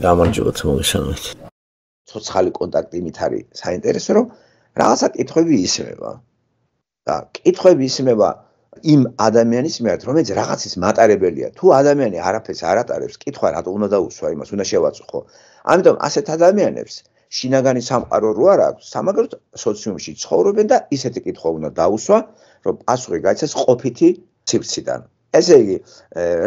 გამარჯობა მოგესალმებით. ცოცხალი კონტაქტი იმით არის საინტერესო, რომ რაღაცა კითხვები ისმება. და კითხვები ისმება იმ ადამიანის მიმართ, რომელიც რაღაცის მატარებელია. თუ ადამიანი არაფერს არ ატარებს, კითხვა რატო უნდა დაუსვა იმას, უნდა შევაწუხო. ამიტომ ასეთ ადამიანებს შინაგანი სამყარო რო არ აქვს, სამაგერად სოციუმში ცხოვრობენ და ისეთი კითხვა უნდა დაუსვა, რომ პასუხი გაიცეს ყოფითი ციფციდან. ესე იგი,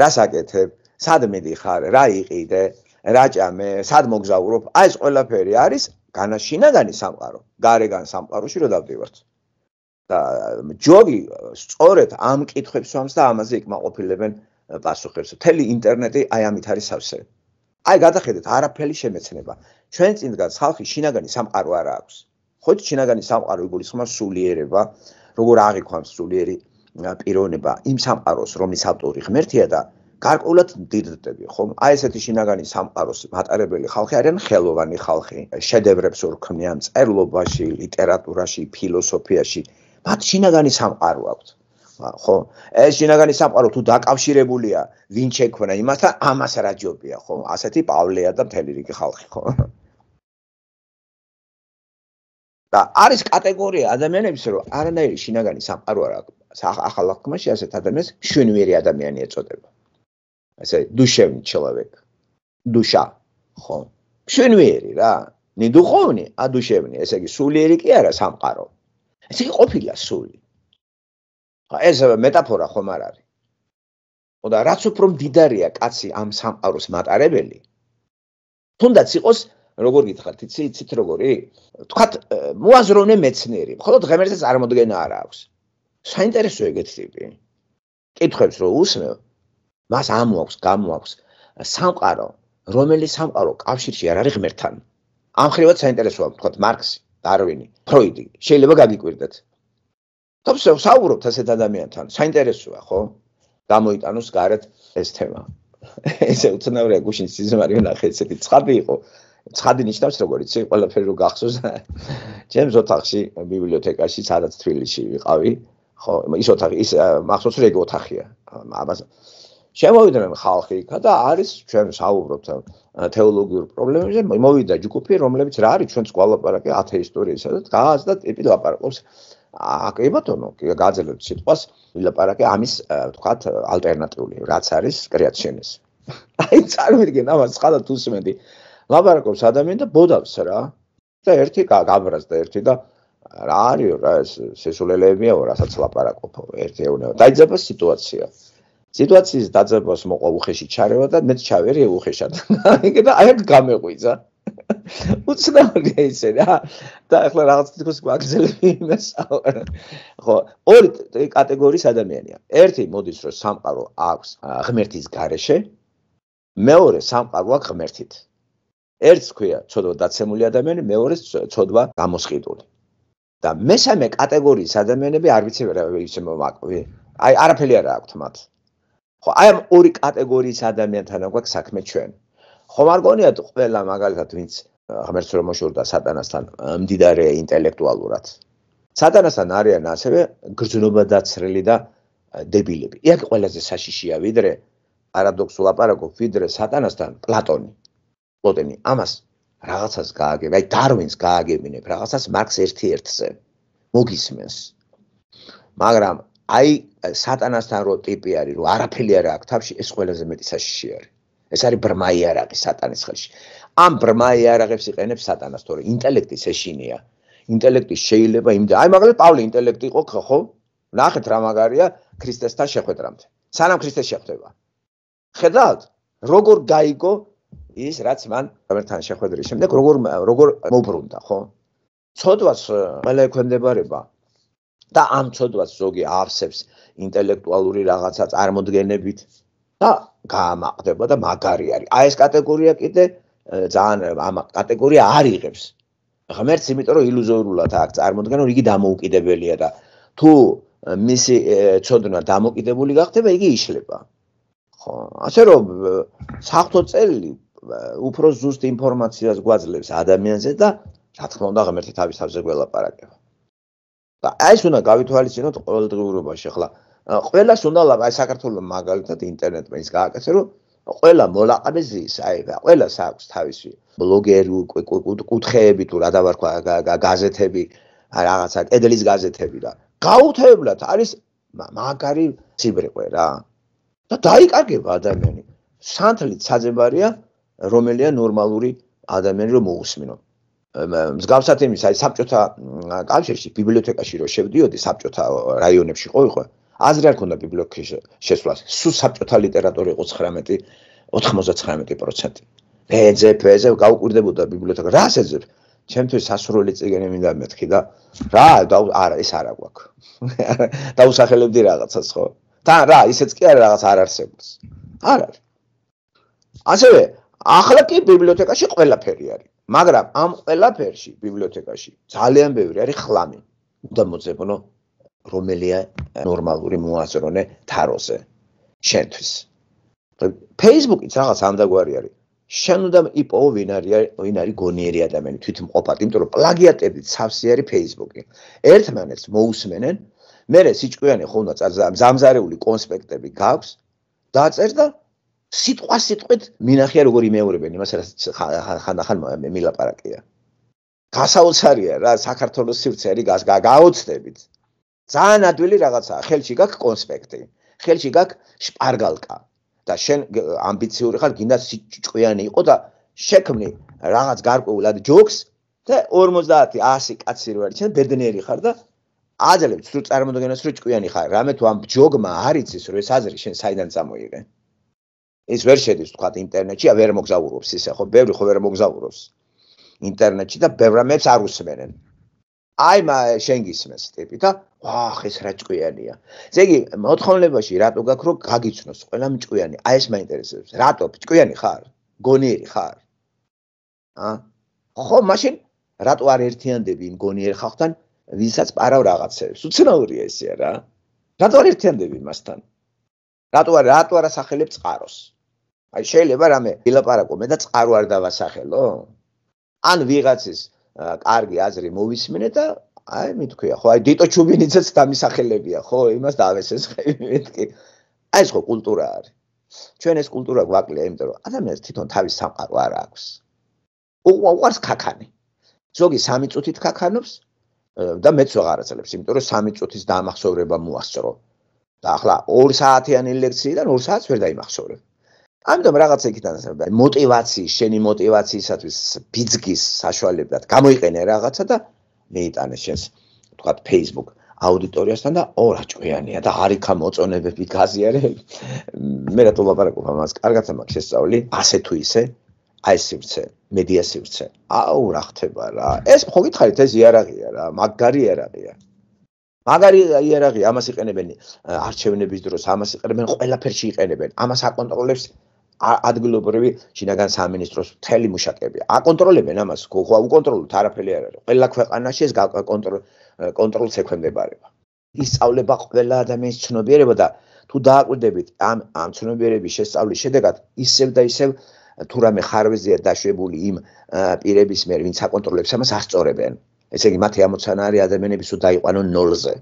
რას აკეთებ? სად მიდიხარ? რა იყიდე? რაჭა მე სად მოგზაურობ? აი ეს ყველაფერი არის განაშინაგანი სამყარო, გარეგან სამყაროში რომ დავდივართ. და ჯოგი სწორედ ამ კითხვებს ვამს და ამაზე იკმაყოფილებენ პასუხებს. მთელი ინტერნეტი აი ამით არის სავსე. აი გადახედეთ, არაფერი შემეცნება. ჩვენ წინ დგას ხალხი შინაგანი სამყარო არა აქვს. ხო შინაგანი სამყარო როგორი ხმა სულიერება, როგორ აღიქვამს სულიერი პიროვნება იმ სამყაროს, რომლის ავტორი ღმერთია და გარკვეულად დიდდები ხო აი ესეთი შინაგანი სამყაროს მატარებელი ხალხი არიან ხელოვანი ხალხი შედევრებს ურქმნიან წერლობაში ლიტერატურაში ფილოსოფიაში მათ შინაგანი სამყარო აქვს ხო ეს შინაგანი სამყარო თუ დაკავშირებულია ვინ შექმნა იმასთან ამას რა ჯობია ხო ასეთი პავლეა და მთელი რიგი ხალხი ხო და არის კატეგორია ადამიანების რომ არანაირი შინაგანი სამყარო არ აქვს ახალ ახალ ქმაში ასეთ ადამიანს შვენიერი ადამიანი ეწოდება. ესე душевный человек. Душа. ხო. შვენვერი რა. ნი духовный, а душевный. ესე იგი სულიერი კი არა სამყარო. ესე იგი ყოფილია სული. ხა ეს მეტაფორა ხომ არ არის? ხოდა რაც უფრო მდიდარია კაცი ამ სამყაროს მატარებელი, თუნდაც იყოს როგორ გითხარ, იცი იცით როგორი? თქვათ მოაზროვნე მეცნიერი, მხოლოდ ღმერთს წარმოდგენა არ აქვს. საინტერესო ეგეთი ტიპი. კითხებს რომ უსმენ, მას ამოაქვს გამოაქვს სამყარო რომელიც სამყარო კავშირში არ არის ღმერთთან ამ ხრივაც საინტერესოა თქვათ მარქსი დარვინი ფროიდი შეიძლება გაგიკვირდეთ თუმცა საუბრობთ ასეთ ადამიანთან საინტერესოა ხო გამოიტანოს გარეთ ეს თემა ესე უცნაურია გუშინ სიზმარი ნახე ესეთი ცხადი იყო ცხადი ნიშნავს როგორ იცი ყველაფერი რო გახსოვს ჩემს ოთახში ბიბლიოთეკაში სადაც თბილისში ვიყავი ხო ის ოთახი ის მახსოვს რომ ეგ ოთახია ამას შემოვიდნენ ხალხი იქა და არის ჩვენ საუბრობთ თეოლოგიურ პრობლემებზე მოვიდა ჯგუფი რომლებიც რა არის ჩვენ სკოლაპარაკე ათეისტური ისა და გააც და ტიპი ლაპარაკობს აი ბატონო გააძლევთ სიტყვას ლაპარაკე ამის თქვათ ალტერნატიული რაც არის კრეაციონის აი წარმოიდგინე ამას სხვა თუ სიმედი ლაპარაკობს ადამიანი და ბოდავს რა და ერთი გაბრაზ და ერთი და რა არის რა ეს სესულელეებია რასაც ლაპარაკობ ერთეულებო დაიძაბა სიტუაცია სიტუაციის დაძებას მოყვა უხეში ჩარევა და მეც ჩავერე უხეშად. იქ და აი გამეყვიძა. უცნაურია ისე რა. და ახლა რაღაც თვითონ გვაგზელები იმას. ხო, ორი კატეგორიის ადამიანია. ერთი მოდის რომ სამყარო აქვს ღმერთის გარეშე. მეორე სამყარო აქვს ღმერთით. ერთს ქვია ცოდვა დაცემული ადამიანი, მეორეს ცოდვა გამოსყიდული. და მესამე კატეგორიის ადამიანები არ ვიცი რა ისე მოვაკვი. აი არაფერი არ აქვთ მათ. ხო აი ამ ორი კატეგორიის ადამიანთანა გვაქვს საქმე ჩვენ ხომ არ გონიათ ყველა მაგალითად ვინც ღმერთს რომ შორდა სატანასთან მდიდარია ინტელექტუალურად სატანასთან არიან ასევე გრძნობადაცრელი და დებილები იქ ყველაზე საშიშია ვიდრე პარადოქსულ აპარაკო ვიდრე სატანასთან პლატონი პლატონი ამას რაღაცას გააგებ აი დარვინს გააგებინებ რაღაცას მარქს ერთი ერთზე მოგისმენს მაგრამ აი სატანასთან რო ტიპი არის, რო არაფერი არ აქვს თავში, ეს ყველაზე მეტი საშიში არის. ეს არის ბრმა იარაღი სატანის ხელში. ამ ბრმა იარაღებს იყენებს სატანას, თორე ინტელექტის ეშინია. ინტელექტი შეიძლება იმდა, აი მაგალითად პავლე ინტელექტი იყო, ხო? ნახეთ რა მაგარია ქრისტესთან შეხვედრამდე. სანამ ქრისტეს შეხვდება. ხედავთ, როგორ გაიგო ის, რაც მან ამერთან შეხვედრის შემდეგ როგორ როგორ მოუბრუნდა, ხო? ცოდვას ყველა ექვემდებარება. და ამ ცოდვას ზოგი ავსებს ინტელექტუალური რაღაცა წარმოდგენებით და გამაყდება და მაგარი არის. აი ეს კატეგორია კიდე ძალიან ამ კატეგორია არ იღებს. ღმერთს იმიტომ რომ ილუზორულად აქ წარმოდგენო რიგი დამოუკიდებელია და თუ მისი ცოდნა დამოკიდებული გახდება, იგი იშლება. ხო, ასე რომ საფთო წელი უფრო ზუსტ ინფორმაციას გვაძლევს ადამიანზე და რა თქმა უნდა ღმერთი თავის თავზე გველაპარაკება. და აი ეს უნდა გავითვალისწინოთ ყოველდღიურობაში ახლა ყველა უნდა აი საქართველოს მაგალითად ინტერნეტმა ის გააკეთე რომ ყველა მოლაყები ზის აი ყველა საქვს თავისი ბლოგერი კუთხეები თუ რა დავარქვა გაზეთები აი რაღაცა კედლის გაზეთები და გაუთევლად არის მაგარი ციბრიყვე რა და დაიკარგება ადამიანი სანთლით საძებარია რომელია ნორმალური ადამიანი რომ მოусმინო მსგავსად იმის აი საბჭოთა კავშირში ბიბლიოთეკაში რო შევდიოდი საბჭოთა რაიონებში ყოვიყო აზრი არ ქონდა ბიბლიოთეკის შესვლას სუ საბჭოთა ლიტერატურა იყო 99 99%-ი ეძეფეზე გავკვირდებოდა ბიბლიოთეკა რა ეძებ ჩემთვის სასურველი წიგნები მინდა მეთქი და რა არა ეს არა გვაქვს დაუსახელებდი რაღაცას ხო და რა ისეც კი არა რაღაც არ არსებობს არ არის ასე ახლა კი ბიბლიოთეკაში ყველაფერი არის მაგრამ ამ ყველაფერში ბიბლიოთეკაში ძალიან ბევრი არის ხლამი უდა მოძებნო რომელია ნორმალური მოაზრონე თაროზე შენთვის ფეისბუქიც რაღაც ამდაგვარი არის შენ უნდა იპოვო ვინ არის ვინ არის გონიერი ადამიანი თვითმყოფად იმიტომ რომ პლაგიატები ცავსი არის ფეისბუქი ერთმანეთს მოусმენენ მერე სიჭკვიანი ხო უნდა ზამზარეული კონსპექტები გაქვს დაწერ და სიტყვა სიტყვით მინახია როგორი მეორებენ იმას რაც ხანდახან მილაპარაკია გასაოცარია რა საქართველოს სივრცე არის გააოცნებით ძალიან ადვილი რაღაცაა ხელში გაქვს კონსპექტი ხელში გაქვს პარგალკა და შენ ამბიციური ხარ გინდა სიჭყვიანი იყო და შექმნი რაღაც გარკვეულ ადჯოქს და 50-100 კაცი რო არის ჩვენ ბედნიერი ხარ და აძლევ ცუ წარმოგენას რო ჭკვიანი ხარ რამე თუ ამ ჯოგმა არიცის რო ეს აზრი შენ საიდან წამოიღე ეს ვერ შედის თქვა ინტერნეტში, ვერ მოგზაურობს ისე ხო, ბევრი ხო ვერ მოგზაურობს ინტერნეტში და ბევრამებს არ უსმენენ. აი მა შენგისმეს ტიპი და ვახ ეს რა ჭკვიანია. ესე იგი, მოთხოვნებაში რატო გაქვს რომ გაგიცნოს ყველა ჭკვიანი? აი ეს მაინტერესებს. რატო ჭკვიანი ხარ? გონიერი ხარ? ა? ხო, მაშინ რატო არ ერთიანდები იმ გონიერ ხალხთან, ვისაც პარავ რაღაცებს? უცნაურია ესე რა. რატო არ ერთიანდები მასთან? რატო არა რატო არა სახელებ წყაროს აი შეიძლება რამე ვილაპარაკო მე და წყარო არ დავასახელო ან ვიღაცის კარგი აზრი მოვისმინე და აი მithქვია ხო აი დიტო ჩუბინიძეც დამისახელებია ხო იმას დავესეს ხე მithკი აი ეს ხო კულტურა არის ჩვენ ეს კულტურა გვაკლია იმიტომ რომ ადამიანს თვითონ თავის სამყარო არ აქვს უყვარს ქაკანი ზოგი სამი წუთით ქაკანობს და მეც აღარ აცლებს იმიტომ რომ სამი წუთის დამახსოვრება მოასწრო და ახლა 2 საათიანი ლექციიდან 2 საათს ვერ დაიმახსოვრებ. ამიტომ რაღაც ეკითხა და მოტივაციის, შენი მოტივაციისათვის ბიძგის საშუალებლად გამოიყენე რაღაცა და მეიტანე შენს ვთქვათ Facebook აუდიტორიასთან და ო რა ჭკვიანია და არიქა მოწონებები გაზიარე. მე რატო ვაპარაკობ ამას? კარგად მაქვს შესწავლი, ასე თუ ისე, აი სივრცე, მედია სივრცე. აუ რა ხდება რა. ეს ხო გითხარით ეს იარაღია რა, მაგარი იარაღია. მაგარი იერარქი ამას იყენებენ არჩევნების დროს, ამას იყენებენ ყველაფერში იყენებენ. ამას აკონტროლებს ადგილობრივი შინაგან სამინისტროს მთელი მუშაკები. აკონტროლებენ ამას, ხო უკონტროლოდ არაფერი არ არის. ყველა ქვეყანაში ეს კონტროლს ექვემდებარება. ისწავლება ყველა ადამიანის ცნობიერება და თუ დააკვირდებით ამ ამ ცნობიერების შესწავლის შედეგად ისევ და ისევ თურმე ხარვეზია დაშვებული იმ პირების მიერ, ვინც აკონტროლებს ამას, ასწორებენ. ესე იგი მათი ამოცანა არის ადამიანების უ დაიყვანონ ნოლზე.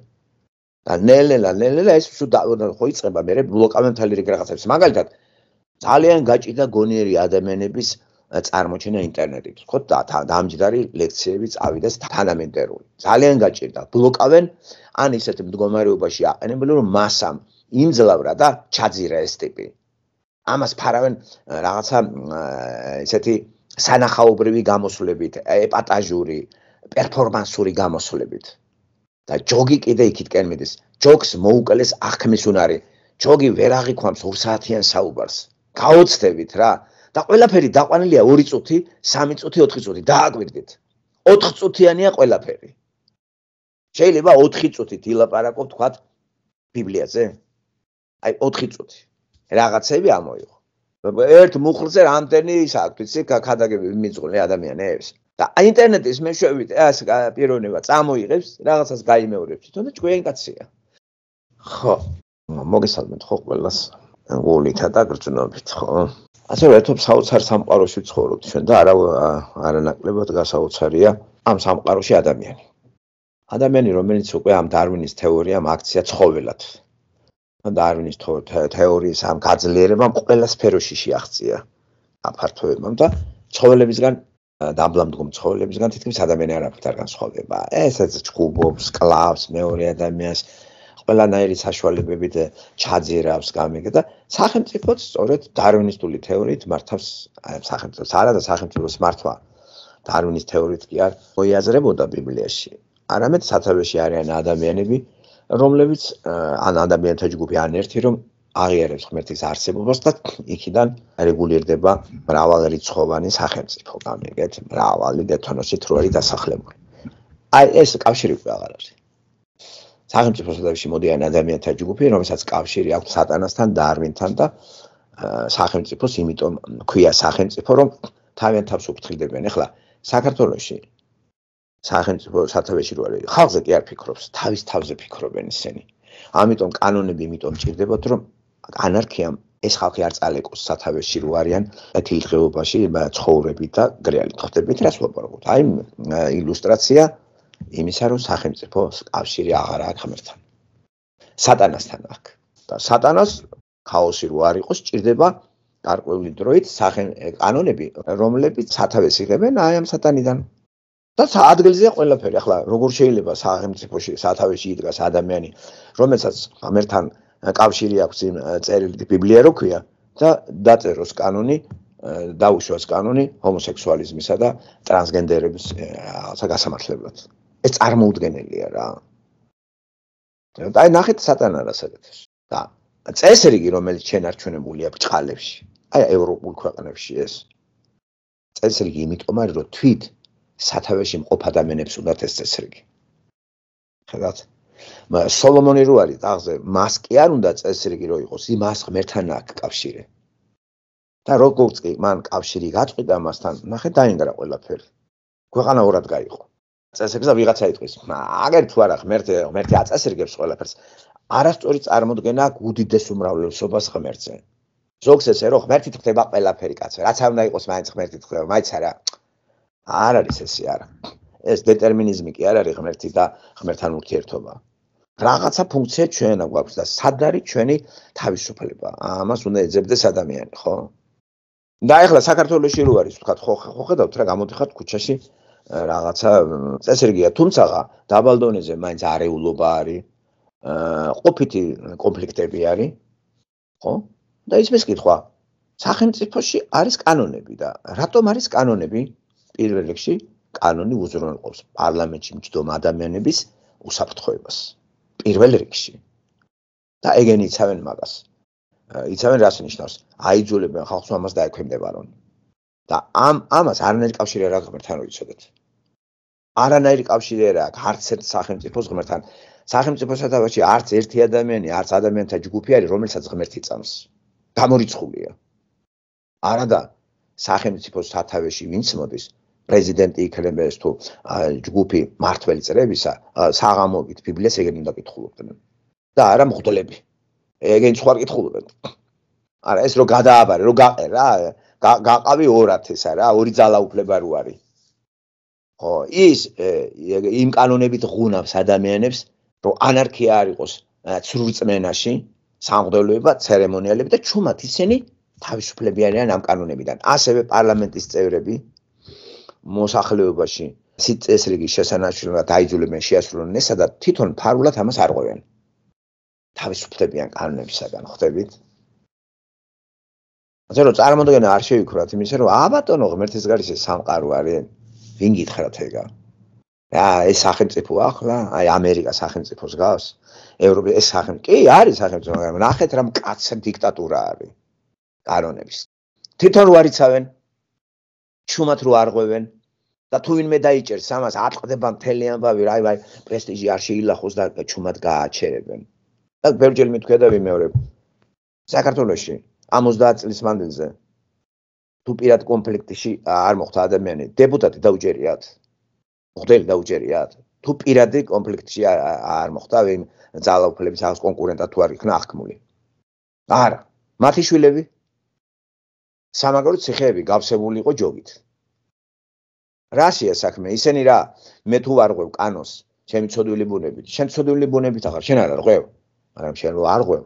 და ნელელა ნელელა ეს უ ხოიწება მე ბლოკამენტალი რეგ რაღაცებს. მაგალითად ძალიან გაჭიდა გონიერი ადამიანების წარმოჩენა ინტერნეტით. ხო დამჯდარი ლექციები წავიდა თანამედროვე. ძალიან გაჭირდა ბლოკავენ ან ისეთ მდგომარეობაში აყენებდნენ რომ მასამ იმძლავრა და ჩაძირა ეს ტიპი. ამას ფარავენ რაღაცა ისეთი სანახაობრივი გამოსვლებით, ეპატაჟური, პერფორმანსური გამოსვლებით. და ჯოგი კიდე იქით კერმიდის. ჯოგს მოუკლეს ახმის უნარი. ჯოგი ვერ აღიქვამს 2 საათიან საუბარს. გაოცდებით რა. და ყველაფერი დაყვანილია 2 წუთი, 3 წუთი, 4 წუთი. დააგვირდით. 4 წუთიანია ყველაფერი. შეიძლება 4 წუთი დილაპარაკო თქვა ბიბლიაზე. აი 4 წუთი. რაღაცები ამოიღო. ერთ მუხლზე რამდენი ის აქვს, ვიცი, ქადაგები მიძღვნე ადამიანებს. და ინტერნეტის მეშვეობით ეს პიროვნება წამოიღებს, რაღაცას გაიმეორებს თვითონ და ჩვენ კაცია. ხო, მოგესალმებით ხო ყველას გულითა და გრძნობით, ხო? ასე რომ ერთობ საოცარ სამყაროში ვცხოვრობთ ჩვენ და არა არანაკლებად გასაოცარია ამ სამყაროში ადამიანი. ადამიანი რომელიც უკვე ამ დარვინის თეორიამ აქცია ცხოველად. ან დარვინის თეორიის ამ გაძლიერებამ ყველა სფეროში შეაღწია აფართოებამ და ცხოველებისგან და აბლამ დგომ ცხოველებისგან თითქმის ადამიანი არ აქვს განსხვავება. ესეც ჩხუბობს, კლავს მეორე ადამიანს, ყველანაირი საშუალებებით ჩაძირავს გამიგე და სახელმწიფოც სწორედ დარვინისტული თეორიით მართავს სახელმწიფოს. არა და სახელმწიფოს მართვა დარვინის თეორიით კი არ მოიაზრებოდა ბიბლიაში. არამედ სათავეში არიან ადამიანები, რომლებიც ან ადამიანთა ჯგუფი ან ერთი რომ აღიარებს ღმერთის არსებობას და იქიდან რეგულირდება მრავალრიცხოვანი სახელმწიფო გამიგეთ მრავალი დეთონოსი თროერი დასახლებული აი ეს კავშირი აღარ არის სახელმწიფო სადავში მოდიან ადამიანთა ჯგუფი რომელსაც კავშირი აქვს სატანასთან და არმინთან და სახელმწიფოს იმიტომ ქვია სახელმწიფო რომ თავიანთ თავს უფრთხილდებიან ეხლა საქართველოსში სახელმწიფო სათავეში როარი ხალხზე კი არ ფიქრობს თავის თავზე ფიქრობენ ისინი ამიტომ კანონები იმიტომ ჭირდებათ რომ ანარქიამ ეს ხალხი არ წალეკოს სათავეში რო არიან თილღეობაში ცხოვრებით და გრეალით ხდებით რას ვაპარავთ აი ილუსტრაცია იმისა რომ სახელმწიფო კავშირი აღარა აქვს ხმერთან სატანასთან აქვს და სატანას хаоსი რო არ იყოს ჭირდება გარკვეული დროით სახელ კანონები რომლებიც სათავეს იღებენ აი ამ სატანიდან და ადგილზეა ყველაფერი ახლა როგორ შეიძლება სახელმწიფოში სათავეში იდგას ადამიანი რომელსაც ამერთან კავშირი აქვს იმ წერილი ბიბლია რო ქვია და დაწეროს კანონი დაუშვას კანონი ჰომოსექსუალიზმისა და ტრანსგენდერების რაღაცა გასამართლებლად. ეს წარმოუდგენელია რა. აი ნახეთ სატანა რა საკეთეს. და წესრიგი რომელიც შენარჩუნებული აქვს ყალებში, აი ევროპულ ქვეყნებში ეს. წესრიგი იმიტომ არის რომ თვით სათავეში მყოფ ადამიანებს უნდათ ეს წესრიგი. ხედავთ? სოლომონი რო არის თაღზე მას კი არ უნდა წესრიგი რო იყოს იმას ღმერთთან აკავშირე და როგორც კი მან კავშირი გაწყიდა მასთან ნახე დაინგრა ყველაფერი ქვეყანა ორად გაიყო წესებს და ვიღაცა იტყვის აგერ თუ არა ღმერთე ღმერთე აწესრიგებს ყველაფერს არასწორი წარმოდგენა გუდიდეს უმრავლესობას ღმერთზე ზოგს ესე რო ღმერთით ხდება ყველაფერი კაცო რაც არ უნდა იყოს მაინც ღმერთით ხდება მაიც არა არ არის ესე არა ეს დეტერმინიზმი კი არ არის ღმერთი და ღმერთთან ურთიერთობა რაღაცა ფუნქცია ჩვენ აგვაქვს და სად არის ჩვენი თავისუფლება? ამას უნდა ეძებდეს ადამიანი, ხო? და ეხლა საქართველოსში რო არის, ვთქვათ, ხო, ხო, ხედავთ რა, გამოდიხართ ქუჩაში რაღაცა წესი რგია, თუმცა დაბალდონეზე მაინც არეულობა არის. აა, ყოფითი კონფლიქტები არის, ხო? და ის მეც კითხვა, სახელმწიფოში არის კანონები და რატომ არის კანონები? პირველ რიგში, კანონი უზრუნველყოფს პარლამენტში მჯდომ ადამიანების უსაფრთხოებას. პირველ რიგში. და ეგენი იცავენ მაგას. იცავენ რას ნიშნავს? აიძულებენ ხალხს ამას დაექვემდებარონ. და ამ ამას არანაირი კავშირი არ აქვს ღმერთთან, ვიცოდეთ. არანაირი კავშირი არ აქვს არც ერთ სახელმწიფოს ღმერთთან. სახელმწიფოსა და ვაჭი არც ერთი ადამიანი, არც ადამიანთა ჯგუფი არის, რომელსაც ღმერთი წამს. გამორიცხულია. არადა სახელმწიფოს სათავეში ვინც მოდის? პრეზიდენტი იქნებეს თუ ჯგუფი მართველი წრებისა საღამოებით ბიბლიას ეგენ უნდა კითხულობდნენ და არა მღვდლები ეგენ სხვა კითხულობენ არა ეს რომ გადააბარე რომ გაყე რა გაყავი 2000 რა ორი ძალა უფლება რო არის ხო ის იმ კანონებით ღუნავს ადამიანებს რომ ანარქია არ იყოს ცრურწმენაში სამღვდელოება ცერემონიალები და ჩუმად ისინი თავისუფლებიანია ამ კანონებიდან ასევე პარლამენტის წევრები მოსახლეობაში სიწესრიგის შესანარჩუნებლად აიძულებენ შეასრულონ ეს სადაც თვითონ ფარულად ამას არ ყვენენ. თავისუფლებიან კანონებისგან ხდებით. ასე რომ წარმოდგენა არ შევიქრათ იმისე რომ ა ბატონო ღმერთის გარშე სამყარო არის. ვინ გითხრათ ეგა? რა ეს სახელმწიფო ახლა? აი ამერიკა სახელმწიფოს გავს. ევროპა ეს სახელმწიფო. კი არის სახელმწიფო, მაგრამ ნახეთ რა მკაცრ დიქტატურა არის. კანონების. თვითონ რო არიცავენ ჩუმად რო არღვევენ და თუ ვინმე დაიჭერს ამას აყდება მთელი ამბავი რაი ვაი პრესტიჟი არ შეილახოს და ჩუმად გააჩერებენ და ბევრჯერ მითხედავი მეორე საქართველოსში 50 წლის მანდილზე თუ პირად კონფლიქტში არ მოხდა ადამიანი депутаტი დაუჯერიათ მოხდელი დაუჯერიათ თუ პირადი კონფლიქტში არ მოხდა ვინ ძალაუფლების აღს კონკურენტა თუ არ იქნა აღქმული არა მათი შვილები სამაგროც ციხეები გავსებული იყო ჯოგით. რასია საქმე? ისენი რა, მე თუ არ ღვევ კანოს, ჩემი ცოდვილი ბუნებით, შენ ცოდვილი ბუნებით ახლა შენ არ ღვევ, მაგრამ შენ რო არ ღვევ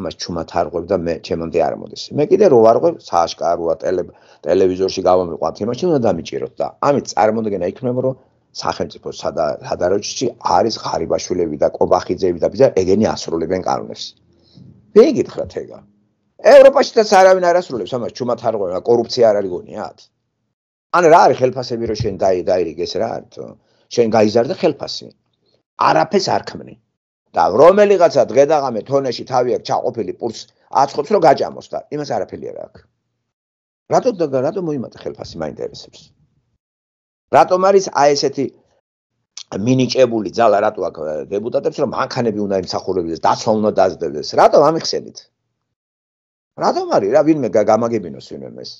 ამას ჩუმად არ ღვევ და მე ჩემამდე არ მომდის. მე კიდე რო არ ღვევ სააშკაროა ტელევიზორში გავამიყვათ, იმაში უნდა დამიჭიროთ და ამით წარმოდგენა იქნება რომ სახელმწიფო სადარაჯში არის ღარიბაშვილები და კობახიძეები და ბიძა ეგენი ასრულებენ კანონებს. მე გითხრათ ეგა. ევროპაშიც არავინ არ ასრულებს ამას ჩუმად არ ყველა კორუფცია არ არის გონიათ ან რა არის ხელფასები რომ შენ დაი დაირიგეს რა თუ შენ გაიზარდე ხელფასი არაფერს არ ქმნი და რომელიღაცა დღე და ღამე თონეში თავი აქვს ჩაყოფილი პურს აცხობს რომ გაჭამოს და იმას არაფერი არ აქვს რატო რატო მოიმატა ხელფასი მაინტერესებს რატომ არის აი ესეთი მინიჭებული ძალა რატო აქ დეპუტატებს რომ მანქანები უნდა იმსახურებდეს დაცვა უნდა დაძლევდეს რატო ამიხსენით რატომ არის რა ვინმე გამაგებინო სინემეს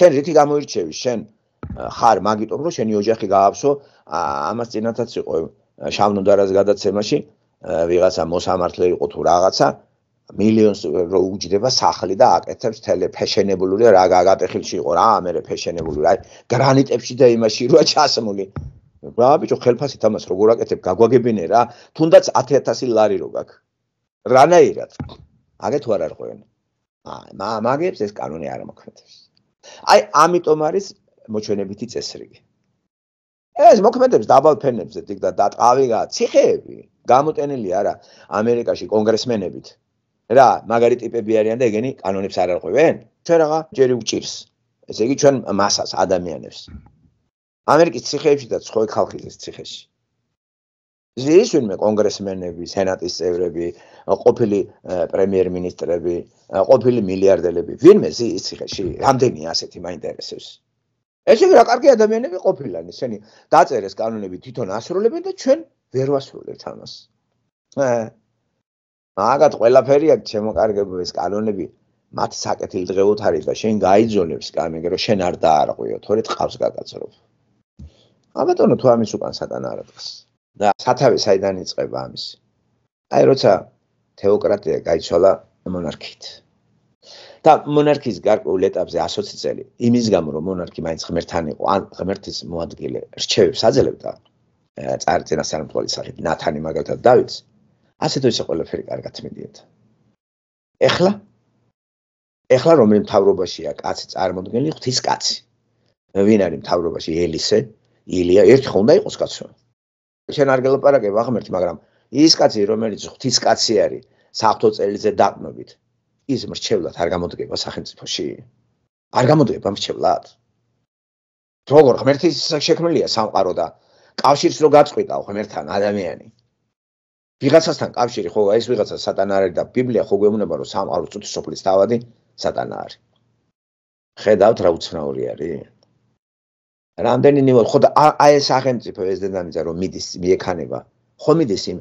შენ რითი გამოირჩევი შენ ხარ მაგიტომ რომ შენი ოჯახი გააფსო ამას წინათაც იყო შავნოდარას გადაცემაში ვიღაცა მოსამართლე იყო თუ რაღაცა მილიონს რო უჯდება სახლი და აკეთებს ტელეფეშენებული რა გაგატეხილში იყო რა ამერე ფეშენებული რა გრანიტებში და იმაში როა ჩასმული რა ბიჭო ხელფასი თამას როგორ აკეთებ გაგვაგებინე რა თუნდაც 10000 ლარი როგაქ რანაირად აგეთ თუ არ არღვენ ა მაგებს ეს კანონი არ მოქმედებს. აი ამიტომ არის მოჩვენებითი წესრიგი. ეს მოქმედებს დაბალ ფენებზე და დაყავიგა ციხეები გამოტენილი არა ამერიკაში კონგრესმენებით. რა, მაგარი ტიპები არიან და ეგენი კანონებს არ არყვევენ? ჩვენ რაღა ჯერი უჭირს. ესე იგი ჩვენ მასას ადამიანებს. ამერიკის ციხეებში და ხოლმე ხალხის ციხეში. ზეის ვინმე კონგრესმენები, სენატის წევრები, ყოფილი პრემიერ-მინისტრები, ყოფილი მილიარდელები. ვინმე ის ციხეში? რამდენი ასეთი მაინტერესებს? ესე იგი რა კარგი ადამიანები ყოფილან ისინი. დაწერეს კანონები თვითონ ასრულებენ და ჩვენ ვერ ვასრულებთ ამას. აა მაგათ ყველაფერი აქვს შემოკარგებული ეს კანონები. მათ საკეთილ დღეულ თარიღს და შენ გაიძონებს კამეგ რომ შენ არ დაარღვიო, თორე წყავს გაკაცრობ. ალბათონო თუ ამის უკან სატანა არ დგას. და სათავე საიდან იწყება ამის? აი როცა თეოკრატია გაიცვალა მონარქით. და მონარქის გარკვეულ ეტაპზე 120 წელი იმის გამო რომ მონარქი მაინც ღმერთთან იყო ან ღმერთის მოადგილე რჩევებს აძლევდა წარწინა სამყაროს სახით ნათანი მაგალითად დავითს ასეთო ისე ყველაფერი კარგად მიდიეთ. ეხლა ეხლა რომელი მთავრობაშია კაცი წარმოდგენილი ღვთის კაცი. ვინ არის მთავრობაში ელისე, ილია ერთხელ უნდა იყოს კაცო. შენ არ გელაპარაკებ აღმერთ მაგრამ ის კაცი რომელიც ღვთისკაცი არის საფთო წელიზე დაყნობით ის მრჩევლად არ გამოდგება სახელმწიფოში არ გამოდგება მრჩევლად როგორ ღმერთის შექმნელია სამყარო და კავშირს რო გაწყვიტა ღმერთთან ადამიანი ვიღაცასთან კავშირი ხო ეს ვიღაცა სატანა არის და ბიბლია ხო გვემუნება რომ სამყარო წუთი სოფლის თავადი სატანა არის ხედავთ რა უცნაური არის რამდენი ნივა ხო და აი ეს სახელმწიფო ეს დედამიწა რომ მიდის მიექანება ხომ მიდის იმ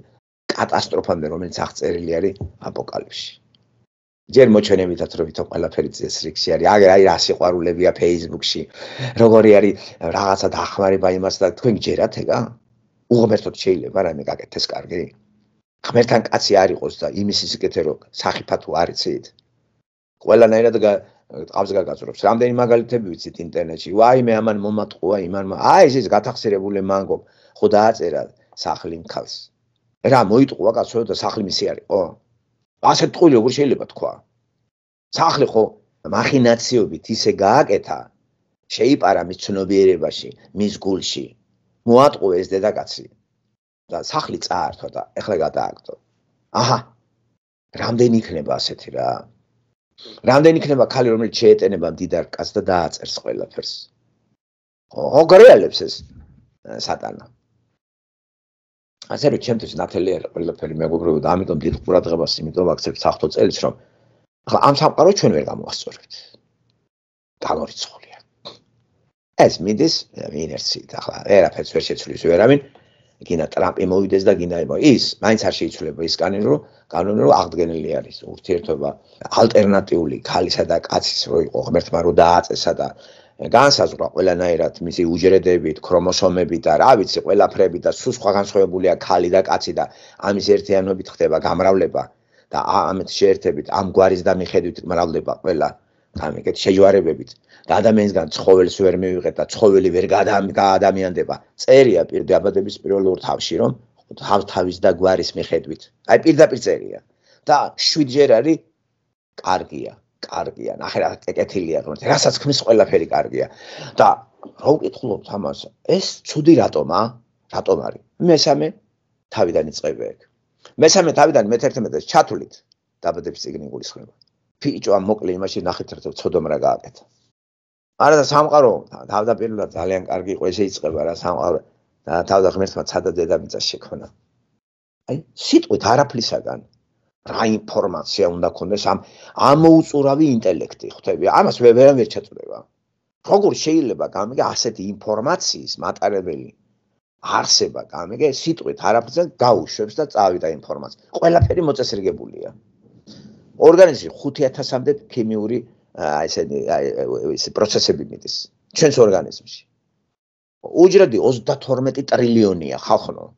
კატასტროფამდე, რომელიც აღწერილი არის აპოკალიფში. ჯერ მოჩვენებითაც რომ თვითონ ყველაფერი ძეს რიქსი არის, აი აი რა სიყვარულებია Facebook-ში. როგორი არის რაღაცა დახმარება იმას და თქვენ გჯერათ ეგა? უღმერთოდ შეიძლება რამე გაკეთდეს კარგი? ღმერთთან კაცი არ იყოს და იმის სიკეთე რო სახიფათო არიცით. ყველანაირად ყავს გაგაზრობს. რამდენი მაგალითები ვიცით ინტერნეტში? ვაიმე ამან მომატყუა იმანმა. აი ეს ის გათახსირებული მანგო. ხო დააწერა სახლი მქალს. რა მოიტყვა კაცო და სახლი მისი არის ხო? ასეთ ყული როგორ შეიძლება თქვა? სახლი ხო махинаციობით ისე გააკეთა შეიპარა მის ცნობიერებაში, მის გულში. მოატყო ეს დედაკაცი. და სახლი წაართო და ეხლა გადააკეთო. აჰა. რამდენი იქნება ასეთი რა? რამდენი იქნება ხალი რომელიც შეეტენება მდიდარ კაცს და დააწერს ყველაფერს? ოღარიალებს ეს სატანა. ასე რომ ჩემთვის ნათელია ყველაფერი მეგობრებო და ამიტომ დიდ ყურადღებას იმიტომ ვაქცევ საერთო წელს რომ ახლა ამ სამყაროს ჩვენ ვერ გამოასწორებთ გამორიცხულია ეს მიდის ინერციით ახლა ვერაფერს ვერ შეცვლის ვერამინ გინა ტრამპი მოვიდეს და გინა ის მაინც არ შეიცვლება ის კანონი რომ კანონი რომ აღდგენილი არის ურთიერთობა ალტერნატიული ქალისა და კაცის რო იყო ღმერთმა რო დააწესა და განსაზღვრა ყველანაირად მისი უჯრედებით, ქრომოსომებით და რა ვიცი, ყველაფრები და სულ სხვა განსხვავებულია ქალი და კაცი და ამის ერთიანობით ხდება გამრავლება და ამეთ შეერთებით, ამ გვარის და მიხედვით მრავლდება ყველა ამიგეთ შეჯვარებებით და ადამიანისგან ცხოველს ვერ მივიღეთ და ცხოველი ვერ გაადამიანდება. წერია პირდაპირ პირველ ორ თავში რომ თავ თავის და გვარის მიხედვით. აი პირდაპირ წერია და შვიდჯერ არის კარგია. კარგია. ნახე რა ეკეთილია ღმერთი. რასაც ქმის ყველაფერი კარგია. და რა უკითხულობთ ამას? ეს ცუდი რატომა? რატომ არის? მესამე თავიდან იწყება ეგ. მესამე თავიდან მე-11-ს ჩათვლით დაბადების წიგნი გულისხმება. ბიჭო ამ მოკლე იმაში ნახეთ რა ცოდომ რა გააკეთეთ. არა და სამყარო თავდაპირველად ძალიან კარგი იყო ესე იწყება რა სამყარო და თავდა ღმერთმა ცადა დედამიწა შექმნა. აი სიტყვით არაფლისაგან რა ინფორმაცია უნდა ქონდეს ამ ამოუწურავი ინტელექტი ხვდები ამას ვერ ვერ შეწლება როგორ შეიძლება გამიგე ასეთი ინფორმაციის მატარებელი არსება გამიგე სიტყვით არაფერზე გაუშვებს და წავიდა ინფორმაცია ყველაფერი მოწესრიგებულია ორგანიზმი 5000-მდე ქიმიური აი ესენი ეს პროცესები მიდის ჩვენს ორგანიზმში უჯრედი 32 ტრილიონია ხალხო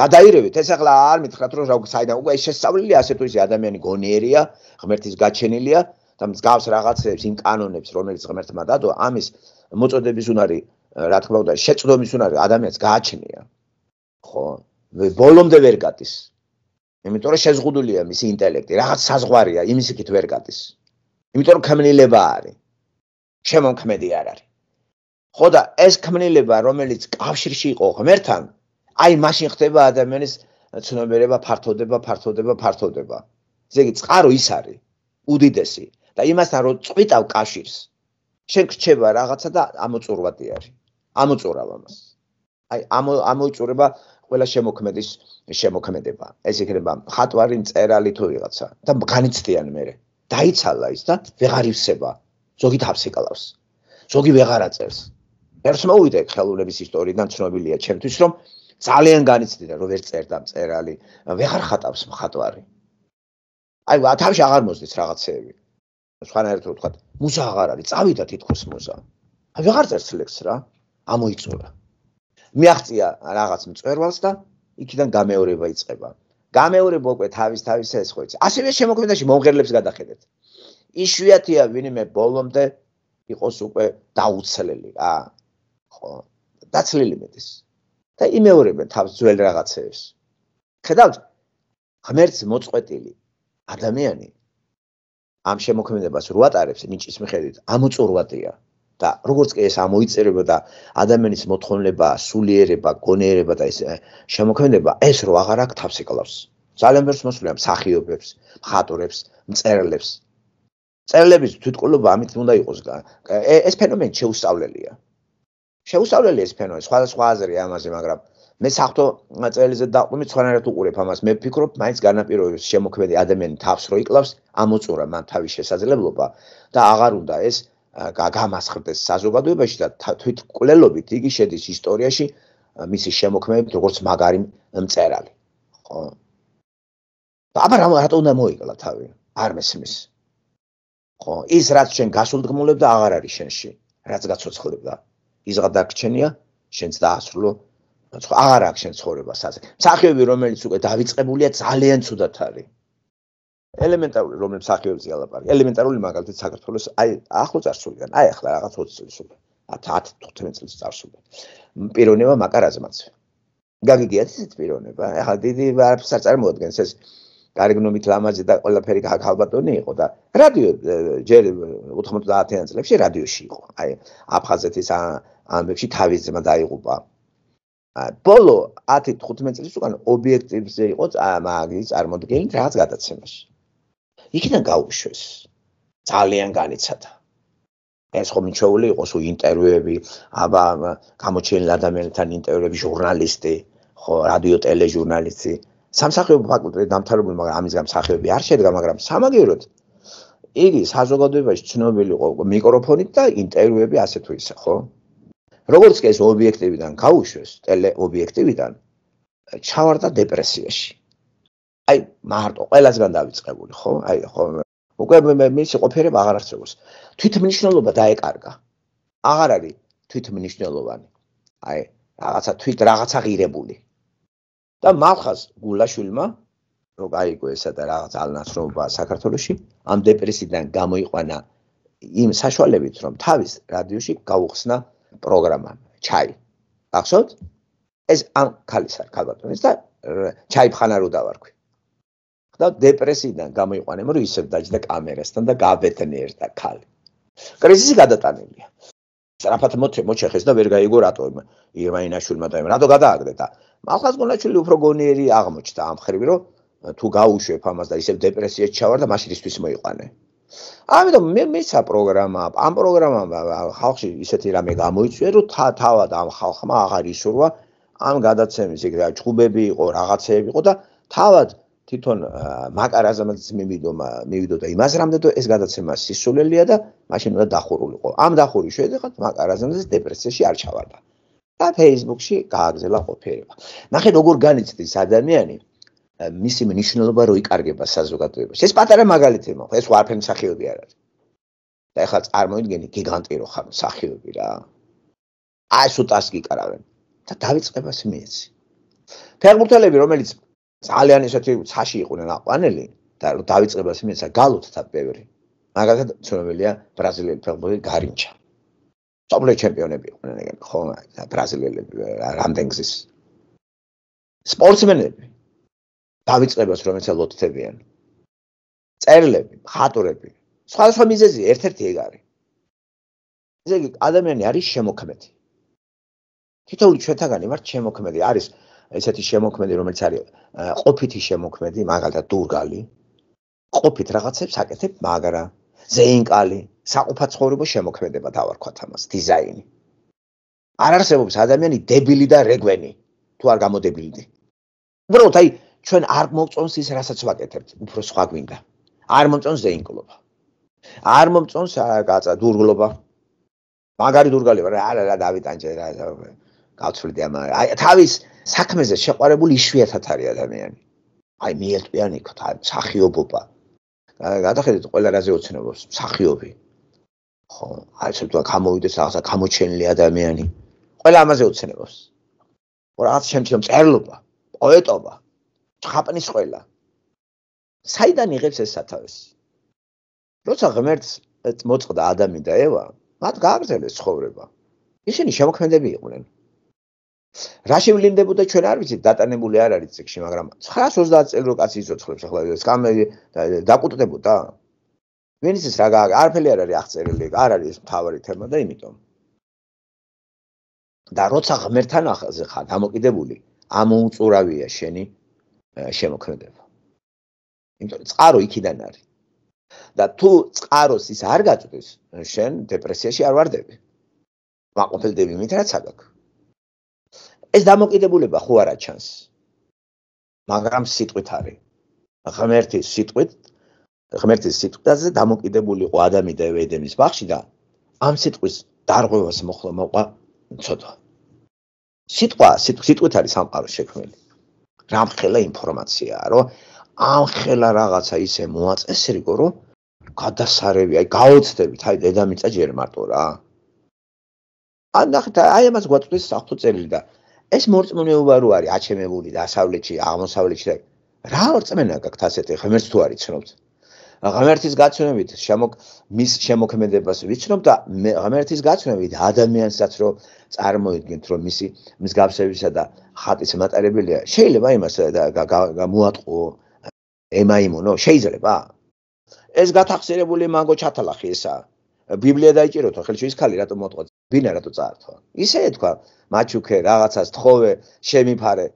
გადაირევით ეს ახლა არ მითხრათ რომ რა საიდან უკვე შესწავლილია ასე თუ ისე ადამიანი გონიერია ღმერთის გაჩენილია და მსგავს რაღაცებს იმ კანონებს რომელიც ღმერთმა დადო ამის მოწოდების უნარი რა თქმა უნდა შეწდომის უნარი ადამიანს გააჩნია ხო ბოლომდე ვერ გადის იმიტომ რომ შეზღუდულია მისი ინტელექტი რაღაც საზღვარია იმის იქით ვერ გადის იმიტომ რომ ქმნილება არის შემოქმედი არ არის ხო და ეს ქმნილება რომელიც კავშირში იყო ღმერთთან აი მაშინ ხდება ადამიანის ცნობერება ფართოდება ფართოდება ფართოდება ესე იგი წყარო ის არის უდიდესი და იმასთან რომ წვიტავ კავშირს შენ რჩება რაღაცა და ამოწურვადი არის ამოწურავ ამას აი ამოიწურება ყველა შემოქმედის შემოქმედება ეს იქნება ხატვარი მწერალი თუ რაღაცა და განიცდიან მერე დაიცალა ის და ვეღარ ივსება ზოგი თავსეკალავს ზოგი ვეღარ აწევს ერთს მოვიდე ხელოვნების ისტორიიდან ცნობილია ჩემთვის რომ ძალიან განიცდიდა რომ ვერ წერდა მწერალი, ვეღარ ხატავს მხატვარი. აი თავში აღარ მოძდეს რაღაცეები. სხვანაირად რო ვთქვათ, მუსა აღარ არის, წავიდა თითქოს მუსა. აი ვეღარ წერს ლექს რა, ამოიწურა. მიაღწია რაღაც მწერვალს და იქიდან გამეორება იწყება. გამეორება უკვე თავის თავის ეს ხოიც. ასევე შემოქმედაში მომღერლებს გადახედეთ. იშვიათია ვინმე ბოლომდე იყოს უკვე დაუცლელი, აა. ხო, დაცლილი მეტის. და იმეორებენ თავს ძველ რაღაცებს. ხედავთ? ღმერთს მოწყვეტილი ადამიანი ამ შემოქმედებას რო ატარებს ნიჭის მიხედვით, ამოწურვატია და როგორც კი ეს ამოიწერება და ადამიანის მოთხოვნება, სულიერება, გონიერება და ეს შემოქმედება ეს რო აღარ აქვს თავს ეკლავს. ძალიან ბევრს მოსულია მსახიობებს, მხატვრებს, მწერლებს. წერლების თვითკულობა ამით უნდა იყოს და ეს ფენომენი შეუსწავლელია. შეუსავლელი ეს ფენომენი სხვადასხვა აზრი ამაზე მაგრამ მე საერთო წელიზე დაყვმი ცხენერად უყურებ ამას მე ფიქრობ მაინც განაპირობებს შემოქმედი ადამიანი თავს რო იკლავს ამოწურა მან თავის შესაძლებლობა და აღარ უნდა ეს გამასხდეს საზოგადოებაში და თვით კვლელობით იგი შედის ისტორიაში მისი შემოქმედებით როგორც მაგარი მწერალი ხო აბა რა რატო უნდა მოიკლა თავი არ მესმის ხო ის რაც შენ გასულდგმულებ და აღარ არის შენში რაც გაცოცხლებდა ის გადაგჩენია შენც დაასრულო სხვა აღარ აქვს შენ ცხოვრებას ასე სახეები რომელიც უკვე დაიწყებულია ძალიან ცუდად არის ელემენტარული რომელიც სახეებს ელაპარაკი ელემენტარული მაგალითად საქართველოს აი ახლო წარსულიდან აი ახლა რაღაც 20 წელი სულ 10 15 წელი წარსული პიროვნება მაკარაზმაც გაგიგიათ ისეთ პიროვნება ახლა დიდი არაფერს არ წარმოადგენს ეს გარეგნობით ლამაზი და ყველაფერი ქალბატონი იყო და რადიო ჯერ 90-იან წლებში რადიოში იყო აი აფხაზეთის აა ამებში თავის ძმა დაიღუპა. ბოლო 10-15 წლის უკან ობიექტებზე იყო მაგის წარმოდგენილი რაღაც გადაცემაში. იქიდან გაუშვეს. ძალიან განიცადა. ეს ხომ ჩეული იყოს უ ინტერვიუები, აბა გამოჩენილ ადამიანთან ინტერვიუები, ჟურნალისტი, ხო, რადიო ტელეჟურნალისტი. სამსახიობო ფაკულტეტი დამთავრებული, მაგრამ ამის გამ სამსახიობი არ შედგა, მაგრამ სამაგეროთ იგი საზოგადოებაში ცნობილი იყო მიკროფონით და ინტერვიუები ასე თუ ისე, ხო? როგორც კი ეს ობიექტივიდან გაუშვეს ტელეობიექტივიდან ჩავარდა დეპრესიაში აი მარტო ყველასგან დაიწყებული ხო აი ხო უკვე მე მის ყოფერებ აღარ აღწევს თვითმნიშვნელობა დაეკარგა აღარ არის თვითმნიშვნელოვანი აი რაღაცა თვით რაღაცა ღირებული და მალხას გულაშვილმა რო გაიგო ესა და რაღაც ალნაცრობა საქართველოსში ამ დეპრესიდან გამოიყვანა იმ საშუალებით რომ თავის რადიოში გაუხსნა პროგრამა ჩაი ახსოვთ ეს ამ ქალის არ ქალბატონის და ჩაიფხანა რო დავარქვი ხდა დეპრესიიდან გამოიყვანემ რომ ისევ დაჯდა კამერასთან და გავეთნიერ და ქალი კრიზისი გადატანილია სწრაფად მოჩე მოჩეხეს და ვერ გაიგო რატო ირმაინაშვილმა და რატო გადააგდე და მახლაც გონაჩვილი უფრო გონიერი აღმოჩნდა ამ ხრივი რომ თუ გაუშვებ ამას და ისევ დეპრესიაში ჩავარ და მაშინ ისთვის მოიყვანე ამიტომ მე მეცა პროგრამა ამ პროგრამამ ხალხში ისეთი რამე გამოიწვია რომ თავად ამ ხალხმა აღარ ისურვა ამ გადაცემის ეგრე ჩხუბები იყო რაღაცეები იყო და თავად თვითონ მაკარაზამაც მივიდომა მივიდო და იმას რამდე თუ ეს გადაცემა სისულელია და მაშინ უნდა დახურულიყო ამ დახური შეიძლება მაკარაზამაც დეპრესიაში არ ჩავარდა და ფეისბუქში გააგზელა ყოფერება ნახე როგორ განიცდის ადამიანები მისი მნიშვნელობა რო იკარგება საზოგადოებაში. ეს პატარა მაგალითი მოხ, ეს ვარფენ სახელები არ არის. და ეხლა წარმოიდგენი გიგანტი რო ხარ სახელები რა. აი სუტას გიკარავენ და დაიწყებას მიეცი. ფეხბურთელები რომელიც ძალიან ისეთი ცაში იყვნენ აყვანელი და რო დაიწყებას მიეცა გალოთთან პევრი. მაგალითად ცნობილია ბრაზილიელი ფეხბურთელი გარინჩა. სამლე ჩემპიონები იყვნენ ეგენ ხო ბრაზილიელები რამდენგზის სპორტსმენები დავიწყებას რომელიც ელოთებიან წერლები, ხატურები, სხვადასხვა მიზეზი ერთ-ერთი ეგ არის. ესე იგი ადამიანი არის შემოქმედი. თითოეული ჩვენთაგანი ვართ შემოქმედი, არის ესეთი შემოქმედი რომელიც არის ყოფითი შემოქმედი, მაგალითად დურგალი. ყოფით რაღაცებს აკეთებ, მაგრამ ზეინკალი, საყოფა ცხოვრება შემოქმედება დავარქვათ ამას, დიზაინი. არ არსებობს ადამიანი დებილი და რეგვენი, თუ არ გამოდებილი. უბრალოდ აი ჩვენ არ მოვწონს ის რასაც ვაკეთებთ, უფრო სხვა გვინდა. არ მომწონს ზეინკლობა. არ მომწონს გაწა დურგლობა. მაგარი დურგალი ვარ, არა რა დავიტანჯე რა გავცვლიდი ამან. აი თავის საქმეზე შეყარებული ისუიათათ არის ადამიანი. აი მიეთყვიან იქ თან სახიობობა. გადახედეთ ყველა რაზე ოცნებობს სახიობი. ხო, აი შეიძლება გამოვიდეს რაღაცა გამოჩენილი ადამიანი. ყველა ამაზე ოცნებობს. რა რაღაც შემჩნევ წერლობა, პოეტობა. ჭაპნის ყველა. საიდან იღებს ეს სათავეს? როცა ღმერთს მოწყდა ადამი და ევა, მათ გააგრძელეს ცხოვრება. ისინი შემოქმედები იყვნენ. რა შევლინდებოდა ჩვენ არ ვიცით, დატანებული არ არის ციკში, მაგრამ 930 წელი რო კაცი ძოცხლებს ახლა ეს კამერი დაკუტდებოდა. ვინც ის რა გააკეთა, არფერი არ არის აღწერილი, არ არის მთავარი თემა და იმიტომ. და როცა ღმერთთან ახალზე ხარ დამოკიდებული, ამ უწურავია შენი შემოქმედება. იმიტომ რომ წყარო იქიდან არის. და თუ წყაროს ის არ გაჭდეს, შენ დეპრესიაში არ ვარდები. ვაყოფლდები იმით რაც აქვს. ეს დამოკიდებულება ხო არა ჩანს. მაგრამ სიტყვით არის. ღმერთის სიტყვით ღმერთის სიტყვაზე დამოკიდებული ყო ადამი და ედემის ბახში და ამ სიტყვის დარღვევას მოხდა მოყვა ცოტა. სიტყვა სიტყვით არის სამყაროს შექმნილი. რამხელა ინფორმაციაა, რომ ამხელა რაღაცა ისე მოაწესე რიგო, რომ გადასარევი, აი გაოცდებით, აი დედამიწა ჯერ მარტო რა. ან ნახეთ, აი ამას გვაწვდის საფუ წელი და ეს მორწმუნეობა რო არის აჩემებული და ასავლეთში, აღმოსავლეთში და რა ორწმენა გაქვთ ასეთი, ხმერც თუ არის ცნობს? ღმერთის გაცნობით შემოკ მის შემოქმედებას ვიცნობ და ღმერთის გაცნობით ადამიანსაც რო წარმოიდგენთ რომ მისი მსგავსებისა და ხატის მატარებელია შეიძლება იმას გამოატყო ემაიმონო შეიძლება ეს გათახსირებული მაგო ჩათალახი ესა ბიბლია დაიჭიროთ ხო ხელში ის ხალი რატომ მოატყო ბინა რატო წაართო ისე ეთქვა მაჩუქე რაღაცას თხოვე შემიფარე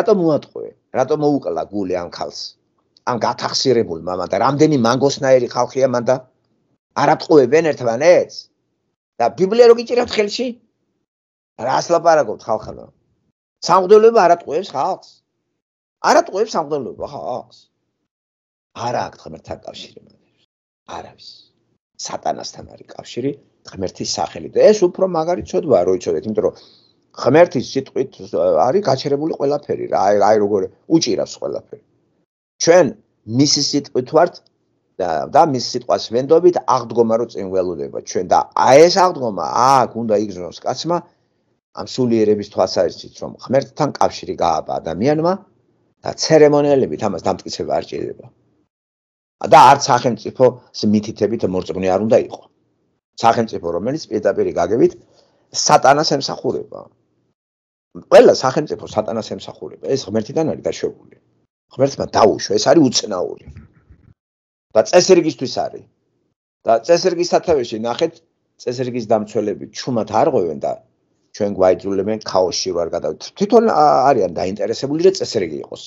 რატომ მოატყვე რატომ მოუკლა გული ამ ხალს ამ გათახსირებულმა მანდა რამდენი მანგოსნაირი ხალხია მანდა არატყუებენ ერთმანეთს და ბიბლია რო გიჭირავთ ხელში რას ლაპარაკობთ ხალხო სამღვდელობა არატყუებს ხალხს არატყუებს სამღვდელობა ხალხს არა აქვს ღმერთთან კავშირი მაგრამ არავის სატანასთან არის კავშირი ღმერთის სახელი და ეს უფრო მაგარი ცოდვა რო იცოდეთ იმიტომ რომ ღმერთის სიტყვით არის გაჩერებული ყველაფერი რა აი როგორ უჭირავს ყველაფერი ჩვენ მისი სიტყვით ვართ და მის სიტყვას ვენდობით აღდგომა რო წინველულება ჩვენ და აი ეს აღდგომა აქ უნდა იგზნოს კაცმა ამ სულიერების თვალსაჩინო რომ ღმერთთან კავშირი გააბა ადამიანმა და ცერემონიალებით ამას დამტკიცება არ ჭირდება და არც სახელმწიფო მითითებით მოწმნი არ უნდა იყო სახელმწიფო რომელიც პედაპირი გაგებით სატანას ემსახურება ყველა სახელმწიფო სატანას ემსახურება ეს ღმერთიდან არის დაშვებული ღმერთმა დაუშვა, ეს არის უცნაური. და წესერგისთვის არის. და წესერგის სათავეში ნახეთ, წესერგის დამცველები ჩუმად არღვევენ და ჩვენ გვაიძულებენ ქაოსში ვარ გადავით. თვითონ არიან დაინტერესებული, რომ წესერგი იყოს.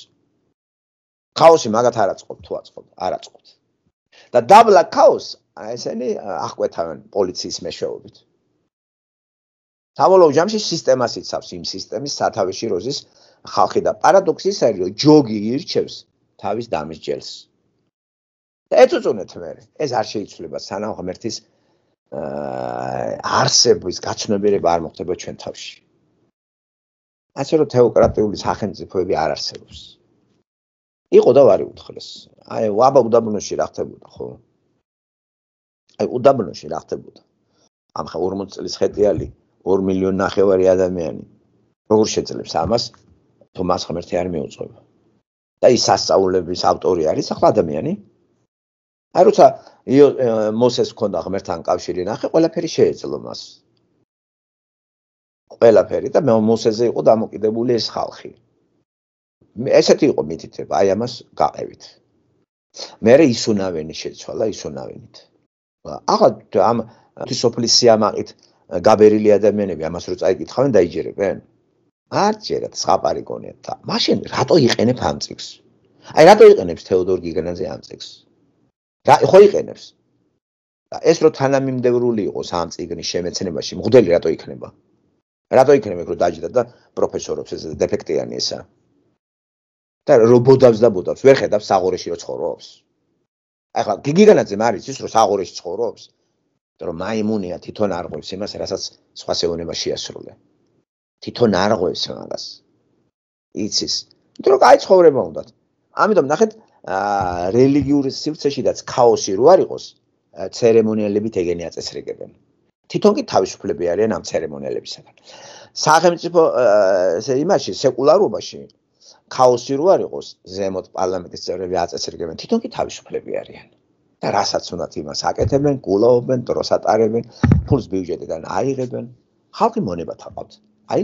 ქაოსი მაგათ არაცყობ, თუაცყობ, არაცყობ. და დაბლა ქაოს, ესენი აღკვეთავენ პოლიციის მეშვეობით. თავолоჯამში სისტემას იცავს იმ სისტემის სათავეში როზის ხალხი და პარადოქსი ისაა, ჯოგი ირჩევს თავის დამსჯელს. და ეწუწუნეთ მე, ეს არ შეიცვლება სანამ ღმერთის არსებვის გაცნობიერება არ მოხდება ჩვენ თავში. ასე რომ თეოკრატიული სახელმწიფოები არ არსებობს. იყო და ვარ უთხრეს. აი, ვაბა უდაბნოში რა ხდებოდა, ხო? აი, უდაბნოში რა ხდებოდა? ამ ხა 40 წლის ხეტიალი 2 მილიონ ნახევარი ადამიანი როგორ შეძლებს ამას თუ მას ღმერთი არ მიუძღვება. და ის სასწაულების ავტორი არის ახლა ადამიანი? აი როცა მოსეს ჰქონდა ღმერთთან კავშირი ნახე, ყველაფერი შეეძლო მას. ყველაფერი და მე მოსეზე იყო დამოკიდებული ეს ხალხი. ესეთი იყო მითითება, აი ამას გაყევით. მე რე ისუნავენი შეცვალა ისუნავენით. აღა ამ თვისოფლის სიამაყით გაბერილი ადამიანები ამას რო წაიკითხავენ დაიჯერებენ. არჯერად საყარი გონიათ და მაშინ რატო იყენებ ამ წიგს? აი რატო იყენებს თეოდორ გიგანაძე ამ წიგს? და ხო იყენებს? და ეს რო თანამიმდევრული იყოს ამ წიგნის შემეცნებაში, მგვდელი რატო იქნება? რატო იქნება ეგრო დაჯდა და პროფესორებს ეს დეფექტიანი ესა? და რობოდავს და ბოდავს, ვერ ხედავ საღორეში რო ცხოვრობს. ახლა გიგანაძემ არის ის რო საღორეში ცხოვრობს. რომ მაიმუნია თვითონ არღვევს იმას, რასაც სხვა სეონება შეასრულებს. თვითონ არღვევს მაგას. იცის. მეტყვი რა ცხოვრება უნდა. ამიტომ ნახეთ, აა რელიგიური სივრცეშიდაც ქაოსი რო არ იყოს, ცერემონიალებით ეგენი აწესრიგებენ. თვითონ კი თავისუფლები არიან ამ ცერემონიალებისგან. სახელმწიფო ესე იმაში, სეკულარობაში ქაოსი რო არ იყოს, ზემოთ პარლამენტის წევრები აწესრიგებენ, თვითონ კი თავისუფლები არიან. და რასაც უნდათ იმას აკეთებენ, გულაობენ, დროს ატარებენ, ფულს ბიუჯეტიდან აიღებენ, ხალხი მონებათ აყავთ. აი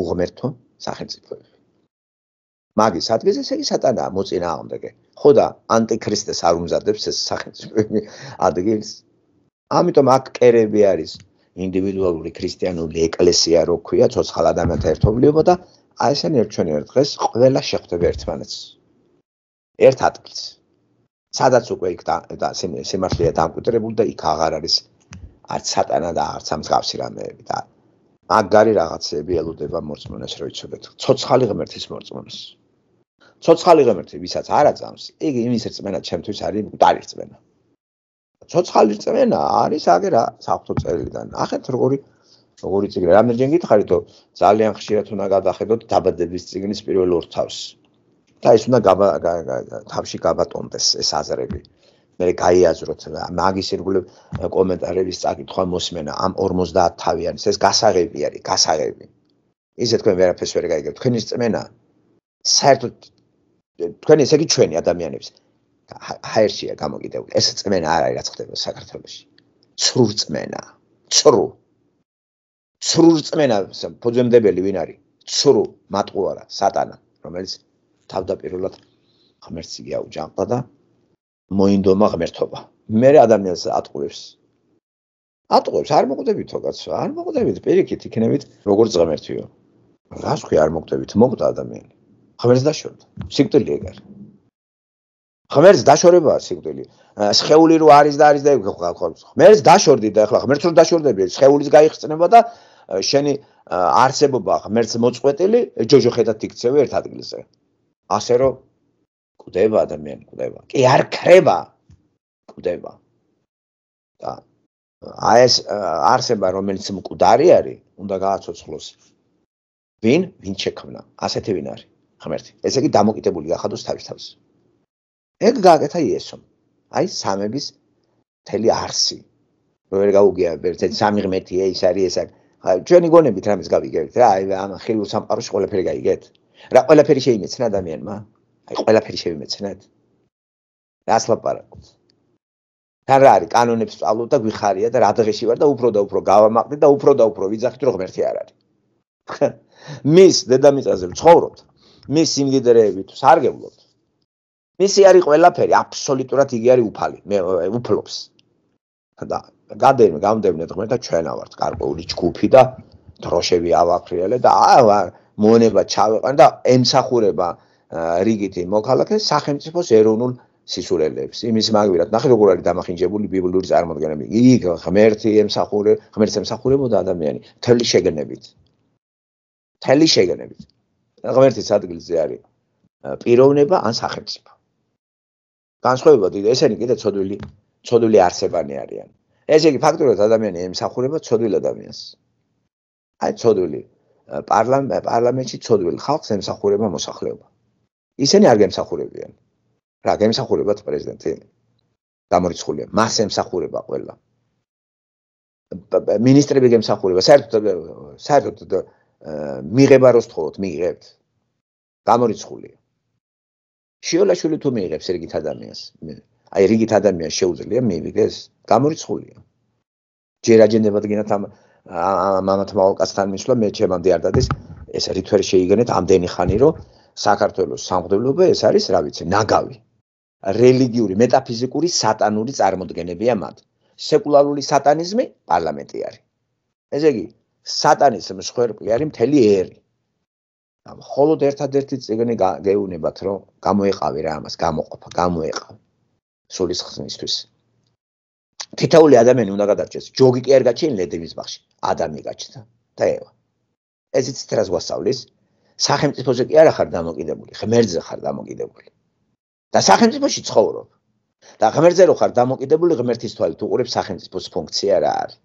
უღმერთო სახელმწიფოები მაგის ადგილს ეს იგი სატანაა მოწინააღმდეგე ხო და ანტიქრისტეს არ უმზადებს ეს სახელმწიფოები ადგილს ამიტომ აქ კერები არის ინდივიდუალური ქრისტიანული ეკლესია რო ქვია ცოცხალ ადამიანთა ერთობლიობა და აი ესენი ერთჩვენიერ დღეს ყველა შეხვდება ერთმანეთს ერთ ადგილს სადაც უკვე იქ და სიმართლეა დაკუტრებული და იქ აღარ არის არც სატანა და არც ამსგავსი რამეები და აგარი რაღაცები ელოდება მორწმუნეს რო იცოდეთ. ცოცხალი ღმერთის მორწმუნეს. ცოცხალი ღმერთი ვისაც არ აწამს, იგი იმის რწმენა ჩემთვის არის მკვდარი რწმენა. ცოცხალი რწმენა არის აგი რა საფთო წერილიდან. ახეთ როგორი როგორი ციგნი რამდენჯერ გითხარით, რომ ძალიან ხშირად უნდა გადახედოთ დაბადების წიგნის პირველ ორ თავს. და ის უნდა გაბა თავში გაბატონდეს ეს აზრები. მე გაიაზროთ მაგის ირგვლივ э, კომენტარების წაკითხვა მოსმენა ამ 50 თავიანს ეს გასაღები არის გასაღები ისე თქვენ ვერაფერს ვერ გაიგებთ თქვენი წმენა საერთოდ э, თქვენ ესე იგი ჩვენი ადამიანებს ჰაერშია გამოგიდებული ეს წმენა არ არის რაც ხდება საქართველოში ცრურ წმენა ცრუ ცრურ წმენა ფუძემდებელი ვინ არის ცრუ მატყუარა სატანა რომელიც თავდაპირველად ღმერთს იგი აუჯანყდა და მოინდომა ღმერთობა. მე ადამიანს ატყუებს. ატყუებს, არ მოგდებით თოკაცო, არ მოგდებით პირიქით იქნებით, როგორ ღმერთიო. რას ხვი არ მოგდებით მოგდ ადამიანი. ღმერთს დაშორდ. სიკვდილი ეგ არის. ღმერთს დაშორებაა სიკვდილი. სხეული რო არის და არის და ღმერთს დაშორდი და ახლა ღმერთს რო დაშორდები, სხეულიც გაიხსნება და შენი არსებობა ღმერთს მოწყვეტილი ჯოჯოხეთად იქცევი ერთ ადგილზე. ასე რომ კვდება ადამიანი კვდება კი არ ხრება კვდება და აი ეს არსება რომელიც მკვდარი არის უნდა გააცოცხლოს ვინ ვინ შექმნა ასეთი ვინ არის ღმერთი ესე იგი დამოკიდებული გახადოს თავის თავს ეგ გააკეთა იესო აი სამების მთელი არსი ვერ გაუგია ერთ-ერთი სამი ღმერთია ის არის ესა აი ჩვენი გონებით რამის გავიგებთ რა აი ამ ხილულ სამყაროში ყველაფერი გაიგეთ რა ყველაფერი შეიმეცნა ადამიანმა აი ყველაფერი შევიმეცნეთ. რას ლაპარაკობთ? და რა არის კანონებს სწავლობ და გвихარია და რა დღეში ვარ და უფრო და უფრო გავამაყდი და უფრო და უფრო ვიძახით რომ ღმერთი არ არის. მის დედამიწაზე ვცხოვრობთ. მის სიმდიდრეებით სარგებლობთ. მისი არის ყველაფერი, აბსოლუტურად იგი არის უფალი, მე უფლობს. და გადაიმ გამდევნეთ ღმერთა ჩვენა ვართ, გარკვეული ჯგუფი და დროშები ავაფრიალე და აა მონება ჩავეყან და ემსახურება რიგითი მოქალაქე სახელმწიფოს ეროვნულ სისულელებს. იმის მაგვირად ნახე როგორ არის დამახინჯებული ბიბლიური წარმოდგენები. იქ ღმერთი ემსახურე, ღმერთს ემსახურებოდა ადამიანი თელი შეგნებით. თელი შეგნებით. ღმერთის ადგილზე არის პიროვნება ან სახელმწიფო. განსხვავება დიდი, ესენი კიდე ცოდვილი ცოდვილი არსებანი არიან. ესე იგი ფაქტობრივად ადამიანი ემსახურება ცოდვილ ადამიანს. აი ცოდვილი პარლამენტში ცოდვილ ხალხს ემსახურება მოსახლეობა. ისინი არ გემსახურებიან. რა გემსახურებათ პრეზიდენტი? გამორიცხულია, მას ემსახურება ყველა. ministrები გემსახურება, საერთოდ საერთოდ მიიღება როსთხოვოთ, მიიღებთ. გამორიცხულია. შეოლაშვილი თუ მიიღებს რიგით ადამიანს, აი რიგით ადამიანს შეუძლია მიიღეს, გამორიცხულია. ჯერ აჯენებადგინათ ამ ამ მამათ მაოკასთან მისვლა მე ჩემამდე არ დადეს ეს რითვერ შეიგნეთ ამდენი ხანი რომ საქართველოს სამღვდელობა ეს არის რა ვიცი ნაგავი რელიგიური მეტაფიზიკური სატანური წარმოდგენებია მათ სეკულარული სატანიზმი პარლამენტი არის ესე იგი სატანის მსხვერპლი არის მთელი ერი ამ მხოლოდ ერთადერთი წიგნი გეუნებათ რომ გამოიყავი რა ამას გამოყოფა გამოიყავ სულის ხსნისთვის თითოეული ადამიანი უნდა გადარჩეს ჯოგი კი არ გაჩენ ლედემის ბაღში ადამიანი გაჩნდა და ევა ეს იცით რას გვასწავლის სახელმწიფოზე კი არ ახარ დამოკიდებული, ღმერთზე ხარ დამოკიდებული. და სახელმწიფოში ცხოვრობ. და ღმერთზე რო ხარ დამოკიდებული, ღმერთის თვალით უყურებ სახელმწიფოს ფუნქცია რა არის.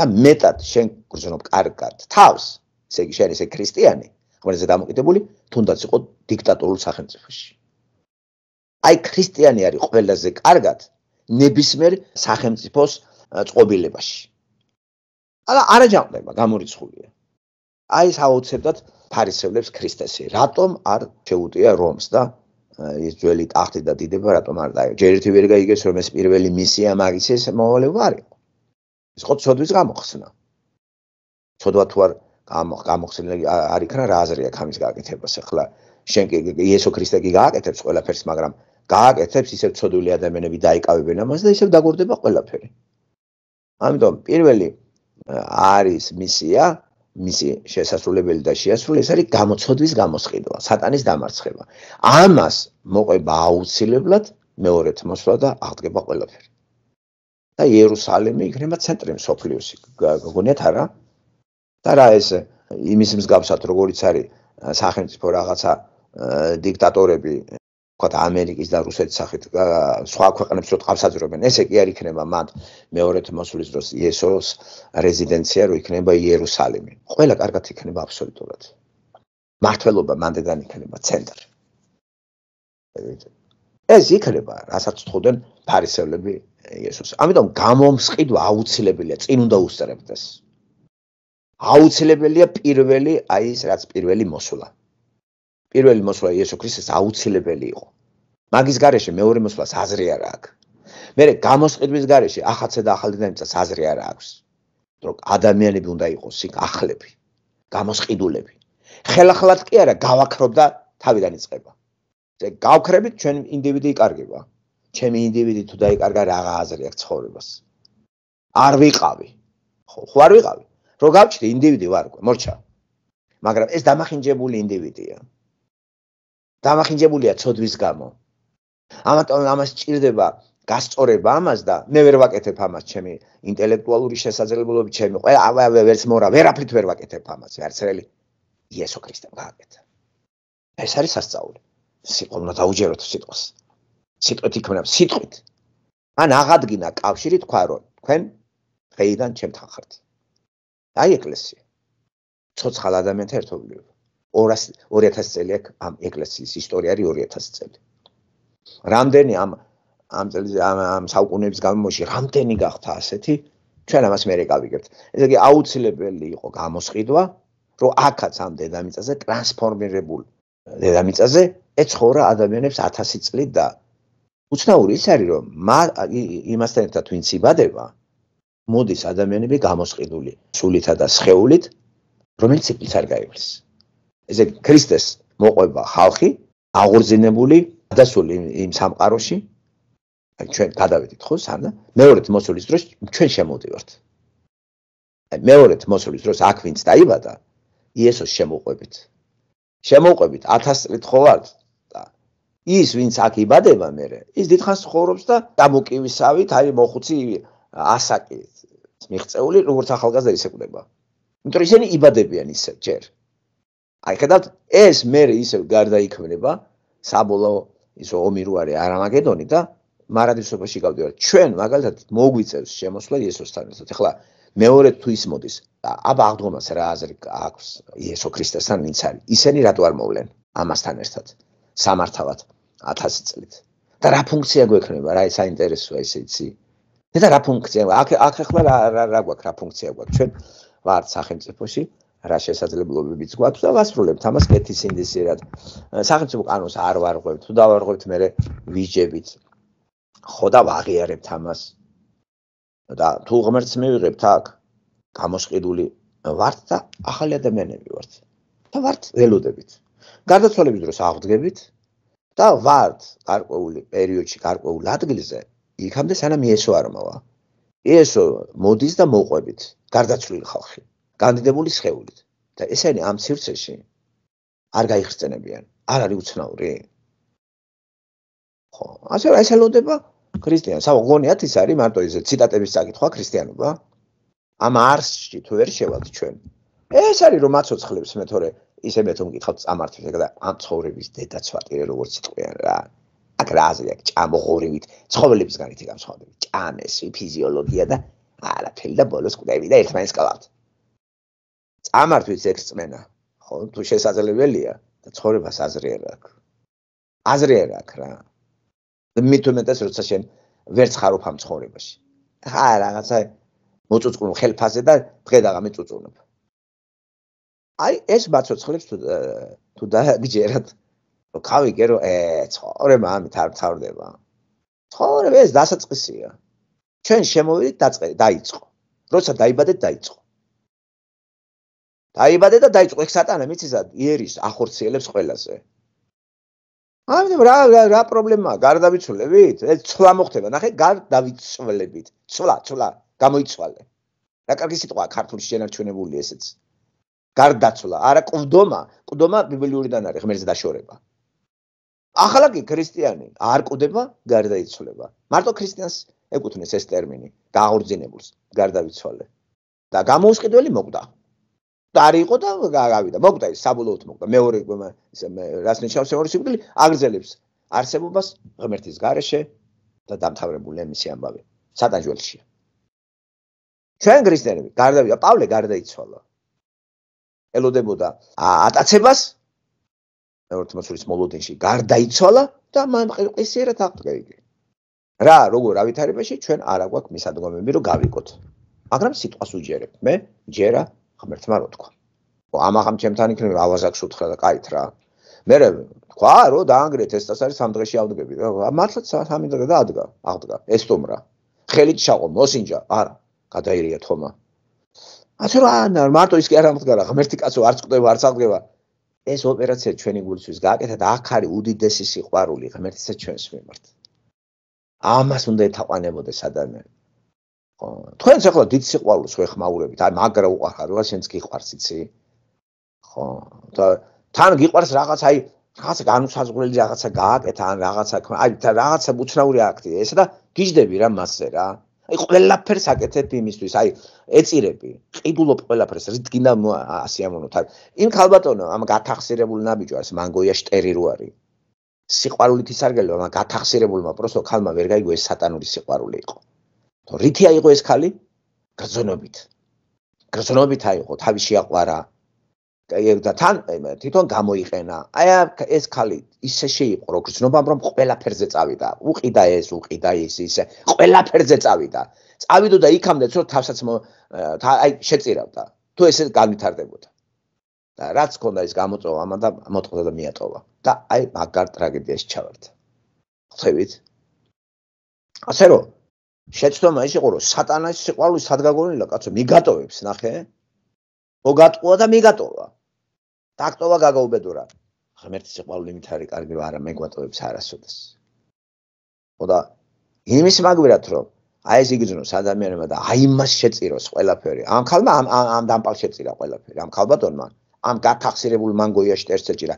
და მეტად შენ გრძნობ კარგად თავს, ესე იგი შენ ესე ქრისტიანი, ღმერთზე დამოკიდებული, თუნდაც იყო დიქტატორულ სახელმწიფოში. აი ქრისტიანი არის ყველაზე კარგად ნებისმიერ სახელმწიფოს წყობილებაში. ალა არაჯამდება გამორიცხულია. აი ეს აუცილებლად ფარისევლებს ქრისტესი. რატომ არ შეუტია რომს და ეს ძველი ტახტი და დიდება რატომ არ დაიო? ჯერ ერთი ვერ გაიგეს რომ ეს პირველი მისია მაგის ეს მოვალეობა არისო. ეს ხო ცოდვის გამოხსნა. ცოდვა თუ არ გამოხსნილი არ იქნა რა აზრი აქვს ამის გააკეთებას ახლა შენ კი იესო ქრისტე კი გააკეთებს ყველაფერს მაგრამ გააკეთებს ისევ ცოდვილი ადამიანები დაიკავებენ ამას და ისევ დაგორდება ყველაფერი ამიტომ პირველი არის მისია მისი შესასრულებელი და შეასრულებელი ეს არის გამოცხადვის გამოსყიდვა, სატანის დამარცხება. ამას მოყვება აუცილებლად მეორე თმოსვლა და აღდგება ყველაფერი. და იერუსალიმი იქნება ცენტრი მსოფლიოსი. გგონიათ არა? და რა ეს იმის მსგავსად როგორიც არის სახელმწიფო რაღაცა დიქტატორები ვქოთ ამერიკის და რუსეთის სახით სხვა ქვეყნებს რო თავსაძრობენ ესე კი არ იქნება მათ მეორეთ მოსულის დროს იესოს რეზიდენცია რო იქნება იერუსალიმი ყველა კარგად იქნება აბსოლუტურად მართლობა მანდედან იქნება ცენტრი ეს იქნება რასაც თხოვდნენ ფარისევლები იესოს ამიტომ გამომსყიდვა აუცილებელია წინ უნდა უსწრებდეს აუცილებელია პირველი აი ეს რაც პირველი მოსულა პირველი მოსვლა იესო ქრისტეს აუცილებელი იყო. მაგის გარეშე მეორე მოსვლას აზრი არ აქვს. მე გამოსყიდვის გარეშე ახაცა და ახალგაზრდა აზრი არ აქვს. რომ ადამიანები უნდა იყოს იქ ახლები, გამოსყიდულები. ხელახლად კი არა, გავაქრობდა თავიდან იწყება. ეს გავქრებით ჩვენ ინდივიდი იკარგება. ჩემი ინდივიდი თუ დაიკარგა რაღა აზრი აქვს ცხოვრებას. არ ვიყავი. ხო, ხო არ ვიყავი. რო გავჩდი ინდივიდი ვარ, მორჩა. მაგრამ ეს დამახინჯებული ინდივიდია. დამახინჯებულია ცოდვის გამო. ამიტომ ამას ჭირდება გასწორება ამას და მე ვერ ვაკეთებ ამას ჩემი ინტელექტუალური შესაძლებლობები ჩემი ყველა ვერც მორა ვერაფრით ვერ ვაკეთებ ამას ვერც რელი იესო ქრისტემ გააკეთა ეს არის სასწაული სიყვნა დაუჯეროთ სიტყვას სიტყვით იქნება სიტყვით ან აღადგინა კავშირი თქვა რომ თქვენ ღეიდან ჩემთან ხართ აი ეკლესია ცოცხალ ადამიანთა ერთობლიობა 200 2000 წელი აქ ამ ეკლესიის ისტორია არის 2000 წელი. რამდენი ამ ამ წელს ამ ამ საუკუნეების განმავლობაში რამდენი გახთა ასეთი ჩვენ ამას მე რეკავიგებთ. ესე იგი აუცილებელი იყო გამოსყიდვა, რომ აქაც ამ დედამიწაზე ტრანსფორმირებულ დედამიწაზე ეცხოვრა ადამიანებს 1000 წელი და უცნაური ის არის რომ იმასთან ერთად ვინც იბადება მოდის ადამიანები გამოსყიდული სულითა და სხეულით რომელიც იწარგავს ესე ქრისტეს მოყვება ხალხი აღორძინებული დასული იმ სამყაროში აი ჩვენ გადავედით ხო სანა მეორეთ მოსულის დროს ჩვენ შემოვდივართ აი მეორეთ მოსულის დროს აქ ვინც დაიბადა იესოს შემოყვებით შემოყვებით 1000 წლით ხო არ ის ვინც აქ იბადება მე ის დიდხანს ხოვრობს და დამოკივისავით აი მოხუცი ასაკი მიღწეული როგორც ახალგაზრდა ისე ყდება იმიტომ ისინი იბადებიან ისე ჯერ აი ხედავთ ეს მე ისევ გარდაიქმნება საბოლოო ის ომი რო არის არამაგედონი და მარადისობაში გავდივარ ჩვენ მაგალითად მოგვიწევს შემოსვლა იესოსთან ერთად ეხლა მეორე თუ ის მოდის აბა აღდგომას რა აზრი აქვს იესო ქრისტესთან ვინც არის ისინი რატო არ მოვლენ ამასთან ერთად სამართავად 1000 წლით და რა ფუნქცია გვექნება რა საინტერესოა ესე იცი და რა ფუნქცია აქ აქ ახლა რა რა გვაქვს რა ფუნქცია გვაქვს ჩვენ ვართ სახელმწიფოში რა შესაძლებლობებიც გვაქვს და გასრულებთ ამას კეთის ინდისერად. სახელმწიფო კანონს არ ვარღვევთ, თუ დავარღვევთ მე ვიჯებით. ხო და ვაღიარებთ ამას. და თუ ღმერთს მივიღებთ აქ გამოშყიდული ვართ და ახალი ადამიანები ვართ. და ვართ ველოდებით. გარდაცვალების დროს აღვდგებით და ვართ გარკვეული პერიოდში გარკვეულ ადგილზე იქამდე სანამ ესო არ მოვა. ესო მოდის და მოყვებით გარდაცვლილი ხალხი. კანდიდებული შეეულით და ესენი ამ სივრცეში არ გაიხრწნებიან არ არის უცნაური ხო ასე რომ ეს ელოდება ქრისტიან საღონიათ ის არის მარტო ეს ციტატების საკითხვა ქრისტიანობა ამ არსში თუ ვერ შევალთ ჩვენ ეს არის რომ მაცოცხლებს მე თორე ისე მე თუ მკითხავთ სამართლის და ამ ცხოვრების დედაცვატირე როგორც იყვიან რა აქ რა აზრი აქვს ჭამღორივით ცხოველებისგან ერთი განსხვავდება ჭამესი ფიზიოლოგია და არაფერი და ბოლოს კვდები და ერთმანეთს კლავთ წამართვის ექსწმენა, ხო, თუ შესაძლებელია და ცხოვრებას აზრიერა აქვს. აზრიერა აქვს რა. მითუმეტეს როცა შენ ვერ ცხარობ ამ ცხოვრებაში. ხა რაღაცა მოწუწყულო ხელფაზე და დღე და ღამე წუწუნობ. აი ეს მაცოცხლებს თუ თუ დაგჯერათ, ხავიგერო, ე, ცხოვრება ამით არ თავდება. ცხოვრება ეს დასაწყისია. ჩვენ შემოვიდეთ დაწყე, დაიწყო. როცა დაიბადეთ დაიწყო. დაიბადა და დაიწყო ეს სატანა მიცისად იერის ახორციელებს ყველაზე. აი რა რა რა პრობლემაა? გარდავიცვლებით? ეს ცვლა მოხდება. ნახე, გარდავიცვლებით. ცვლა, ცვლა, გამოიცვალე. რა კარგი სიტყვაა ქართულში შენარჩუნებული ესეც. გარდაცვლა, არა კვდომა, კვდომა ბიბლიურიდან არის ღმერთზე დაშორება. ახლა კი ქრისტიანი არ კვდება, გარდაიცვლება. მარტო ქრისტიანს ეკუთვნის ეს ტერმინი, გააღორძინებულს, გარდავიცვალე. და გამოუსყიდველი მოკვდა. არ იყო და გავიდა. მოკვდა ის საბოლოოდ მოკვდა. მეორე რას ნიშნავს მეორე სიკვდილი? აგრძელებს არსებობას ღმერთის გარეშე და დამთავრებული ემისი ამბავი. სატანჯველშია. ჩვენ ქრისტიანები გარდავია პავლე გარდაიცვალა. ელოდებოდა ატაცებას ერთმოცურის მოლოდენში გარდაიცვალა და მან ყისერად აღდგა იგი. რა, როგორ რავითარებაში ჩვენ არ აგვაქვს მისადგომები რომ გავიკოთ. მაგრამ სიტყვას უჯერებ მე ჯერა ღმერთმა რო თქვა. ამ აღამ ჩემთან იქნება ავაზაკს უთხრა და кайთ რა. მე რე თქვა რომ დაანგრეთ ეს დას არის სამ დღეში ავდგები. მართლაც სამ დღე და ადგა, აღდგა ეს თომრა. ხელით ჩაყო მოსინჯა, არა, გადაირია თომა. ასე რომ არ მარტო ის კი არ ამდგარა, ღმერთი კაცო არც ყდება, არც აღდგება. ეს ოპერაცია ჩვენი გულისთვის გააკეთა და აქ არის უდიდესი სიყვარული ღმერთისა ჩვენს მიმართ. ამას უნდა ეთაყვანებოდეს ადამიანი. ხო თქვენ ახლა დიდ სიყვარულს ხეხმაურებით ან მაგრა უყარხარ რა შენც გიყვარს იცი ხო თან გიყვარს რაღაც აი რაღაცა განუსაზღვრელი რაღაცა გააკეთე ან რაღაცა ქმა აი და რაღაცა უცნაური აქტი ესა და გიждები რა მასზე რა აი ყველაფერს აკეთებ იმისთვის აი ეწირები ყიდულობ ყველაფერს რითგინა ასიამოვნოთ აი იმ ქალბატონო ამ გათახსირებულ ნაბიჯვარს მანგოია შტერი რო არის სიყვარულით ისარგებლა მაგრამ გათახსირებულმა პროსო ქალმა ვერ გაიგო ეს სატანური სიყვარული იყო რითი აიღო ეს ხალი? გრძნობით. გრძნობით აიღო, თავი შეაყვარა. და თან თვითონ გამოიყენა. აი ეს ხალი ისე შეიყო, რომ გრძნობამ რომ ყველაფერზე წავიდა. უყიდა ეს, უყიდა ის, ისე ყველაფერზე წავიდა. წავიდო და იქამდე ცოტა თავსაც აი შეწირავდა. თუ ესე განვითარდებოდა. და რაც ქონდა ის გამოწოვა ამან და მოტყდა და მიატოვა. და აი მაგარ ტრაგედიაში ჩავარდა. ხვევით? ასე რომ შეცდომა ის იყო რომ სატანას სიყვარული სად გაგონილა კაცო მიგატოვებს ნახე მოგატყუა და მიგატოვა დაკტოვა გაგაუბედურა ღმერთი სიყვარული მით არის კარგი არა მეგვატოვებს არასოდეს ოდა იმის მაგვირათ რომ აი ეს იგრძნოს ადამიანებმა და აი მას შეწიროს ყველაფერი ამ ხალმა ამ ამ დამპალ შეწირა ყველაფერი ამ ხალბატონმა ამ გათახსირებულ მანგოიაში ერთხელ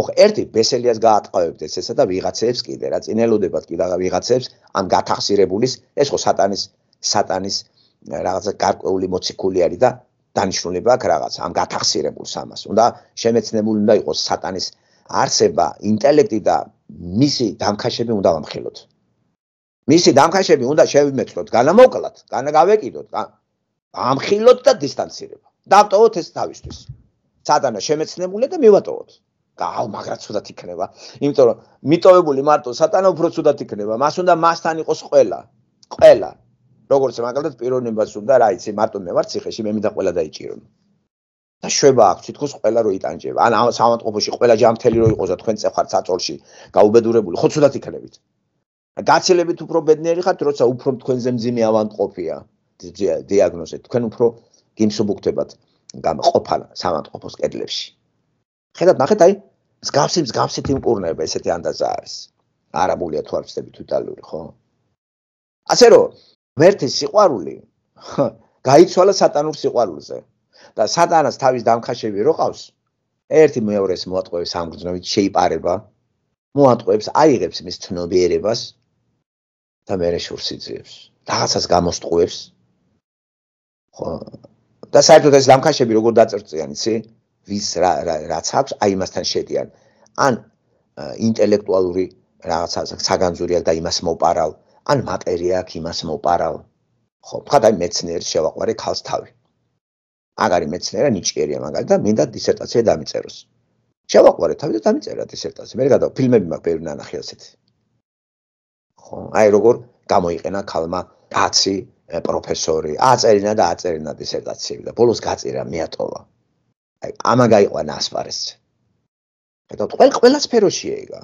ოხ ერთი ბესელიას გაატყავებდეს ესა და ვიღაცებს კიდე რა წინელოდებად კიდე ვიღაცებს ამ გათახსირებულის ეს ხო სატანის სატანის რაღაცა გარკვეული მოციქული არის და დანიშნულება აქვს რაღაც ამ გათახსირებულს ამას უნდა შემეცნებული უნდა იყოს სატანის არსება ინტელექტი და მისი დამხაშები უნდა გამხელოთ მისი დამხაშები უნდა შევიმეცნოთ განამოკლათ განაგავეკიდოთ ამხილოთ და დისტანცირება დავტოვოთ ეს თავისთვის სადანა შემეცნებულია და მივატოვოთ. და აუ მაგრა ცუდად იქნება. იმიტომ რომ მიტოვებული მარტო სატანა უფრო ცუდად იქნება. მას უნდა მასთან იყოს ყველა. ყველა. როგორც მაგალითად პიროვნებას უნდა რა იცი მარტო მე ვარ ციხეში მე მინდა ყველა დაიჭირო. და შვება აქვს თითქოს ყველა რო იტანჯება. ან სამანტყოფოში ყველა ჯამთელი რო იყოს და თქვენ წეხართ საწოლში გაუბედურებული ხო ცუდად იქნებით. გაცილებით უფრო ბედნიერი ხართ, როცა უფრო თქვენ ზემძიმე ავანტყოფია დიაგნოზით. თქვენ უფრო გიმსუბუქდებათ. გამოყოფალ სამათყოფოს კედლებში. ხედავთ, ნახეთ, აი, მსგავსი მსგავსი თიმკურნეა ესეთი ანდაზა არის. არაბულია თუ არ ვწდები თუ იტალიური, ხო? ასე რომ, ვერთის სიყვარული გაიცვალა სატანურ სიყვარულზე. და სატანას თავის დამხაშები რო ყავს, ერთი მეორეს მოატყვევს ამგზნობით, შეიპარება, მოატყვევს, აიღებს მის ცნობიერებას და მეერე შურს იძიებს. რაღაცას გამოსტყვევს. ხო, და საერთოდ ეს ლამხაშები როგორ დაწერწიან იცი ვის რა რაც აქვს აი მასთან შედიან ან ინტელექტუალური რაღაცა საგანძურია და იმას მოპარავ ან მატერია აქვს იმას მოპარავ ხო ხათ აი მეცნიერ შევაყვარე ქალს თავი აგარი მეცნიერა ნიჭიერია მაგალითად და მინდა დისერტაცია დამიწეროს შევაყვარე თავი და დამიწერა დისერტაცია მე გადავ ფილმები მაქვს ბევრი ნანახი ასეთი ხო აი როგორ გამოიყენა ქალმა კაცი პროფესორი, აწერინა და აწერინა დისერტაციები და ბოლოს გაწერა მეატოვა. აი, ამა გაიყვანა ასპარეს. ეგეთ ყველ ყველა სფეროშია ეგა.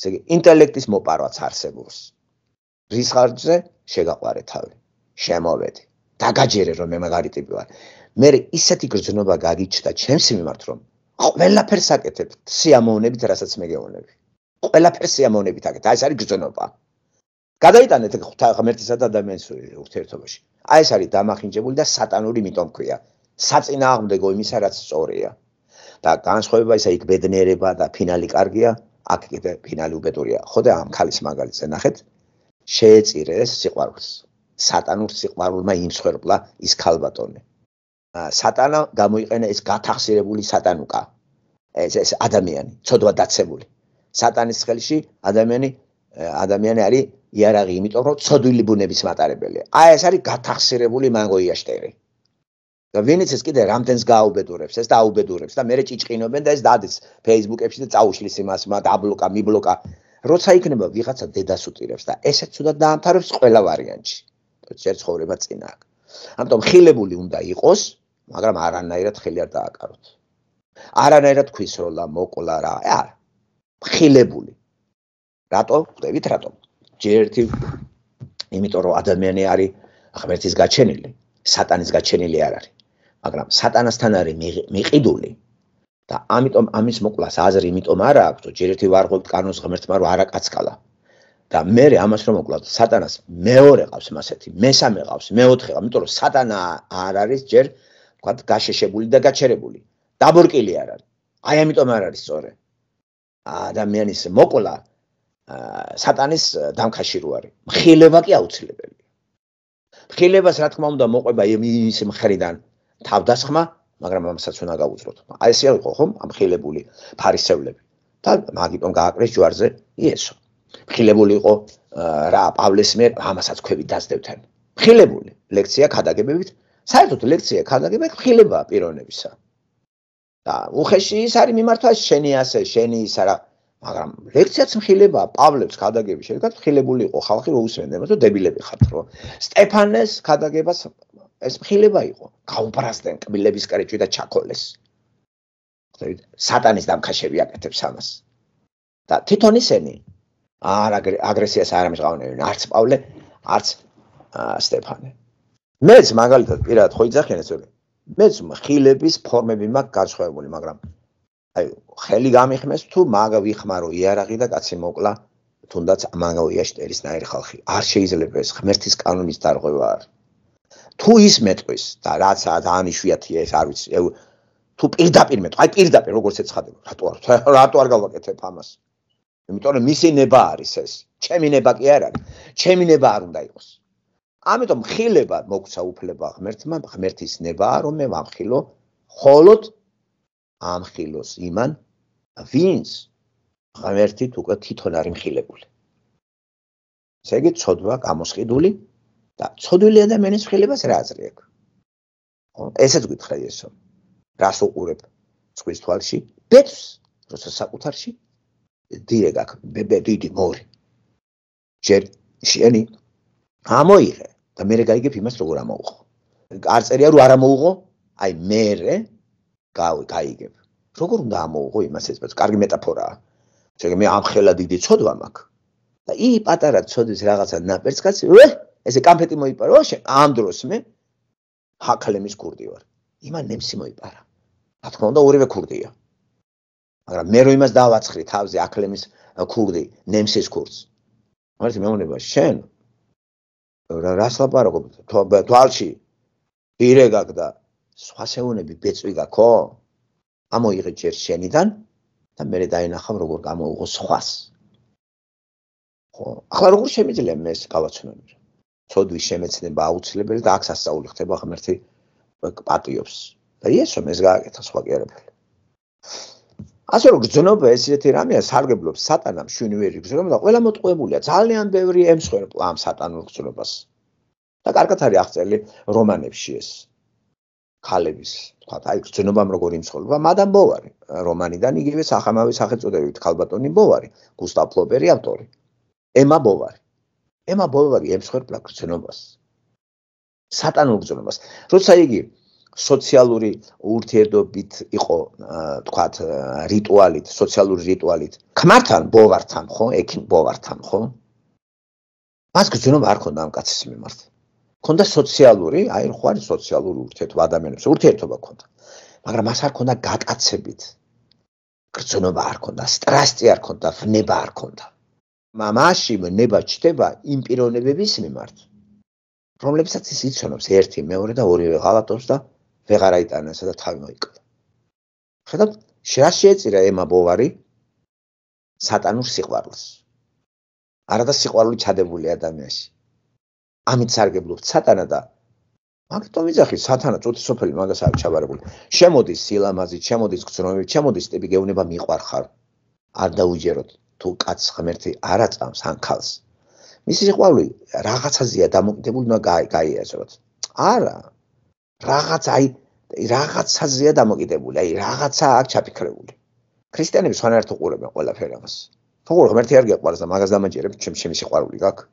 ესე იგი, ინტელექტის მოპარვაც არსებობს. რის ხარჯზე შეგაყარე თავი, შემოვედი. დაგაჯერე რომ მე მაგარი ტიპი ვარ. მე ისეთი გრძნობა გაგიჩნდა ჩემს მიმართ რომ ყველაფერს აკეთებ, სიამოვნებით, რასაც მეგეონები. ყველაფერს სიამოვნებით აკეთე. აი ეს არის გრძნობა. გადაიტანეთ ღმერთისა და ადამიანის ურთიერთობაში. აი ეს არის დამახინჯებული და სატანური მიტომქვია. საწინააღმდეგო იმისა, რაც სწორია. და განსხვავება ისა იქ ბედნიერება და ფინალი კარგია, აქ კიდე ფინალი უბედურია. ხო და ამ ხალის მაგალითზე ნახეთ, შეეწირეს სიყვარულს. სატანურ სიყვარულმა იმსხვერპლა ის ხალბატონი. სატანა გამოიყენა ეს გათახსირებული სატანუკა. ეს ეს ადამიანი, ცოდვა დაცემული. სატანის ხელში ადამიანი ადამიანი არის იარაღი, იმიტომ რომ ცოდვილი ბუნების მატარებელია. აი ეს არის გათახსირებული მანგოიაშტერი. და ვინიცეს კიდე რამდენს გააუბედურებს, ეს დააუბედურებს და მეરે ჭიჭყინობენ და ეს დადის Facebook-ებში და წაუშლის იმას, მაგ დაბლოკა, მიბლოკა. როცა იქნება ვიღაცა დედას უტირებს და ესეც უნდა დაამთავროს ყველა ვარიანტში. ჯერ ცხოვრება წინა აქვს. ამიტომ ხილებული უნდა იყოს, მაგრამ არანაირად ხილი არ დააკაროთ. არანაირად ქვის როლა მოკლა რა. აა ხილებული. რატო? ხვდებით რატომ? ჯერ ერთი იმიტომ რომ ადამიანი არის ღმერთის გაჩენილი, სატანის გაჩენილი არ არის. მაგრამ სატანასთან არის მიყიდული და ამიტომ ამის მოკლას აზრი იმიტომ არ აქვს, რომ ჯერ ერთი ვარღვევთ კანონს ღმერთმა რომ არაკაცკალა. და მე ამას რომ მოკლავ სატანას მეორე ყავს მასეთი, მესამე ყავს, მეოთხე, ამიტომ რომ სატანა არ არის ჯერ ვთქვათ გაშეშებული და გაჩერებული. დაბორკილი არ არის. აი ამიტომ არ არის სწორე. ადამიანის მოკლა სატანის დამხაში რო არის. მხილება კი აუცილებელია. მხილებას რა თქმა უნდა მოყვება იმის მხრიდან თავდასხმა, მაგრამ ამასაც უნდა გავუძროთ. აი ესე იყო ხომ ამხილებული ფარისევლები. და მაგიტონ გააკრეს ჯვარზე იესო. მხილებული იყო რა პავლეს მე ამასაც ხვევით დაძდებთან. მხილებული ლექცია ქადაგებებით. საერთოდ ლექცია ქადაგებებით მხილებაა პიროვნებისა. და უხეში ის არის მიმართვა შენი ასე, შენი ის არის მაგრამ ლექციაც მხილება პავლებს ხადაგების შეკეთ ხილებული იყო ხალხი რომ უსვენდება რომ დებილები ხართ რომ სტეფანეს ხადაგებას ეს მხილება იყო გაუბრაზდნენ კბილების კარეჭვი და ჩაქოლეს ხედავთ სატანის დამხაშები აკეთებს ამას და თვითონ ისინი არ აგრესიას არ ამჟღავნენ არც პავლე არც სტეფანე მეც მაგალითად პირად ხო იძახიან ეს მეც მხილების ფორმები მაქვს განსხვავებული მაგრამ აი ხელი გამიხმეს თუ მაგ ვიხმარო იარაღი და კაცი მოკლა თუნდაც მაგავია შტერის ნაირი ხალხი არ შეიძლება ეს ღმერთის კანონის დარღვევა არ თუ ის მეტყვის და რაც დაანიშვიათია ეს არ ვიცი თუ პირდაპირ მეტყვი აი პირდაპირ როგორც ეცხადება რატო არ რატო არ გავაკეთებ ამას იმიტომ რომ მისი ნება არის ეს ჩემი ნება კი არ არის ჩემი ნება არ უნდა იყოს ამიტომ ხილება მოქცა უფლება ღმერთმა ღმერთის ნებაა რომ მე ვამხილო ხოლოდ ამხილოს იმან ვინც ღმერთით უკვე თვითონ არის მხილებული ესე იგი ცოდვა გამოსყიდული და ცოდვილი ადამიანის მხილებას რა აზრი აქვს ხო ესეც გითხრა ისო რას უყურებ წვის თვალში ბეთს როცა საკუთარში დიეგ აქ ბებე დიდი მორი ჯერ შენი ამოიღე და მე რა გაიგებ იმას როგორ ამოუღო არ წერია რომ არ ამოუღო აი მე გაიგებ. როგორ უნდა ამოვიღო იმას ეს მას? კარგი მეტაფორაა. ჩვენ მე ამხელა დიდი ცოდვა მაქვს. და ი პატარა ცოდვის რაღაცა ნაპერცკაც, ვე, ესე კანფეტი მოიპარო, შე, ამ დროს მე ჰაკლემის კურდი ვარ. იმა ნემსი მოიპარა. რა თქმა უნდა ორივე კურდია. მაგრამ მე რო იმას დავაცხრი თავზე აკლემის კურდი, ნემსის კურს. მაგრამ მე მეუბნება შენ რა რას ლაპარაკობ? თვალში ირეგაკ და სვასეუნები ბეწვი გაქო? ამოიღე ჯერ შენიდან და მე დაინახავ როგორ გამოიღო სვას. ხო, ახლა როგორ შემიძლია მე ეს გავაცნობი? ცოდვის შემეცნება აუცილებელი და აქ სასწაული ხდება ღმერთი პატიოს. და ესო მე ეს გააკეთა სხვა კი არაფერი. ასე რომ გძნობა ესეთი რამეა სარგებლობს სატანამ შვინი ვერ იგზნობა და ყველა მოტყუებულია ძალიან ბევრი ემსხვერპლა ამ სატანურ გძნობას და კარგად არის აღწერილი რომანებში ეს ქალების, თქვა, აი გრძნობამ როგორი იმსხოლება, მადამ ბოვარი, რომანიდან იგივე სახამავე სახელწოდებით ქალბატონი ბოვარი, გუსტავ ფლობერი ავტორი. ემა ბოვარი. ემა ბოვარი ემსხვერპლა გრძნობას. სატანო გრძნობას. როცა იგი სოციალური ურთიერთობით იყო, თქვა, რიტუალით, სოციალური რიტუალით, ქმართან ბოვართან ხო, ექიმ ბოვართან ხო? მას გრძნობა არ ხონდა ამ კაცის მიმართ. ქონდა სოციალური, აი რა ხარ სოციალური ურთიერთობა ადამიანებს, ურთიერთობა ქონდა. მაგრამ მას არ ქონდა გაკაცებით. გრძნობა არ ქონდა, სტრასტი არ ქონდა, ღნება არ ქონდა. მამაში ნება ჩდება იმ პიროვნებების მიმართ, რომლებსაც ის იცნობს ერთი, მეორე და ორივე ღალატობს და ვეღარ აიტანებს და თავი მოიკლა. ხედავ, რა შეეწირა ემა ბოვარი? სატანურ სიყვარულს. არადა სიყვარული ჩადებული ადამიანში. ამით სარგებლობ სატანა და მაგრამ ვიძახი სატანა წუთი სოფელი მაგას არ ჩაბარებული შემოდის სილამაზით შემოდის გზნობებით შემოდის ტიპი გეუნება მიყარხარ არ დაუჯეროთ თუ კაცს ღმერთი არ აწამს ან ხალს მისი სიყვარული რაღაცაზეა დამოკიდებული და გაიაზროთ არა რაღაც აი რაღაცაზეა დამოკიდებული აი რაღაცა აქ ჩაფიქრებული ქრისტიანები სხვანაირად უყურებენ ყველაფერს თუ ღმერთი არ გეყვარს და მაგას დამაჯერებ ჩემ შემი სიყვარული გაქვს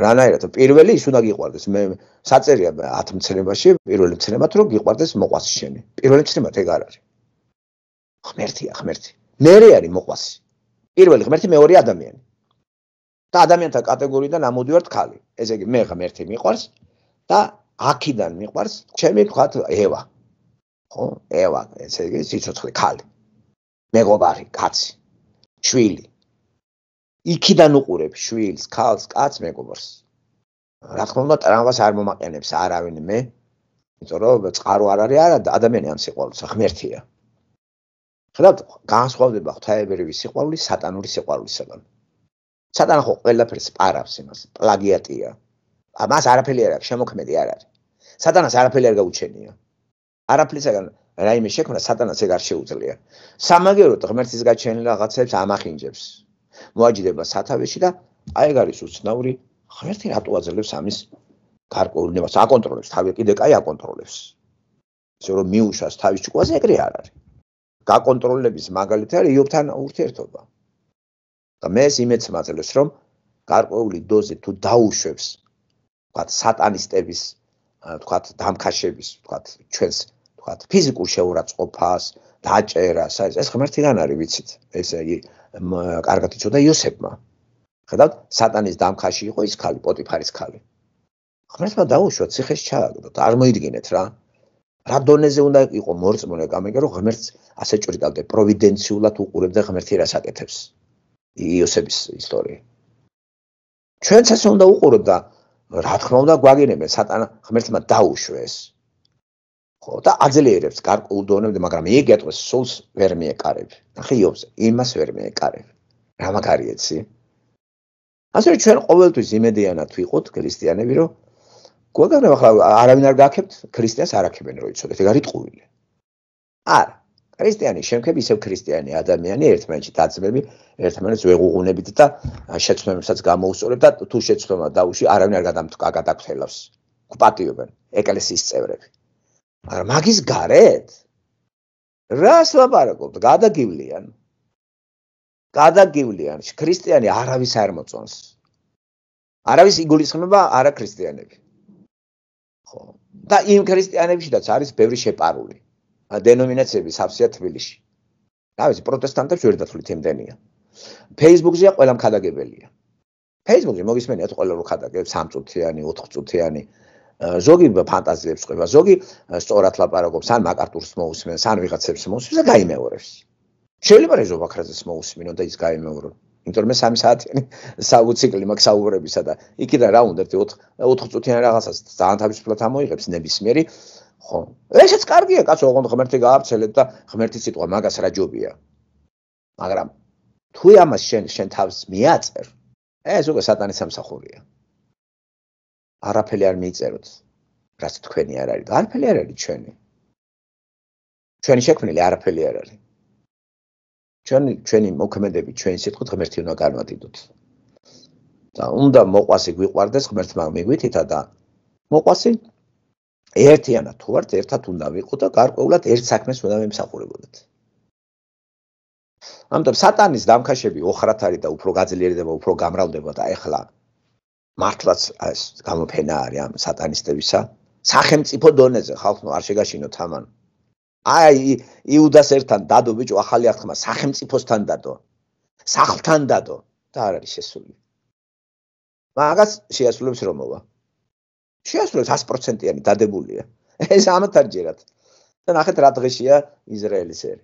რანაირად პირველი ის უნდა გიყვარდეს მე საწერია 10 მცნებაში პირველი მცნებათ რომ გიყვარდეს მოყვას შენი პირველი მცნებათ ეგ არ არის ღმერთია ღმერთი მერე არის მოყვასი პირველი ღმერთი მეორე ადამიანი და ადამიანთა კატეგორიიდან ამოდივართ ხალი ესე იგი მე ღმერთი მიყვარს და აქიდან მიყვარს ჩემი თქვათ ევა ხო ევა ესე იგი სიცოცხლე ხალი მეგობარი კაცი შვილი იქიდან უყურებ შვილს, ქალს, კაცს, მეგობარს. რა თქმა უნდა, ტრამვას არ მომაყენებს არავინ მე. იმიტომ რომ წყარო არ არის არა ადამიანი ამ სიყვარულს ხმერთია. ხედავთ, განსხვავდება ღთაებრივი სიყვარული სატანური სიყვარულისგან. სატანა ხო ყველაფერს პარავს იმას, პლაგიატია. მას არაფერი არ აქვს, შემოქმედი არ არის. სატანას არაფერი არ გაუჩენია. არაფლისგან რაიმე შექმნა სატანას ეგ არ შეუძლია. სამაგეროდ ღმერთის გაჩენილ რაღაცებს ამახინჯებს. მოაჯდება სათავეში და აი ეგ არის უცნაური ღმერთი რატო აძლევს ამის გარკვეულებას აკონტროლებს თავი კიდე კაი აკონტროლებს ისე რომ მიუშას თავის ჭკუაზე ეგრე არ არის გაკონტროლების მაგალითი არის იობთან ურთიერთობა და მე სიმეც მაძლევს რომ გარკვეული დოზი თუ დაუშვებს თქვა სატანისტების თქვა დამხაშების თქვა ჩვენს თქვა ფიზიკურ შეურაცხყოფას დაჭერას აი ეს ღმერთიდან არის ვიცით ესე იგი კარგად იცოდა იოსებმა. ხედავთ, სატანის დამხაში იყო ის ხალი, პოტიფარის ხალი. ღმერთმა დაუშვა ციხეს ჩააგდოთ, არ მოიდგინეთ რა. რა დონეზე უნდა იყო მორწმუნე გამეგე, რომ ღმერთს ასე ჭრიდავდა, პროვიდენციულად უყურებდა ღმერთი რას აკეთებს. იოსების ისტორია. ჩვენც ასე უნდა უყუროთ და რა თქმა უნდა გვაგინებენ სატანა ღმერთმა დაუშვეს. ხო და აძლიერებს გარკულ დონემდე, მაგრამ ეგეთვის სულს ვერ მეეკარები. ნახე იობს, იმას ვერ მეეკარები. რა მაგარი ეცი? ასე რომ ჩვენ ყოველთვის იმედიანად ვიყოთ ქრისტიანები, რომ გვაგან ახლა არავინ არ გააქებთ ქრისტიანს არაქებენ რო იცოდეთ, ეგ არის ტყუილი. არა. ქრისტიანი შემქები ისევ ქრისტიანი ადამიანი ერთმანეთში დაძმები, ერთმანეთს ვეღუღუნებით და შეცდომებსაც გამოუსწორებ და თუ შეცდომა დაუში არავინ არ გადამთ კაკადაკვთელავს. გპატიობენ ეკლესიის წევრები. მაგრამ მაგის გარეთ რას ლაპარაკობთ? გადაგივლიან. გადაგივლიან. ქრისტიანი არავის არ მოწონს. არავის იგულისხმება არა ქრისტიანები. ხო. და იმ ქრისტიანებშიდაც არის ბევრი შეპარული. დენომინაციები სავსეა თბილისში. რა ვიცი, პროტესტანტებს ვერ დათვლით იმდენია. Facebook-ზეა ყველა მქადაგებელია. Facebook-ზე მოგისმენიათ ყველა რო ხადაგებს სამწუთიანი, ოთხწუთიანი, ზოგი ფანტაზიებს ყובה, ზოგი სწორად ლაპარაკობს, ან მაკარტურს მოუსმენს, ან ვიღაცებს მოუსმენს და გაიმეორებს. შეიძლება რეზობა ხრაზეს მოუსმინო და ის გაიმეორო. იმიტომ რომ მე 3 საათიანი საუციკლი მაქვს საუბრებისა და იქი და რა უნდა 4 4 წუთიანი რაღაცას ძალიან თავისუფლად ამოიღებს ნებისმიერი ხო ესეც კარგია კაცო ოღონდ ღმერთი გააფცელებ და ღმერთი სიტყვა მაგას რა ჯობია მაგრამ თუ ამას შენ შენ თავს მიაწერ ეს უკვე სატანის სამსახურია არაფერი არ მიიწეროთ რაც თქვენი არ არის არაფერი არ არის ჩვენი ჩვენი შექმნილი არაფერი არ არის ჩვენი ჩვენი მოქმედები ჩვენი სიტყვით ღმერთი უნდა განვადიდოთ და უნდა მოყვასი გვიყვარდეს ღმერთმა მიგვითითა და მოყვასი ერთიანად თუ ვართ ერთად უნდა ვიყო და გარკვეულად ერთ საქმეს უნდა მემსახურებოდეთ ამიტომ სატანის დამქაშები ოხრათ არის და უფრო გაძლიერდება უფრო გამრავლდება და ეხლა მართლაც ეს გამოფენა არის ამ სატანისტებისა სახელმწიფო დონეზე ხალხო არ შეგაშინო თამან აი იუდას ერთთან დადო ბიჭო ახალი აღთქმა სახელმწიფოსთან დადო სახლთან დადო და არ არის შესული მაგას შეასრულებს რომ მოვა შეასრულებს 100%-იანი დადებულია ეს ამათარ ჯერათ და ნახეთ რა დღეშია ისრაელის ერი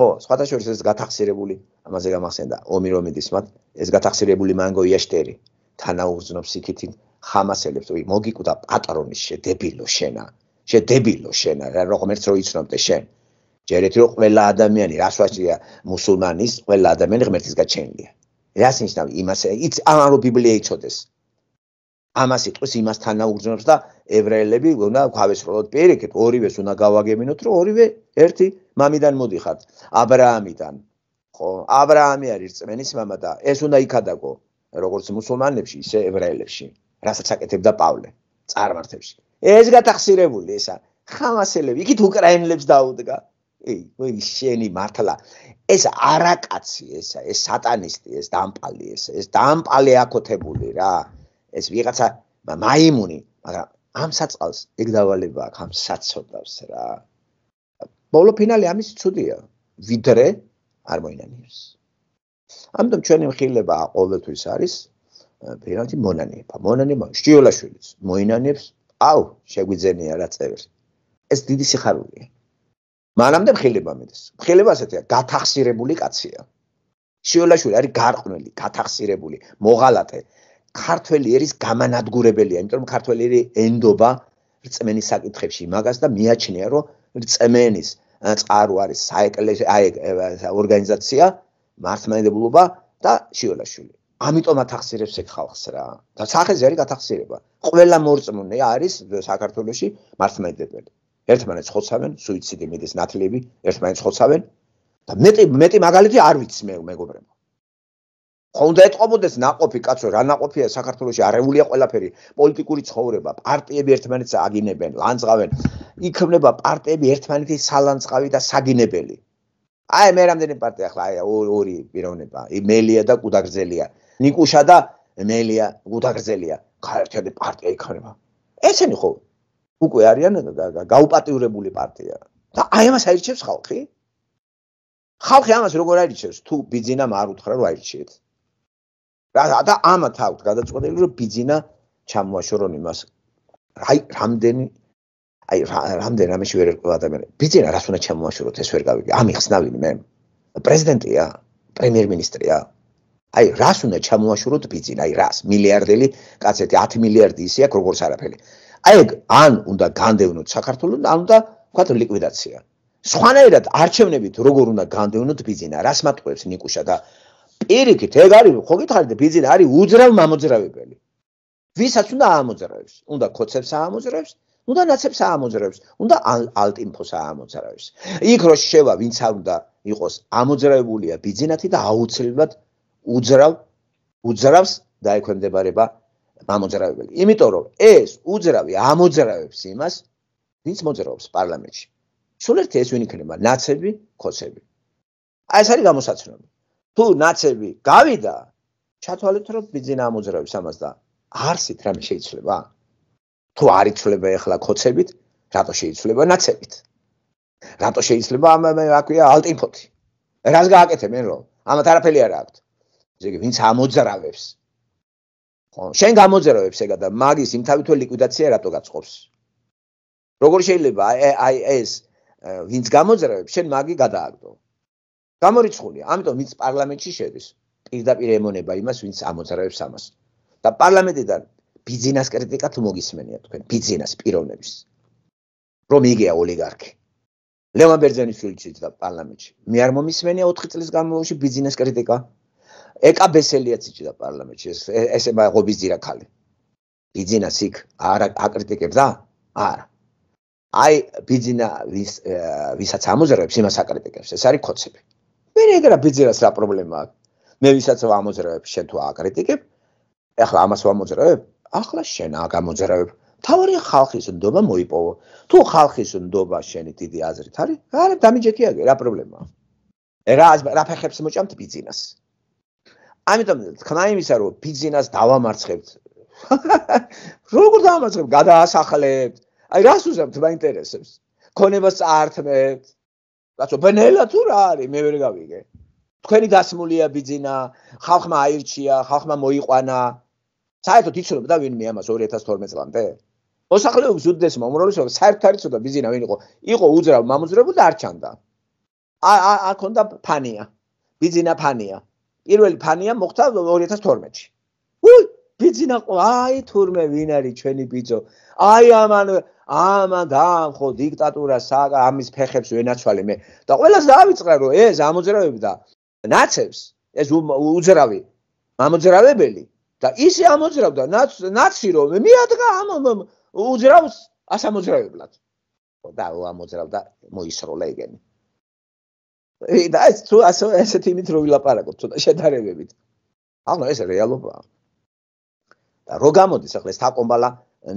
ხო სხვათა შორის ეს გათახსირებული ამაზე გამახსენდა ომი რომ მიდის მათ ეს გათახსირებული მანგო იაშტერი თანაუზნობს იქით ხამასელებს ვი მოგიკუდა პატრონის შედებილო შენა შედებილო შენა რა როგორც რო იცნობდე შენ ჯერეთი რომ ყველა ადამიანი რასვაშია მუსულმანის ყველა ადამიანი ღმერთის გაჩენილია რას ნიშნავს იმას იც ამან რო ბიბლია იცოდეს ამას იტყვის იმას თანაუზნობს და ებრაელები უნდა გავესროლოთ პირიქით ორივეს უნდა გავაგემინოთ რომ ორივე ერთი მამიდან მოდიხართ ა ブラ ამიდან ხო ა ブラ ამი არის წმენის мама და ეს უნდა იქადაგო როგორც მუსულმანებში, ისე ებრაელებში, რასაც აკეთებდა პავლე წარმართებში. ეს გათახსირებული ესა ხამასელები, იქით უკრაინელებს დაუდგა. ეი, ვინ შენი მართლა? ეს араკაცი ესა, ეს სატანისტი, ეს დამპალი ესა, ეს დამპალი აკოთებული რა. ეს ვიღაცა მაიმუნი, მაგრამ ამ საწალს ეგ დავალება აქვს ამ საწოდავს რა. ბოლო ფინალი ამისი ცუდია, ვიდრე არ მოინანიებს. ამიტომ ჩვენი მხილება ყოველთვის არის ფინანსი მონანება. მონანება შიოლაშვილის მოინანებს, აუ, შეგვიძენია რა წევრი. ეს დიდი სიხარულია. მანამდე მხილება მიდის. მხილება ასეთია, გათახსირებული კაცია. შიოლაშვილი არის გარყვნილი, გათახსირებული, მოღალატე. ქართველი ერის გამანადგურებელია, იმიტომ ქართველი ერი ენდობა რწმენის საკითხებში მაგას და მიაჩნია, რომ რწმენის წყარო არის საეკლესიო აი ორგანიზაცია მართმადებლობა და შიოლაშვილი. ამიტომაც ახსერებს ეგ ხალხს რა. და სახეზე არის გათახსერება. ყველა მორწმუნე არის საქართველოს მართმადებელი. ერთმანეთს ხოცავენ, სუიციდი მიდის ნათლიები, ერთმანეთს ხოცავენ და მეტი მეტი მაგალითი არ ვიცი მე მეგობრებო. ხონდა ეთყობოდეს ناقოფი კაცო რა ناقოფია საქართველოს არეულია ყველაფერი პოლიტიკური ცხოვრება პარტიები ერთმანეთს აგინებენ ლანძღავენ იქნება პარტიები ერთმანეთის სალანძღავი და საგინებელი აი მე რამდენი პარტია ხლა აი ორი პიროვნება იმელია და გუდაგრძელია ნიკუშა და მელია გუდაგრძელია ქართული პარტია იქნება ესენი ხო უკვე არიან გაუპატიურებული პარტია და აი ამას აირჩევს ხალხი ხალხი ამას როგორ აირჩევს თუ ბიძინა არ უთხრა რომ აირჩიეთ რა და ამათ აქვს გადაწყვეტილი რომ ბიძინა ჩამოაშორონ იმას აი რამდენი აი რამდენ რამეში ვერ ერკვა ადამიანი. ბიჭინა რას უნდა ჩემოაშოროთ ეს ვერ გავიგე. ამი ხსნავინ მე. პრეზიდენტია, პრემიერმინისტრია. აი რას უნდა ჩემოაშოროთ ბიჭინა? აი რას? მილიარდელი კაცეთი 10 მილიარდი ისე აქვს როგორც არაფერი. აი ეგ ან უნდა განდევნოთ საქართველოს, ან უნდა თქვა ლიკვიდაცია. სხვანაირად არჩევნებით როგორ უნდა განდევნოთ ბიჭინა? რას მატყუებს ნიკუშა და პირიქით ეგ არის ხო გითხარით ბიჭინა არის უძრავ მამოძრავებელი. ვისაც უნდა ამოძრავებს, უნდა კოცებს ამოძრავებს. უნდა ნაცებს ამოძრავებს, უნდა ალტიმფოს ამოძრავებს. იქ რო შევა, ვინც არ უნდა იყოს ამოძრავებულია ბიზნესი და აუცილებლად უძრავ უძრავს და ეკვენდებარება ამოძრავებელი. იმიტომ რომ ეს უძრავი ამოძრავებს იმას, ვინც მოძრავს პარლამენტში. სულ ერთი ეს ვინ იქნება? ნაცები, ხოცები. აი ეს არის გამოსაცნობი. თუ ნაცები გავიდა, ჩათვალეთ რომ ბიზნესი ამოძრავებს ამას და არსით რამე შეიძლება? თუ არ იცლება ახლა ხოცებით, რატო შეიცლება ნაცებით? რატო შეიცლება ამ აკვია ალტიფოთი? რას გააკეთე მე რომ? ამათ არაფერი არ აქვს. ესე იგი, ვინც ამოძრავებს. ხო, შენ გამოძრავებს ეგა და მაგის იმთავითვე ლიკვიდაცია რატო გაწყობს? როგორ შეიძლება აი აი ეს ვინც გამოძრავებს, შენ მაგი გადააგდო. გამორიცხულია, ამიტომ ვინც პარლამენტში შედის, პირდაპირ ემონება იმას, ვინც ამოძრავებს ამას. და პარლამენტიდან ბიზნეს კრიტიკა თუ მოგისმენია თქვენ ბიზნეს პიროვნების რომ იგია ოლიგარქი ლევან ბერძენის შვილიც და პარლამენტში მე არ მომისმენია 4 წლის განმავლობაში ბიზნეს კრიტიკა ეკა ბესელიაც იჭდა პარლამენტში ეს ესე მაღობის ძირა ხალი ბიზნეს იქ არ აკრიტიკებდა არა აი ბიზნა ვის ვისაც ამოზრებს იმას აკრიტიკებს ეს არის ხოცები მე ეგრა ბიზნეს რა პრობლემაა მე ვისაც ამოზრებს შენ თუ აკრიტიკებ ეხლა ამას ვამოზრებ ახლა შენა გამოძერავებ. თავური ხალხის ნდობა მოიპოვო. თუ ხალხის ნდობა შენი დიდი აზრით არის, არა დამიჯეთია რა პრობლემაა. რა რა ფეხებს მოჭამთ ბიზნეს. ამიტომ თქმა იმისა რომ ბიზნეს დავამარცხებთ. როგორ დავამარცხებ? გადაასახლებ. აი რას უზამთ მაინტერესებს? ქონებას წაართმევ. რაცო ბნელა თუ რა არის, მე ვერ გავიგე. თქვენი გასმულია ბიზნა, ხალხმა აირჩია, ხალხმა მოიყვანა, საერთოდ იცნობდა ვინმე ამას 2012 წლამდე? მოსახლეობის უძდეს მომრავლეს საერთოდ არ იცოდა ბიზინა ვინ იყო. იყო უძრავ მამოძრებული არ ჩანდა. აა აა ქონდა ფანია. ბიზინა ფანია. პირველი ფანია მოხდა 2012-ში. უი, ბიზინა ყო, აი თურმე ვინ არის ჩვენი ბიძო? აი ამან ამან დაამხო დიქტატურა ამის ფეხებს ვენაცვალე მე. და ყველას დაავიწყდა რომ ეს ამოძრავებდა ნაცებს, ეს უძრავი. მამოძრავებელი და ისე ამოძრავდა ნაცი რომ მიადგა ამ უძრავს ასამოძრავებლად და ამოძრავდა მოისროლა ეგენი და ეს თუ ასე ესეთი იმით რო ვილაპარაკოთ ცოტა შედარებებით ანუ ეს რეალობაა და რო გამოდის ახლა ეს თაკომბალა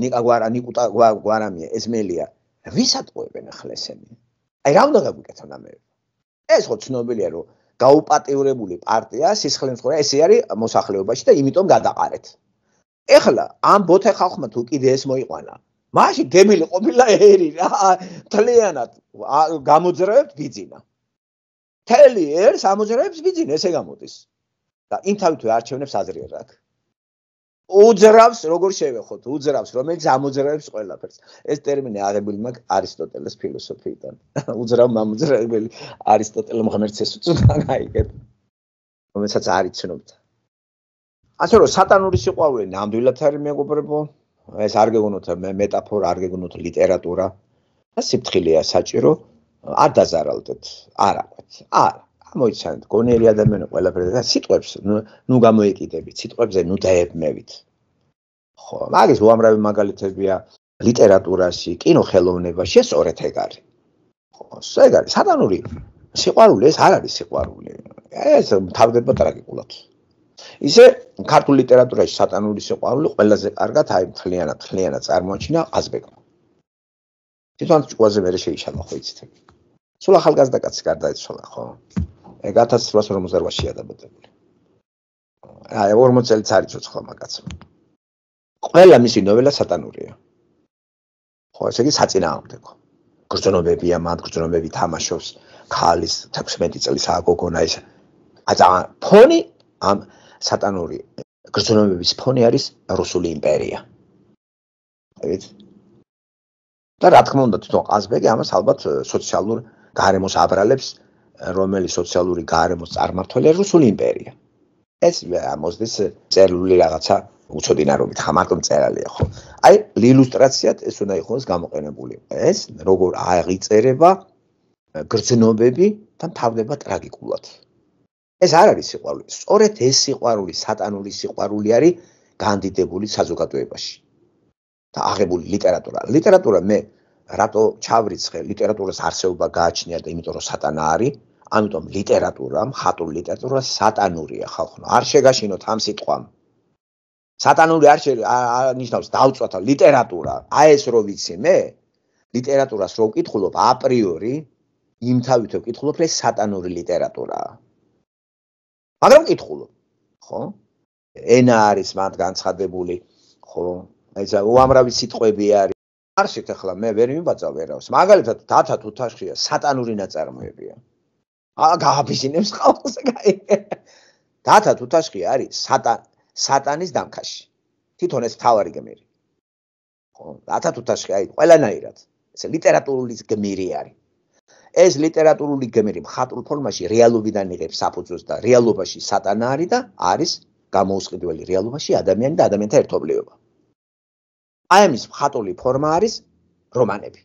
ნიკა გვარა ნიკუტა გვარამია ეს მელია ვისატყვებენ ახლა ესენი აი რა უნდა გაგვიკეთონ ამერ ეს ხო ცნობილია რომ გაუპატიურებული პარტია სისხლენწყურა ესე არის მოსახლეობაში და იმიტომ გადაყარეთ. ეხლა ამ ბოთე ხალხმა თუ კიდე ეს მოიყვანა, მაშინ დებილი ყოფილა ერი რა, თლიანად გამოძრავებთ ბიძინა. თელი ერს ამოძრავებს ბიძინა ესე გამოდის. და იმ თავით არჩევნებს აზრი რაკ. უძრავს როგორ შევეხოთ უძრავს რომელიც ამოძრავებს ყველაფერს ეს ტერმინი აღებული მაგ არისტოტელეს ფილოსოფიიდან უძრავ მამოძრავებელი არისტოტელემ ღმერთს ეს უწოდან აიგეთ რომელსაც არიცნობთ ასე რომ სატანური სიყვარული ნამდვილად არის მეგობრებო ეს არ გეგონოთ მეტაფორა არ გეგონოთ ლიტერატურა და სიფთხილეა საჭირო არ დაზარალდეთ არ აკეთ არა მოიცანდ გონიერი ადამიანი ყველაფერზე და სიტყვებს ნუ გამოიკიდებით სიტყვებზე ნუ დაებმევით ხო მაგის უამრავი მაგალითებია ლიტერატურაში კინო ხელოვნებაში სწორედ ეგ არის ხო ეგ არის სატანური სიყვარული ეს არ არის სიყვარული ეს თავდება ტრაგიკულად ისე ქართულ ლიტერატურაში სატანური სიყვარული ყველაზე კარგად აი მთლიანად მთლიანად წარმოჩინა აზბეგმა თვითონ ჭუაზე მე შეიძლება ხო იცით სულ ახალგაზრდა კაცი გარდაიცვალა ხო? ეგ 1858-ში დაბადებული. აი 40 წელიც არის ცოცხლა მაგაცა. ყველა მისი ნოველა სატანურია. ხო, ესე იგი საწინააღმდეგო. გრძნობებია, მათ გრძნობები თამაშობს ქალის 16 წელს აგოგონა ეს. აა ფონი ამ სატანური გრძნობების ფონი არის რუსული იმპერია. ვიცი? და რა თქმა უნდა თვითონ ყაზბეგი ამას ალბათ э, სოციალურ გარემოს აბრალებს რომელიც სოციალური გარემოს წარმართველია რუსული იმპერია. ეს მოსდის წერული რაღაცა უცოდინარობით ხა მარტო წერალია ხო? აი ილუსტრაციად ეს უნდა იყოს გამოყენებული. ეს როგორ აიწერება გრძნობები და თავდება ტრაგიკულად. ეს არ არის სიყვარული. სწორედ ეს სიყვარული სატანური სიყვარული არის განდიდებული საზოგადოებაში. და აღებული ლიტერატურა. ლიტერატურა მე რატო ჩავრიცხე ლიტერატურას არსეობა გააჩნია და იმიტომ რომ სატანა არის ამიტომ ლიტერატურა, ხატული ლიტერატურა სატანურია ხალხო. არ შეგაშინოთ ამ სიტყვამ. სატანური არ ნიშნავს დაუწვათ ლიტერატურა. აი ეს რო ვიცი მე, ლიტერატურას რო ვკითხულობ აპრიორი იმ თავით რო ვკითხულობ, რომ სატანური ლიტერატურაა. მაგრამ ვკითხულობ, ხო? ენა არის მათ განცხადებული, ხო? აი ეს უამრავი სიტყვები არის არ შეიძლება ხოლმე ვერ მიბაძავ ვერავს მაგალითად დათა თუთაშია სატანური ნაწარმოებია აა გააბიჟინებს ხალხზე გაი. დათა თუთაშხი არის სატან სატანის დამქაში. თვითონ ეს თავარი გმირი. ხო, დათა თუთაშხი აი ყველანაირად. ეს ლიტერატურული გმირი არის. ეს ლიტერატურული გმირი მხატვრულ ფორმაში რეალობიდან იღებს საფუძვლს და რეალობაში სატანა არის და არის გამოუსყიდველი რეალობაში ადამიანი და ადამიანთა ერთობლიობა. აი ამის მხატვრული ფორმა არის რომანები.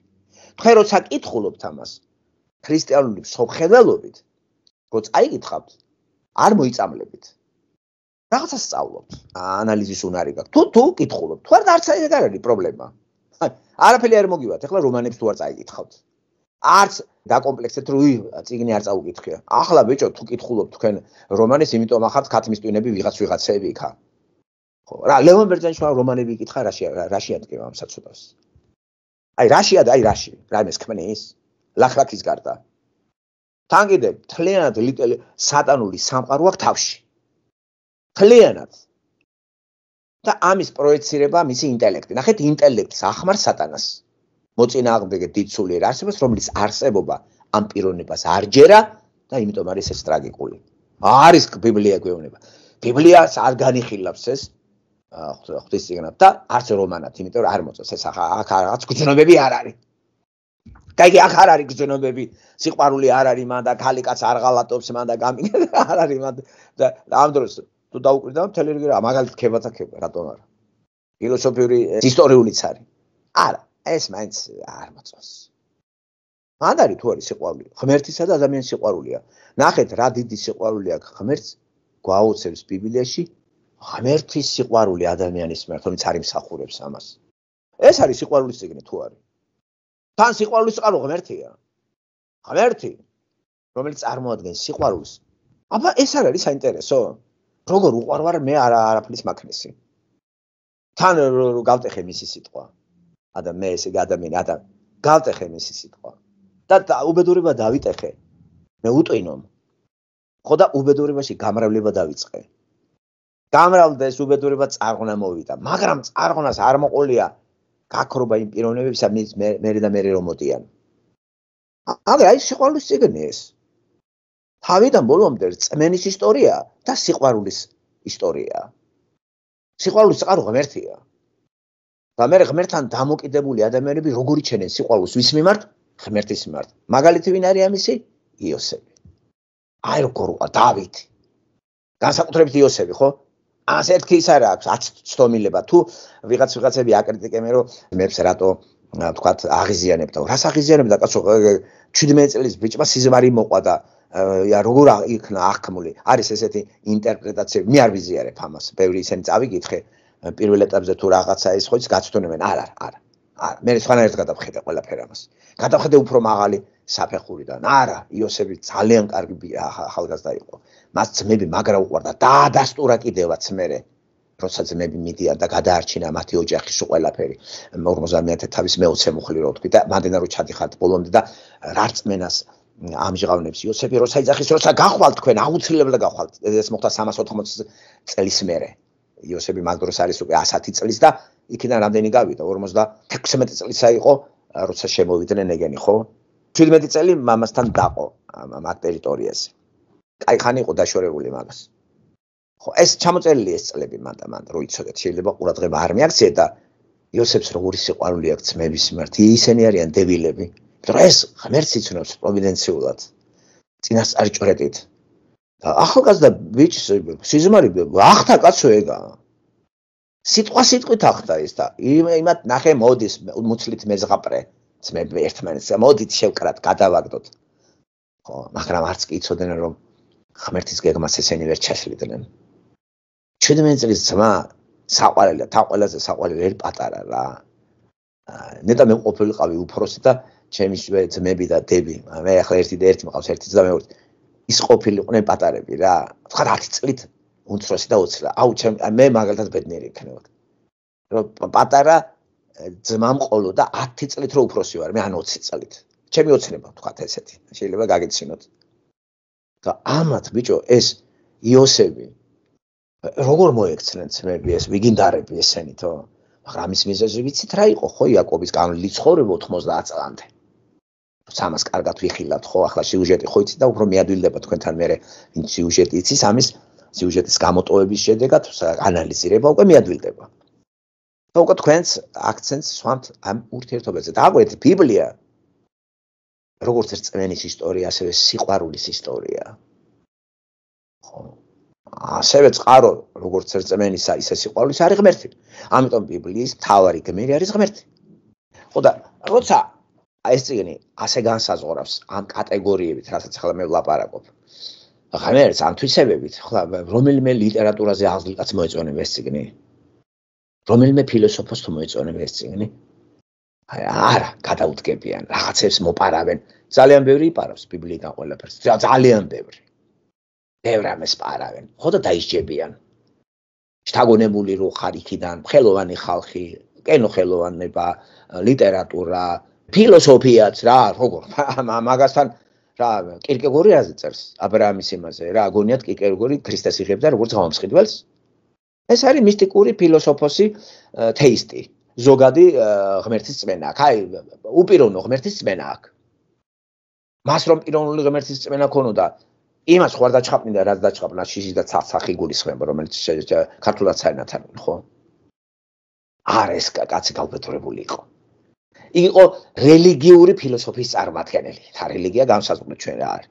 თქვენ როცა კითხულობთ ამას, ქრისტიანული მსოფლმხედველობით როც აიკითხავთ არ მოიწამლებით რაღაცა სწავლობთ ანალიზის უნარი გაქვთ თუ თუ კითხულობთ თუ არ დაარწაინეთ არ არის პრობლემა არაფერი არ მოგივათ ახლა რომანებს თუ არ წაიკითხავთ არც დაკომპლექსეთ რუი ციგნი არ წაუკითხია ახლა ბიჭო თუ კითხულობთ თქვენ რომანის იმიტომ ახართ ქათმის ტვინები ვიღაც ვიღაცები იქა ხო რა ლევან ბერძენიშვილი რომანები იკითხა რაში რაში ადგება ამ საცოდავს აი რაში ადაი რაში რაიმეს ქმნის ლახლაკის გარდა. თან კიდევ თლიანად ლიტელი სატანული სამყარო აქვს თავში. თლიანად. და ამის პროექცირება მისი ინტელექტი. ნახეთ ინტელექტს ახმარ სატანას. მოწინა აღმდეგე დიცული რასებს, რომლის არსებობა ამ პიროვნებას არჯერა და იმიტომ არის ეს ტრაგიკული. არის ბიბლია გვეუბნება. ბიბლიას არ განიხილავს ეს ხვთვის წიგნად და არც რომანად, იმიტომ არ მოწოს ეს ახა აქ რაღაც გვჯნობები არ არის. და იქ აღარ არის გზნობები, სიყვარული არ არის მან და ქალიკაც არ ღალატობს მან და გამი არ არის მან და ამ დროს თუ დაუკვირდა მთელი რიგი რა მაგალითი ქებათა ქება რატომ არა ფილოსოფიური ისტორიულიც არის არა ეს მაინც არ მოწონს მან არის თუ არის სიყვარული ღმერთისა და ადამიანის სიყვარულია ნახეთ რა დიდი სიყვარული აქვს ღმერთს გვაოცებს ბიბლიაში ღმერთის სიყვარული ადამიანის მიმართ თორემ არის მსახურებს ამას ეს არის სიყვარულის ციგნი თუ არის თან სიყვარულის წყარო ღმერთია. ღმერთი რომელიც წარმოადგენს სიყვარულს. აბა ეს არ არის საინტერესო? როგორ უყვარვარ მე არა არაფრის მაგნესი? თან გავტეხე მისი სიტყვა. ადა მე ესე ადამიანი, ადა გავტეხე მისი სიტყვა. და უბედურება დავიტეხე. მე უტვინო. ხო და უბედურებაში გამრავლება დაიწყე. გამრავლდა ეს უბედურება წარღვნა მოვიდა, მაგრამ წარღვნას არ მოყოლია გაქრობა იმ პიროვნებებსა მის მერე და მერე რომ მოდიან. აგი აი სიყვარულის ციგნი ეს. თავიდან ბოლომდე წმენის ისტორია და სიყვარულის ისტორია. სიყვარულის წყარო ღმერთია. და მე ღმერთთან დამოკიდებული ადამიანები როგორი ჩენენ სიყვარულს ვის მიმართ? ღმერთის მიმართ. მაგალითი ვინ არის ამისი? იოსები. აი როგორ ვარ დავით. განსაკუთრებით იოსები, ხო? ასეთი ის არ აქვს 10 ცდომილება თუ ვიღაც ვიღაცები აკრიტიკებენ რომ მეფს რატო თქვა აღიზიანებდა რას აღიზიანებდა კაცო 17 წლის ბიჭმა სიზმარი მოყვა და ა როგორ იქნა ახმული არის ესეთი ინტერპრეტაცია მე არ ვიზიარებ ამას ბევრი ისენი წავიგითხე პირველ ეტაპზე თუ რაღაცა ის ხო ის გაცდუნებენ არ არ არ არ მე სხვანაირად გადავხედე ყველაფერ ამას გადავხედე უფრო მაღალი საფეხურიდან არა იოსები ძალიან კარგი ახალგაზრდა იყო მას ძმები მაგრა უყვარდა და დაასტურა კიდევაც მერე როცა ძმები მიდიან და გადაარჩინა მათი ოჯახის უყველაფერი 50-ე თავის მეოცე მუხლი რო თქვი და მანდენა რო ჩადიხართ ბოლომდე და რა რწმენას ამჟღავნებს იოსები როცა იძახის როცა გახვალთ თქვენ აუცილებლად გახვალთ ეს მოხდა 380 წელს მერე იოსები მაგ დროს არის უკვე 110 წელს და იქიდან რამდენი გავიდა 56 წელსა იყო როცა შემოვიდნენ ეგენი ხო 17 წელი მამასთან დაყო ამ ტერიტორიაზე. აი ხან იყო დაშორებული მაგას ხო ეს ჩამოწელილი ეს წლები მანდა მანდ რო იცოდეთ შეიძლება ყურადღება არ მიაქციე და იოსებს როგორი სიყვარული აქვს მეების მიმართ ისინი არიან დევილები რა ეს ღმერთს იცნობს პროვიდენციულად წინასწარ ჭრედით ახალგაზრდა ბიჭს სიზმარი ახთა კაცო ეგა სიტყვა სიტყვით ახთა ის და იმათ ნახე მოდის მუცლით მეზღაპრე ძმები ერთმანეთს მოდით შევკრათ გადავაგდოთ ხო მაგრამ არც კი იცოდნენ რომ ღმერთის გეგმას ესენი ვერ ჩასლიდნენ 17 წლის ძმა საყვალელი და თაყველაზე საყვალელი ვერ პატარა რა ნეტა მე ყოფილიყავი უფროსი და ჩემი ძმები და დები მე ახლა ერთი და ერთი მყავს ერთი ძმა მეორე ის ყოფილიყვნენ პატარები რა თქვა 10 წლით უნცროსი და 20 რა აუ ჩემ მე მაგალითად ბედნიერი ვქნებოდი რომ პატარა ძმამ ყოლო და 10 წლით რო უფროსი ვარ მე ან 20 წლით ჩემი ოცნება თქვა ესეთი შეიძლება გაგიცინოთ და ამათ ბიჭო ეს იოსები როგორ მოექცნენ ძმები ეს ვიგინდარები ესენითო მაგრამ ის მიზეზი ვიცით რა იყო ხო იაკობის განლი ცხოვრება 90 წლამდე სამას კარგად ვიხილავთ ხო ახლა სიუჟეტი ხო იცით და უფრო მეადვილდება თქვენთან მე ვინც სიუჟეტი იცის ამის სიუჟეტის გამოტოვების შედეგად ანალიზირება უკვე მეადვილდება და უკვე თქვენს აქცენტს სვამთ ამ ურთიერთობაზე და აგვეთ ბიბლია როგორც წვენის ისტორია, ასევე სიყვარულის ისტორია. ხო. ასევე წყარო, როგორც წვენისა, ისე სიყვარულის არის ღმერთი. ამიტომ ბიბლიის მთავარი გმირი არის ღმერთი. ხო და როცა ეს წიგნი ასე განსაზღვრავს ამ კატეგორიებით, რასაც ახლა მე ვლაპარაკობ. ღმერთს ამ თვისებებით, ხო, რომელიმე ლიტერატურაზე აღლიკაც მოეწონება ეს წიგნი. რომელიმე ფილოსოფოსთან მოეწონება ეს წიგნი, არა, გადაუდგებიან, რაღაცებს მოპარავენ. ძალიან ბევრი იპარავს ბიბლიიდან ყველაფერს. ძალიან ბევრი. ბევრ ამას პარავენ. ხო და დაიშჯებიან. შთაგონებული რო ხარ იქიდან, ხელოვანი ხალხი, კენო ხელოვანება, ლიტერატურა, ფილოსოფიაც რა, როგორ მაგასთან რა, კირკეგორი რაზე წერს? აბრაამის იმაზე, რა, აგონიათ კირკეგორი ქრისტეს იღებდა როგორც გამოსყიდველს. ეს არის მისტიკური ფილოსოფოსი თეისტი. ზოგადი э, ღმერთის წმენა აქვს. აი, უპირონო ღმერთის წმენა აქვს. მას რომ პიროვნული ღმერთის წმენა ქონოდა, იმას ხوار დაჭყაპნიდა, რაც დაჭყაპნა შიში და ცახი გულის ღმერთო, რომელიც ქართულად წაენათ არის, ხო? არ ეს კაცი გაუბეთურებული იყო. იგი იყო რელიგიური ფილოსოფიის წარმომადგენელი. თა რელიგია განსაზღვრული ჩვენ რა არის.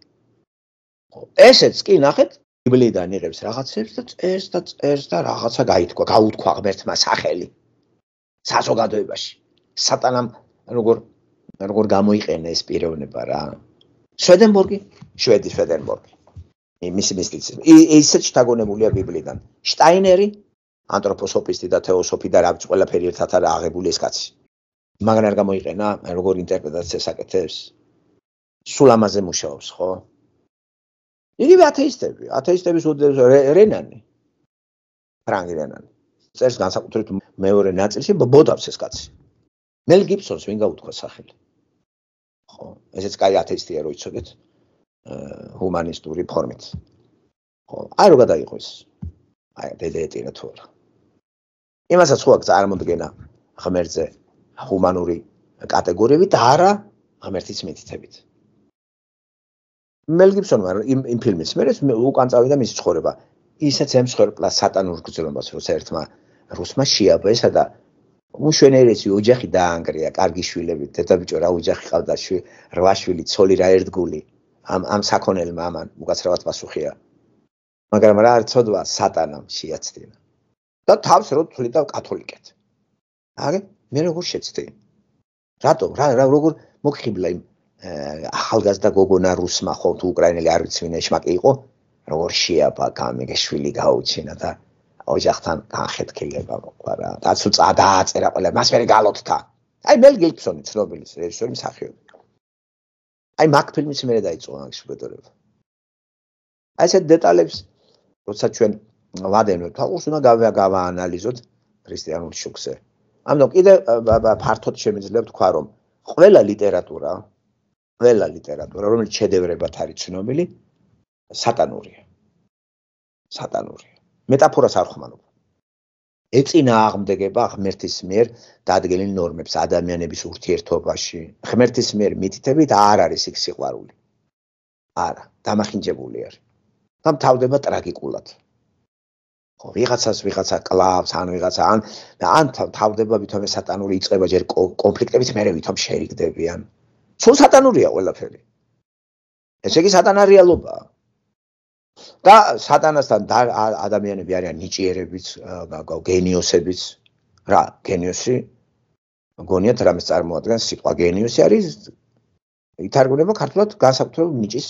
ხო, ესეც კი ნახეთ, ბიბლიიდან იღებს რაღაცებს და წერს და წერს და რაღაცა გაითქვა, გაუთქვა ღმერთმა სახელი. საზოგადოებაში. სატანამ როგორ როგორ გამოიყენა ეს პიროვნება რა. შვედენბურგი, შვედი შვედენბურგი. იმის მისტიც. ისე შეთაგონებულია ბიბლიდან. შტაინერი, ანთროპოსოფისტი და თეოსოფი და რაც ყველაფერი ერთად არ აღებული ეს კაცი. მაგრამ არ გამოიყენა როგორ ინტერპრეტაციას აკეთებს. სულ ამაზე მუშაობს, ხო? იგივე ათეისტები, ათეისტების უძლებს რენანი. ფრანგი რენანი. წერს განსაკუთრებით მეორე ნაწილში ბოდავს ეს კაცი. მელ გიბსონს ვინ გაუთქვა სახელი? ხო, ესეც კაი ათეისტია რო იცოდეთ, ჰუმანი スト ური ფორმით. ხო, აი რო გადაიყო ეს. აი დედეეტირა თუ არა. იმასაც ხო აქ წარმოდგენა ღმერთზე ჰუმანური კატეგორიებით, არა ღმერთის მითითებით. მელ გიბსონმა იმ იმ ფილმის მერეს უკან წავიდა მის ცხოვრება. ისაც ემსხვერპლა სატანურ გრძნობას როცა ერთმა რუსმა შეაბა ესა და მუშვენერეცი ოჯახი დაანგრია კარგი შვილები დედაბიჭო რა ოჯახი ყავდა შვი რვა შვილი ცოლი რა ერთგული ამ ამ საქონელმა ამან უკაცრავად პასუხია მაგრამ რა არ ცოდვა სატანამ შეაცდინა და თავს რო თვლიდა კათოლიკეთ აგი მე როგორ შეცდი რატო რა რა როგორ მოკხიბლა იმ ახალგაზრდა გოგონა რუსმა ხო თუ უკრაინელი არ ვიცი ვინ ეშმაკი იყო როგორ შეაბა გამიგე შვილი გაუჩინა და ოჯახთან განხეთქილება მოყარა. დაცულ წა დააწერა ყველა მას მე გალოთთა. აი მელ გიფსონი ცნობილი რეჟისორი მსახიობი. აი მაგ ფილმის მე დაიწყო ამის უბედურება. აი ეს დეტალებს როცა ჩვენ ვადენთ აყურს უნდა გავაანალიზოთ ქრისტიანულ შუქზე. ანუ კიდე ფართოდ შემიძლია თქვა რომ ყველა ლიტერატურა ყველა ლიტერატურა რომელიც შედევრებად არის ცნობილი სატანურია. სატანურია. მეტაფორას არ ხმარობ. ეწინა აღმდეგება ღმერთის მიერ დადგენილ ნორმებს ადამიანების ურთიერთობაში. ღმერთის მიერ მითითებით არ არის ის სიყვარული. არა, დამახინჯებული არ. და თავდება ტრაგიკულად. ხო, ვიღაცას ვიღაცა კლავს, ან ვიღაცა ან და ან თავდება ვითომე სატანური იწება ჯერ კონფლიქტებით, მერე ვითომ შერიგდებიან. ცო სატანურია ყველაფერი. ესე იგი სატანა რეალობაა. და სატანასთან ადამიანები არიან ნიჭიერებიც, გენიოსებიც. რა, გენიოსი გონიათ რამის წარმოადგენს სიტყვა გენიოსი არის ითარგმნება ქართულად განსაკუთრებული ნიჭის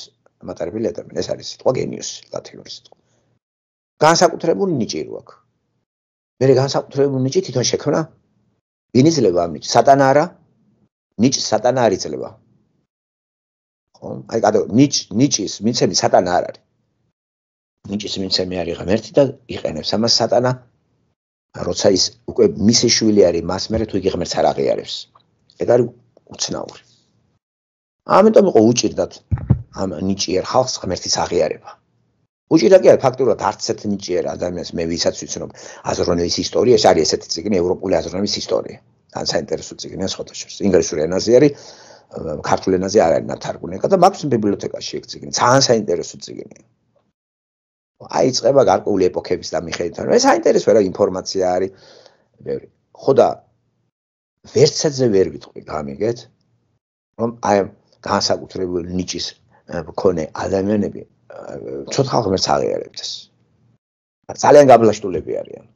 მატარებელი ადამიანი. ეს არის სიტყვა გენიოსი ლათინური სიტყვა. განსაკუთრებული ნიჭი აქვს. მე განსაკუთრებული ნიჭი თვითონ შექმნა. ვინ იძლევა ამ ნიჭს? სატანა არა. ნიჭს სატანა არ იძლევა. ხო? აი, კიდე ნიჭ ნიჭის მიცემი სატანა არ არის. ნიჭის მინცემი არის ღმერთი და იყენებს ამას სატანა როცა ის უკვე მისი შვილი არის მას მერე თუ იგი ღმერთს არ აღიარებს ეგ არის უცნაური ამიტომ იყო უჭირდათ ამ ნიჭიერ ხალხს ღმერთის აღიარება უჭირდა კი არა ფაქტურად არც ერთ ნიჭიერ ადამიანს მე ვისაც ვიცნობ აზროვნების ისტორია ეს არის ესეთი ციგნი ევროპული აზროვნების ისტორია ან საინტერესო ციგნია შეხოთშორს ინგლისურ ენაზე არის ქართულ ენაზე არ არის ნათარგმნი და მაქვს ბიბლიოთეკაში ეგ ციგნი ძალიან საინტერესო ციგნია აიწება გარკვეული ეპოქების და მიხედვით ანუ ეს საინტერესო რა ინფორმაცია არის ბევრი ხო და ვერცაძე ვერ ვიტყვი გამიგეთ რომ აი განსაკუთრებული ნიჭის მქონე ადამიანები ცოტხალ ღმერთს აღიარებდეს ძალიან გაბლაშტულები არიან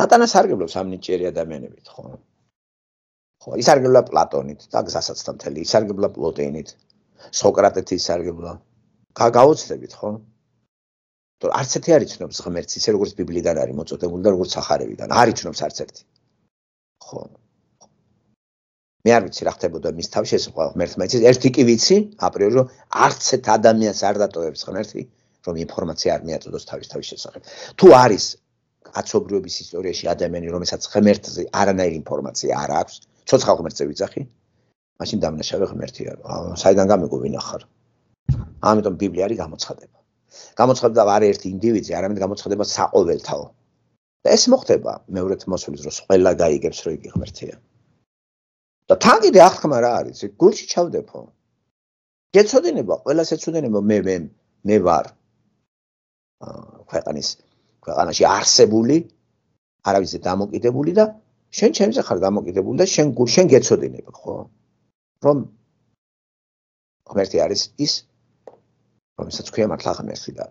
სატანას არგებლობს ამ ნიჭიერი ადამიანებით ხო ხო ისარგებლა პლატონით და გზასაცთა მთელი ისარგებლა პლოტინით სოკრატეთი ისარგებლა გაგაოცნებით ხო? რომ არც ერთი არ იცნობს ღმერთს, ისე როგორც ბიბლიიდან არის მოწოდებული და როგორც ახარებიდან არ იცნობს არც ერთი. ხო. მე არ ვიცი რა ხდებოდა მის თავში ეს ღმერთმა იცი, ერთი კი ვიცი, აპრიორო არც ერთ ადამიანს არ დატოვებს ღმერთი, რომ ინფორმაცია არ მიატოდოს თავის თავის შესახებ. თუ არის კაცობრიობის ისტორიაში ადამიანი, რომელსაც ღმერთზე არანაირი ინფორმაცია არ აქვს, ცოცხალ ღმერთზე ვიცახი, მაშინ დამნაშავე ღმერთია. აა საიდან გამიგო ვინახარ? ამიტომ ბიბლია არის გამოცხადება. გამოცხადება არ ერთი ინდივიდი, არამედ გამოცხადება საყოველთაო. და ეს მოხდება მეურეთ მოსულის დროს ყველა დაიგებს რო იგი ღმერთია. და თაგიდე ახთმა რა არის? გულში ჩავდეფო. გეცოდინება, ყველას ეცოდინება მე მე მე ვარ. აა ქვეყანის ქვეყანაში არსებული არავისზე დამოკიდებული და შენ ჩემზე ხარ დამოკიდებული და შენ გულ შენ გეცოდინება, ხო? რომ ღმერთი არის ის რომელსაც ქვია მართლა ღმერთი და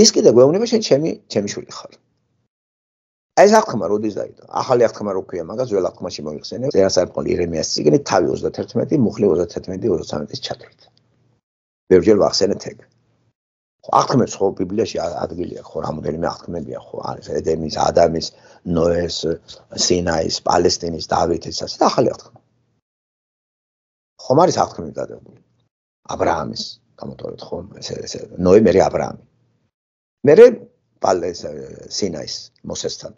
ის კიდე გვეუბნება შენ ჩემი ჩემი შვილი ხარ აი საქმე როდის დაიდო ახალი აღთქმა რო ქვია მაგას ძველ აღთქმაში მოიხსენებს ზეა საერთოდ ირემიას ციგნი თავი 31 მუხლი 31 33-ის ჩათვლით ბევრჯერ ვახსენეთ ეგ აღთქმებს ხო ბიბლიაში ადგილი აქვს ხო რამოდენიმე აღთქმებია ხო არის ედემის ადამის ნოეს სინაის პალესტინის დავითის ასე და ახალი აღთქმა ხომ არის აღთქმები დადებული ა ブラ ამის გამოტოვეთ ხო ესე ესე ნოე მე აბრაამი მე პალეს სინაის მოსესთან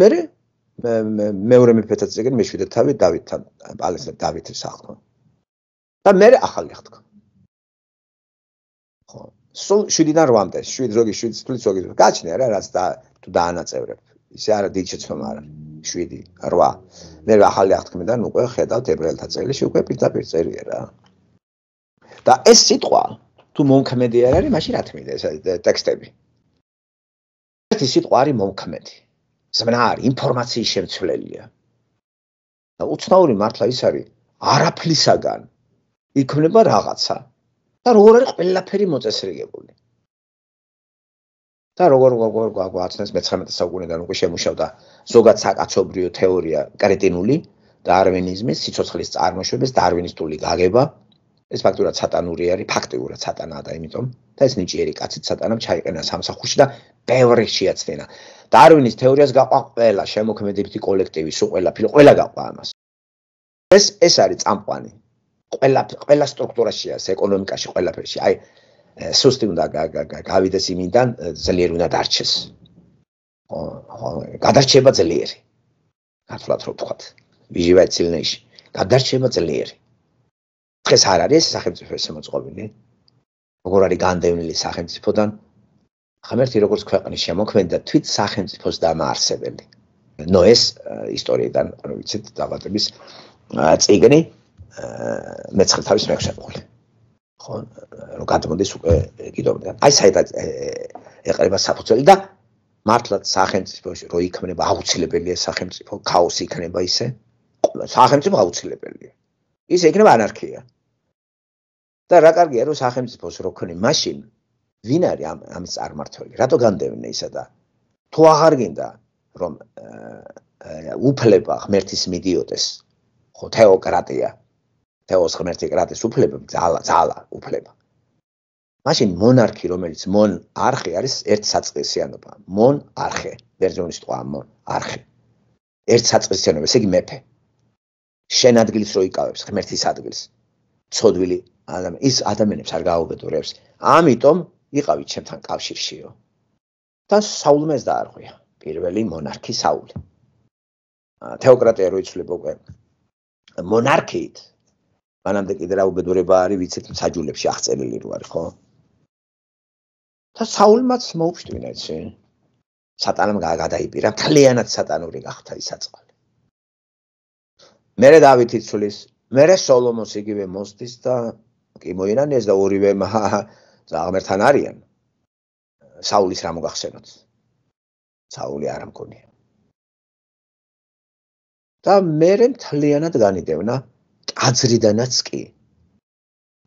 მე მეორე მეფეთაც ეგენ მეშვიდე თავი დავითთან პალეს დავითის სახლთან და მე ახალი ხთქო ხო სულ 7-დან 8-მდე 7 როგი 7 წლის როგი გაჩნია რა რაც და თუ დაანაწევრებ ისე არა დიდ შეცდომა არა 7 8 მე ახალი ხთქმიდან უკვე ხედავთ ებრაელთა წელიში უკვე პირდაპირ წერია რა და ეს სიტყვა თუ მომქმედი არ არის, მაშინ რა თქმა უნდა ტექსტები. ერთი სიტყვა არის მომქმედი. ზმნარი, ინფორმაციის შემცვლელია. და უცნაური მართლა ის არის, არაფლისაგან იქმნება რაღაცა. და როგორ არის ყველაფერი მოწესრიგებული. და როგორ როგორ გააცნეს მე-19 საუკუნიდან უკვე შემუშავდა ზოგად საკაცობრიო თეორია კრიტინული და არვინიზმის სიცოცხლის წარმოშობის დარვინისტული გაგება ეს ფაქტურად სატანური არის, ფაქტიურად სატანაა და იმიტომ და ეს ნიჭიერი კაცი სატანამ ჩაიყენა სამსახურში და ბევრი შეაცვენა. დარვინის თეორიას გაყვა ყველა შემოქმედებითი კოლექტივის უყველა ფილო, ყველა გაყვა ამას. ეს ეს არის წამყვანი. ყველა ყველა სტრუქტურაშია, ეკონომიკაში, ყველაფერში. აი სუსტი უნდა გავიდეს იმიდან, ძლიერ უნდა დარჩეს. ხო, გადარჩება ძლიერი. გაცვლათ რო ვთქვათ. ვიჟივაცილნეში. გადარჩება ძლიერი. დღეს არ არის სახელმწიფო შემოწყობილი როგორ არის განდევნილი სახელმწიფოდან ხმერთი როგორც ქვეყნის შემოქმედა თვით სახელმწიფოს დამაარსებელი ნო ეს ისტორიიდან რომ ვიცით დაბადების წიგნი მე-9 თავის მეხსენული ხო რომ გადმოდის უკვე კიდობდან აი საერთოდ ეყრება საფუძველი და მართლაც სახელმწიფოში რო იქნება აუცილებელია სახელმწიფო ქაოსი იქნება ისე სახელმწიფო აუცილებელია ის იქნება ანარქია. და რა კარგია რომ სახელმწიფოს როქნი მაშინ ვინ არის ამ ამ წარმართველი? რატო განდევნე ისა და თუ აღარ გინდა რომ უფლება ღმერთის მიდიოდეს ხო თეოკრატია თეოს ღმერთი კრატის უფლებებ ძალა ძალა უფლება მაშინ მონარქი რომელიც მონ არხი არის ერთ საწესიანობა მონ არხე ბერძნული სიტყვა მონ არხი ერთ საწესიანობა ესე იგი მეფე შენ ადგილს რო იკავებს ღმერთის ადგილს ცოდვილი ადამიანი ის ადამიანებს არ გააუბედურებს ამიტომ იყავით ჩემთან კავშირშიო და საულმეს დაარღვია პირველი მონარქი საული თეოკრატია რო იცვლება უკვე მონარქიით მანამდე კიდე რა უბედურება არის ვიცით საჯულებში აღწერილი როარი ხო და საულმაც მოუფშტვინა ისე სატანამ გადაიპირა მთლიანად სატანური გახდა ისაწყალი მერე დავითი ცulis, მერე სოლომონს იგივე მოსდის და კი მოირანეს და ორივე ზაღმერთთან არიან. საულის რა მოგახსენოთ? საული არ მქონია. და მერე მთლიანად განიდევნა ტაძრიდანაც კი.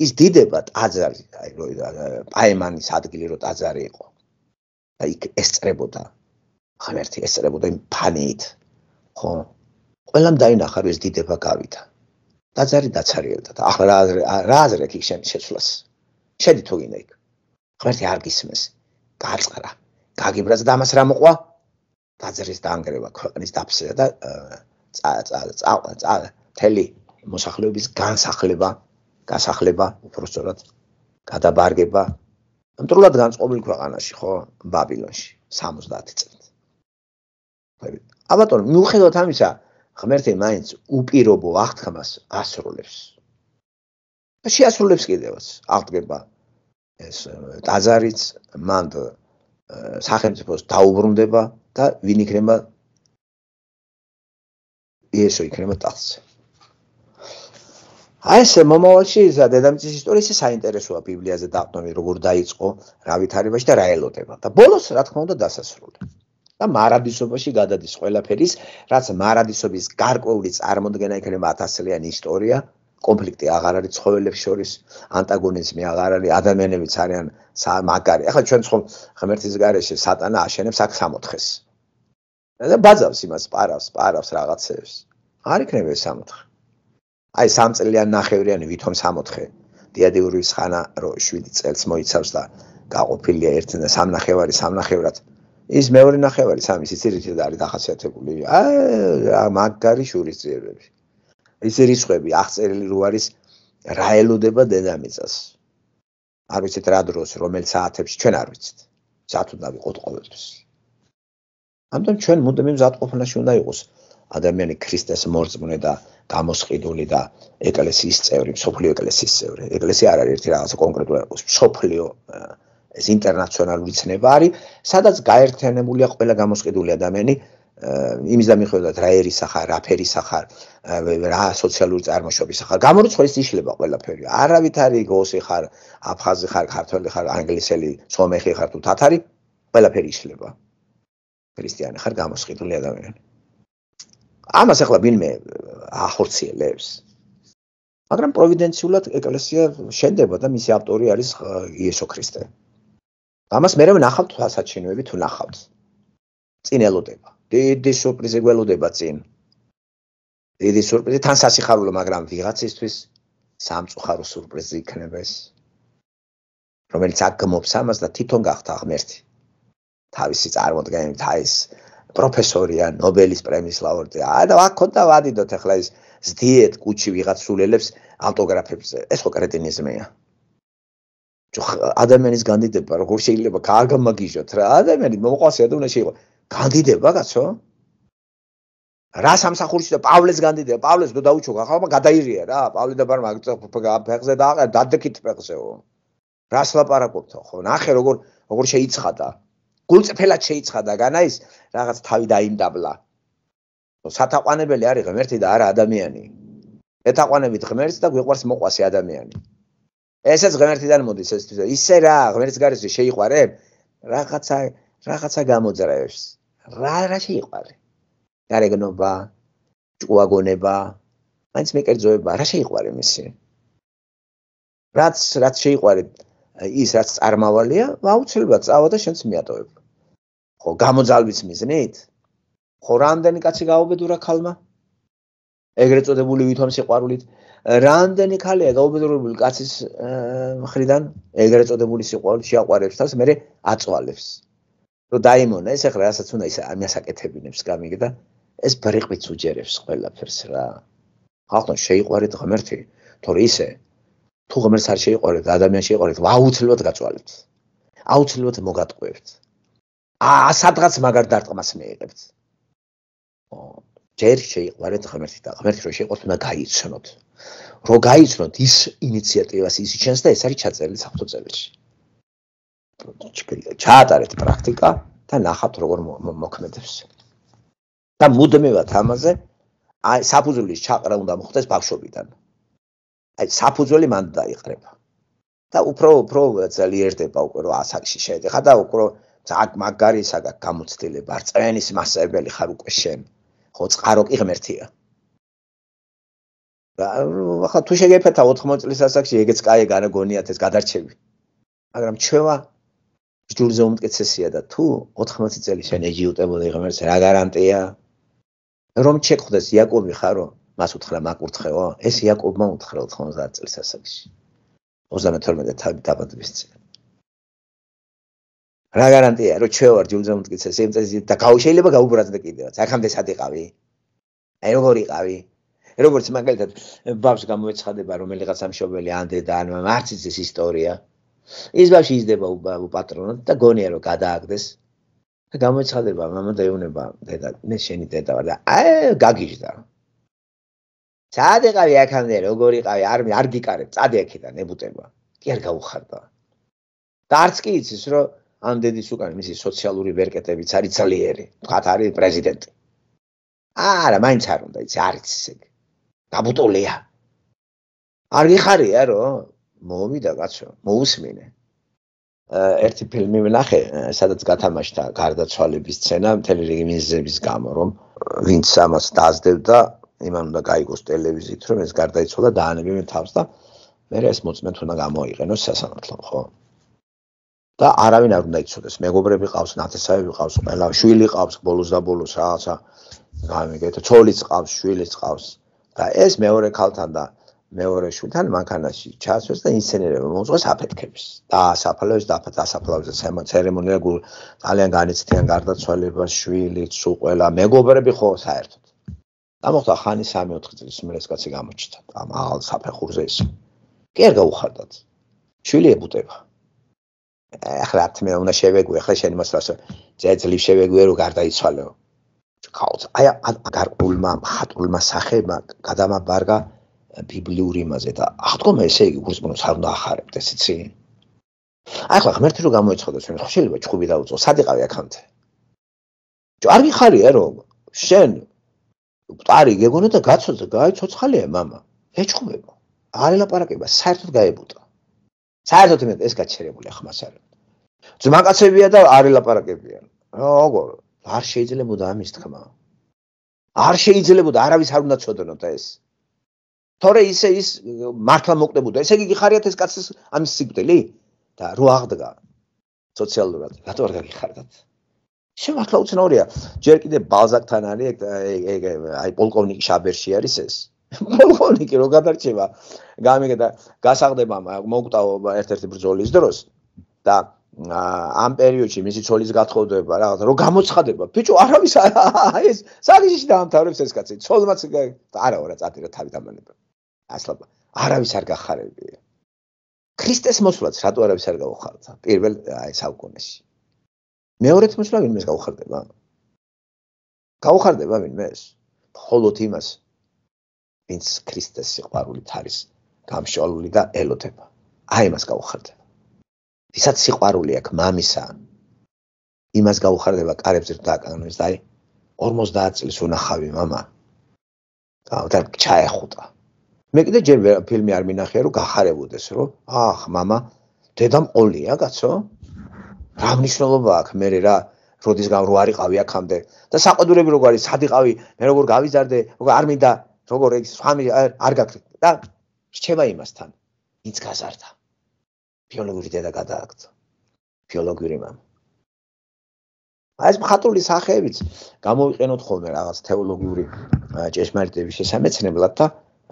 ის დიდება ტაძარი, აი როი პაემანის ადგილი რო ტაძარი იყო. და იქ ესწრებოდა ღმერთი ესწრებოდა იმ ფანით. ხო? ყველამ დაინახა ეს დიდება გავითა. დაძარი დაცარიელდა და ახლა რა რა აზრი აქვს შენ შეცვლას? შედი თუ გინდა იქ. ღმერთი არ გისმის. გაწყრა. გაგიბრაზ და ამას რა მოყვა? დაძრის დაანგრევა ქვეყნის დაფსერა და წა წა წა თელი მოსახლეობის განსახლება, გასახლება, უფრო სწორად გადაბარგება. მტრულად განწყობილ ქვეყანაში, ხო, ბაბილონში, 70 წელს. ხო, აბატონ, მიუხედავად ამისა, ღმერთი მაინც უპირობო აღთქმას ასრულებს. და შეასრულებს კიდევაც, აღდგება ეს დაზარიც მანდ სახელმწიფოს დაუბრუნდება და ვინ იქნება ესო იქნება ტახტზე. აი ეს მომავალში ზა დედამიწის ისტორია ისე საინტერესოა ბიბლიაზე დაყნობი როგორ დაიწყო, რა ვითარებაში და რა ელოდება და ბოლოს რა თქმა უნდა დასასრულდება. და მარადისობაში გადადის ყველაფერის, რაც მარადისობის გარკვეული წარმოდგენა იქნება 1000-იანი ისტორია. კონფლიქტი აღარ არის ცხოველებს შორის, ანტაგონიზმი აღარ არის, ადამიანებიც არიან მაგარი. ახლა ჩვენ ხომ ღმერთის გარეშე სატანა აშენებს აქ 64-ს. და ბაზავს იმას, პარავს, პარავს რაღაცებს. არ იქნება 64. აი 3 წელიან ნახევრიანი ვითომ 64. დიადიურის ხანა რო 7 წელს მოიცავს და გაყופილია 1.3 ნახევარი 3 ნახევრად. ის მეორე ნახევარი სამი სიცილიდან არის დახასიათებული. აა მაგარი შურის ძიებები. ეს რიცხვები აღწერილი რო არის რა ელოდება დედამიწას. არ ვიცით რა დროს, რომელ საათებში, ჩვენ არ ვიცით. სათ უნდა ვიყოთ ყოველთვის. ამიტომ ჩვენ მუდმივ მზადყოფნაში უნდა იყოს ადამიანი ქრისტეს მორწმუნე და გამოსყიდული და ეკლესიის წევრი, სოფლიო ეკლესიის წევრი. ეკლესია არ არის ერთი რაღაცა კონკრეტული, სოფლიო ეს ინტერნაციონალური ცნება არის, სადაც გაერთიანებულია ყველა გამოსყიდული ადამიანი იმის და მიხედვით რა ერის ახარ, რა ფერის ახარ, რა სოციალური წარმოშობის ახარ. გამორიცხვა ის იშლება ყველაფერი. არავით არის გოსი ხარ, აფხაზი ხარ, ქართველი ხარ, ინგლისელი, სომეხი ხარ თუ თათარი, ყველაფერი იშლება. ქრისტიანი ხარ, გამოსყიდული ადამიანი. ამას ახლა ვინმე ახორციელებს? მაგრამ პროვიდენციულად ეკლესია შენდება და მისი ავტორი არის იესო ქრისტე. ამას მე რომ ნახავ თასაჩინოები თუ ნახავთ წინ ელოდება დიდი სურპრიზი გველოდება წინ დიდი სურპრიზი თან სასიხარულო მაგრამ ვიღაცისთვის სამწუხარო სურპრიზი იქნება ეს რომელიც აკმობს ამას და თვითონ გახთა ღმერთი თავისი წარმოდგენით აი ეს პროფესორია ნობელის პრემიის ლაურეატი აი და აკონტა ვადიდოთ ახლა ეს ზდიეთ კუჩი ვიღაც სულელებს ავტოგრაფებზე ეს ხო კრედინიზმია ადამიანის განდიდება როგორ შეიძლება გააგამაგიჟოთ რა ადამიანი მომყვასია და უნდა შეიძლება განდიდება კაცო რა სამსახურში და პავლეს განდიდება პავლეს დო დაუჩო ხალხმა გადაირია რა პავლე და ბარმა ფეხზე დააყარა დადექით ფეხზეო რას ლაპარაკობთო ხო ნახე როგორ როგორ შეიცხადა გულწრფელად შეიცხადა განაის რაღაც თავი დაიმდაბლა სათაყვანებელი არის ღმერთი და არა ადამიანი ეთაყვანებით ღმერთს და გვიყვარს მოყვასი ადამიანი ესეც ღმერთიდან მოდის ეს თვითონ. ისე რა, ღმერთს გარეთ შეიყარე? რაღაცა რაღაცა გამოძრაებს. რა რა შეიყარე? გარეგნობა, ჭუაგონება, მაინც მეკერძოება, რა შეიყარე მისი? რაც რაც შეიყარე ის რაც წარმავალია, აუცილებლად წავა და შენც მიატოვებ. ხო, გამოძალვის მიზნით? ხო, რამდენი კაცი გაუბედურა ქალმა? ეგრეთ წოდებული ვითომ სიყვარულით რამდენი ქალია გაუბედურებული კაცის მხრიდან ეგრეთ წოდებული სიყვარული შეაყვარებს თავს მე აწვალებს რომ დაიმონა ეს ახლა რასაც უნდა ის ამიასაკეთებინებს გამიგდა ეს ბრიყვიც უჯერებს ყველაფერს რა ხალხო შეიყვარეთ ღმერთი თორე ისე თუ ღმერთს არ შეიყვარეთ ადამიანს შეიყვარეთ აუცილებლად გაწვალეთ აუცილებლად მოგატყუებთ ა სადღაც მაგარ დარტყმას მიიღებთ ო ჯერ შეიყვარეთ ღმერთი და ღმერთი რომ შეყოთ უნდა გაიცნოთ. რომ გაიცნოთ ის ინიციატივას ის ჩანს და ეს არის ჩაწერილი საფთო წელში. ჩაატარეთ პრაქტიკა და ნახავთ როგორ მოქმედებს. და მუდმივად ამაზე აი საფუძვლის ჩაყრა უნდა მოხდეს ბავშვობიდან. აი საფუძველი მან დაიყრება. და უფრო უფრო ძალიერდება უკვე რა ასაკში შეიძლება და უკვე ზაგ მაგარი საგა გამოცდილება, წვენის მასებელი ხარ უკვე შენ. ხო წყარო კი ღმერთია ახლა თუ შეგეფეთა 80 წლის ასაკში ეგეც კაი განაგონიათ ეს გადარჩები მაგრამ ჩვევა ჯულზე უმკეცესია და თუ 80 წელი შენ ეგი უტებოდი ღმერთს რა გარანტია რომ შეგხვდეს იაკობი ხარო მას უთხრა მაკურთხეო ეს იაკობმა უთხრა 90 წლის ასაკში 32 თავი დაბადების წელი რა გარანტია რომ შევარ ჯულზე მომწკიცე სიმწეზე და გაუშეიძლება გაუბრაზდე კიდევაც აქამდე სად იყავი აი როგორ იყავი როგორც მაგალითად ბავშვს გამოეცხადება რომ ელიღაც სამშობელი ანდე და ან მარც ის ისტორია ის ბავშვი იზდება უპატრონოდ და გონია რომ გადააგდეს და გამოეცხადება მამა დაეუნება დედა მე შენი დედა ვარ და აი გაგიჟდა სად იყავი აქამდე როგორ იყავი არ არ გიკარებ წადი აქედან ებუტება კი არ გაუხარდა და არც კი იცის რომ ამ დედის უკან მისი სოციალური ვერკეტებიც არის ძლიერი. თქვათ არის პრეზიდენტი. არა, მაინც არ უნდა იცი, არის ისე. დაბუტოლია. არ გიხარია რა, მომიდა კაცო, მოусმინე. ერთი ფილმი ვნახე, სადაც გათამაშდა გარდაცვალების სცენა, მთელი რიგი მიზეზების გამო, რომ ვინც ამას დაძდევდა, იმან უნდა გაიგოს ტელევიზით, რომ ეს გარდაიცვალა და დაანებინა თავს და მე ეს მოწმეთ უნდა გამოიყენოს სასამართლომ, ხო? და არავინ არ უნდა იცოდეს. მეგობრები ყავს, ნათესავები ყავს, ყველა შვილი ყავს, ბოლოს და ბოლოს რაღაცა გამიგეთ. ცოლიც ყავს, შვილიც ყავს. და ეს მეორე ქალთან და მეორე შვილთან მანქანაში ჩასვეს და ინსცენირება მოუწყეს აფეთქების. და საფალავს და დასაფლავებს და ცერემონია გულ ძალიან განეცდიან გარდაცვალებას, შვილიც სულ ყველა მეგობრები ხო საერთოდ. და მოხდა ხანი 3-4 წელს მერესკაცი გამოჩნდა. ამ აალ საფეხურზე ის. კი არ გაუხარდათ. შვილი ებუტება. ახლა თმე უნდა შევეგუე, ახლა შენ იმას რას ძეძლი შევეგუე რომ გარდაიცვალო. ხაუც. აი გარკულმა ხატულმა სახება გადამაბარგა ბიბლიური იმაზე და აღდგომა ესე იგი გულწმენს არ უნდა ახარებდეს, ესე იცი? აი ხო ღმერთი რომ გამოეცხადოს, შეიძლება ჩხუბი დაუწო, სადიყავი აქამდე. ჯო არ გიხარია რომ შენ პტარი გეგონა და გაცოცხალია მამა. ეჩხუბება. არ ელაპარაკება, საერთოდ გაებუტა. საერთოდ მე ეს გაჩერებულია ხმას არ ძმაკაცებია და არ ელაპარაკებიან როგორ არ შეიძლებოდა ამის თქმა არ შეიძლებოდა არავის არ უნდა ცოდნო და ეს თორე ისე ის მართლა მოკდებოდა ესე იგი ხარიათ ეს კაცის ამის სიკვდილი და რო აღდგა სოციალურად რატო არ გაიხარდათ შე მართლა უცნაურია ჯერ კიდე ბალზაკთან არის ეგ აი პოლკოვნიკი შაბერში არის ეს მონღოლიკი რო გადარჩება გამიგედა გასაღდება მოგტავო ერთ-ერთი ბრძოლის დროს და ამ პერიოდში მისი ცოლის გათხოვება რაღაც რო გამოცხადება ბიჭო არავის ეს საგიჟი დაამთავრებს ეს კაცი ცოლმაც არაო რა წადი რა თავი დამანება ასლობა არავის არ გახარები ქრისტეს მოსვლაც რატო არავის არ გაუხარდა პირველ აი საუკუნეში მეორეთ მოსვლა ვინმეს გაუხარდება გაუხარდება ვინმეს ხოლოთ იმას ვინც ქრისტეს სიყვარულით არის გამშოლული და ელოდება. აი მას გაუხარდება. ვისაც სიყვარული აქვს მამისა იმას გაუხარდება კარებზე დააკანონეს და აი 50 წლის უნახავი мама და ჩაეხუტა. მე კიდე ჯერ ფილმი არ მინახია რომ გახარებოდეს რომ აх мама დედამ ყოლია კაცო. რა მნიშვნელობა აქვს მე რა როდის გამ როარიყავი აქამდე და საყვედურები როგორი სადიყავი მე როგორ გავიზარდე როგორ არ მინდა როგორ ეგ სვამი არ გაქრით და რჩება იმასთან ის გაზარდა ფიოლოგიური დედა გადააქცა ფიოლოგიური მამ აი ეს მხატვრული სახეებიც გამოიყენოთ ხოლმე რაღაც თეოლოგიური ჭეშმარიტების შესამეცნებლად და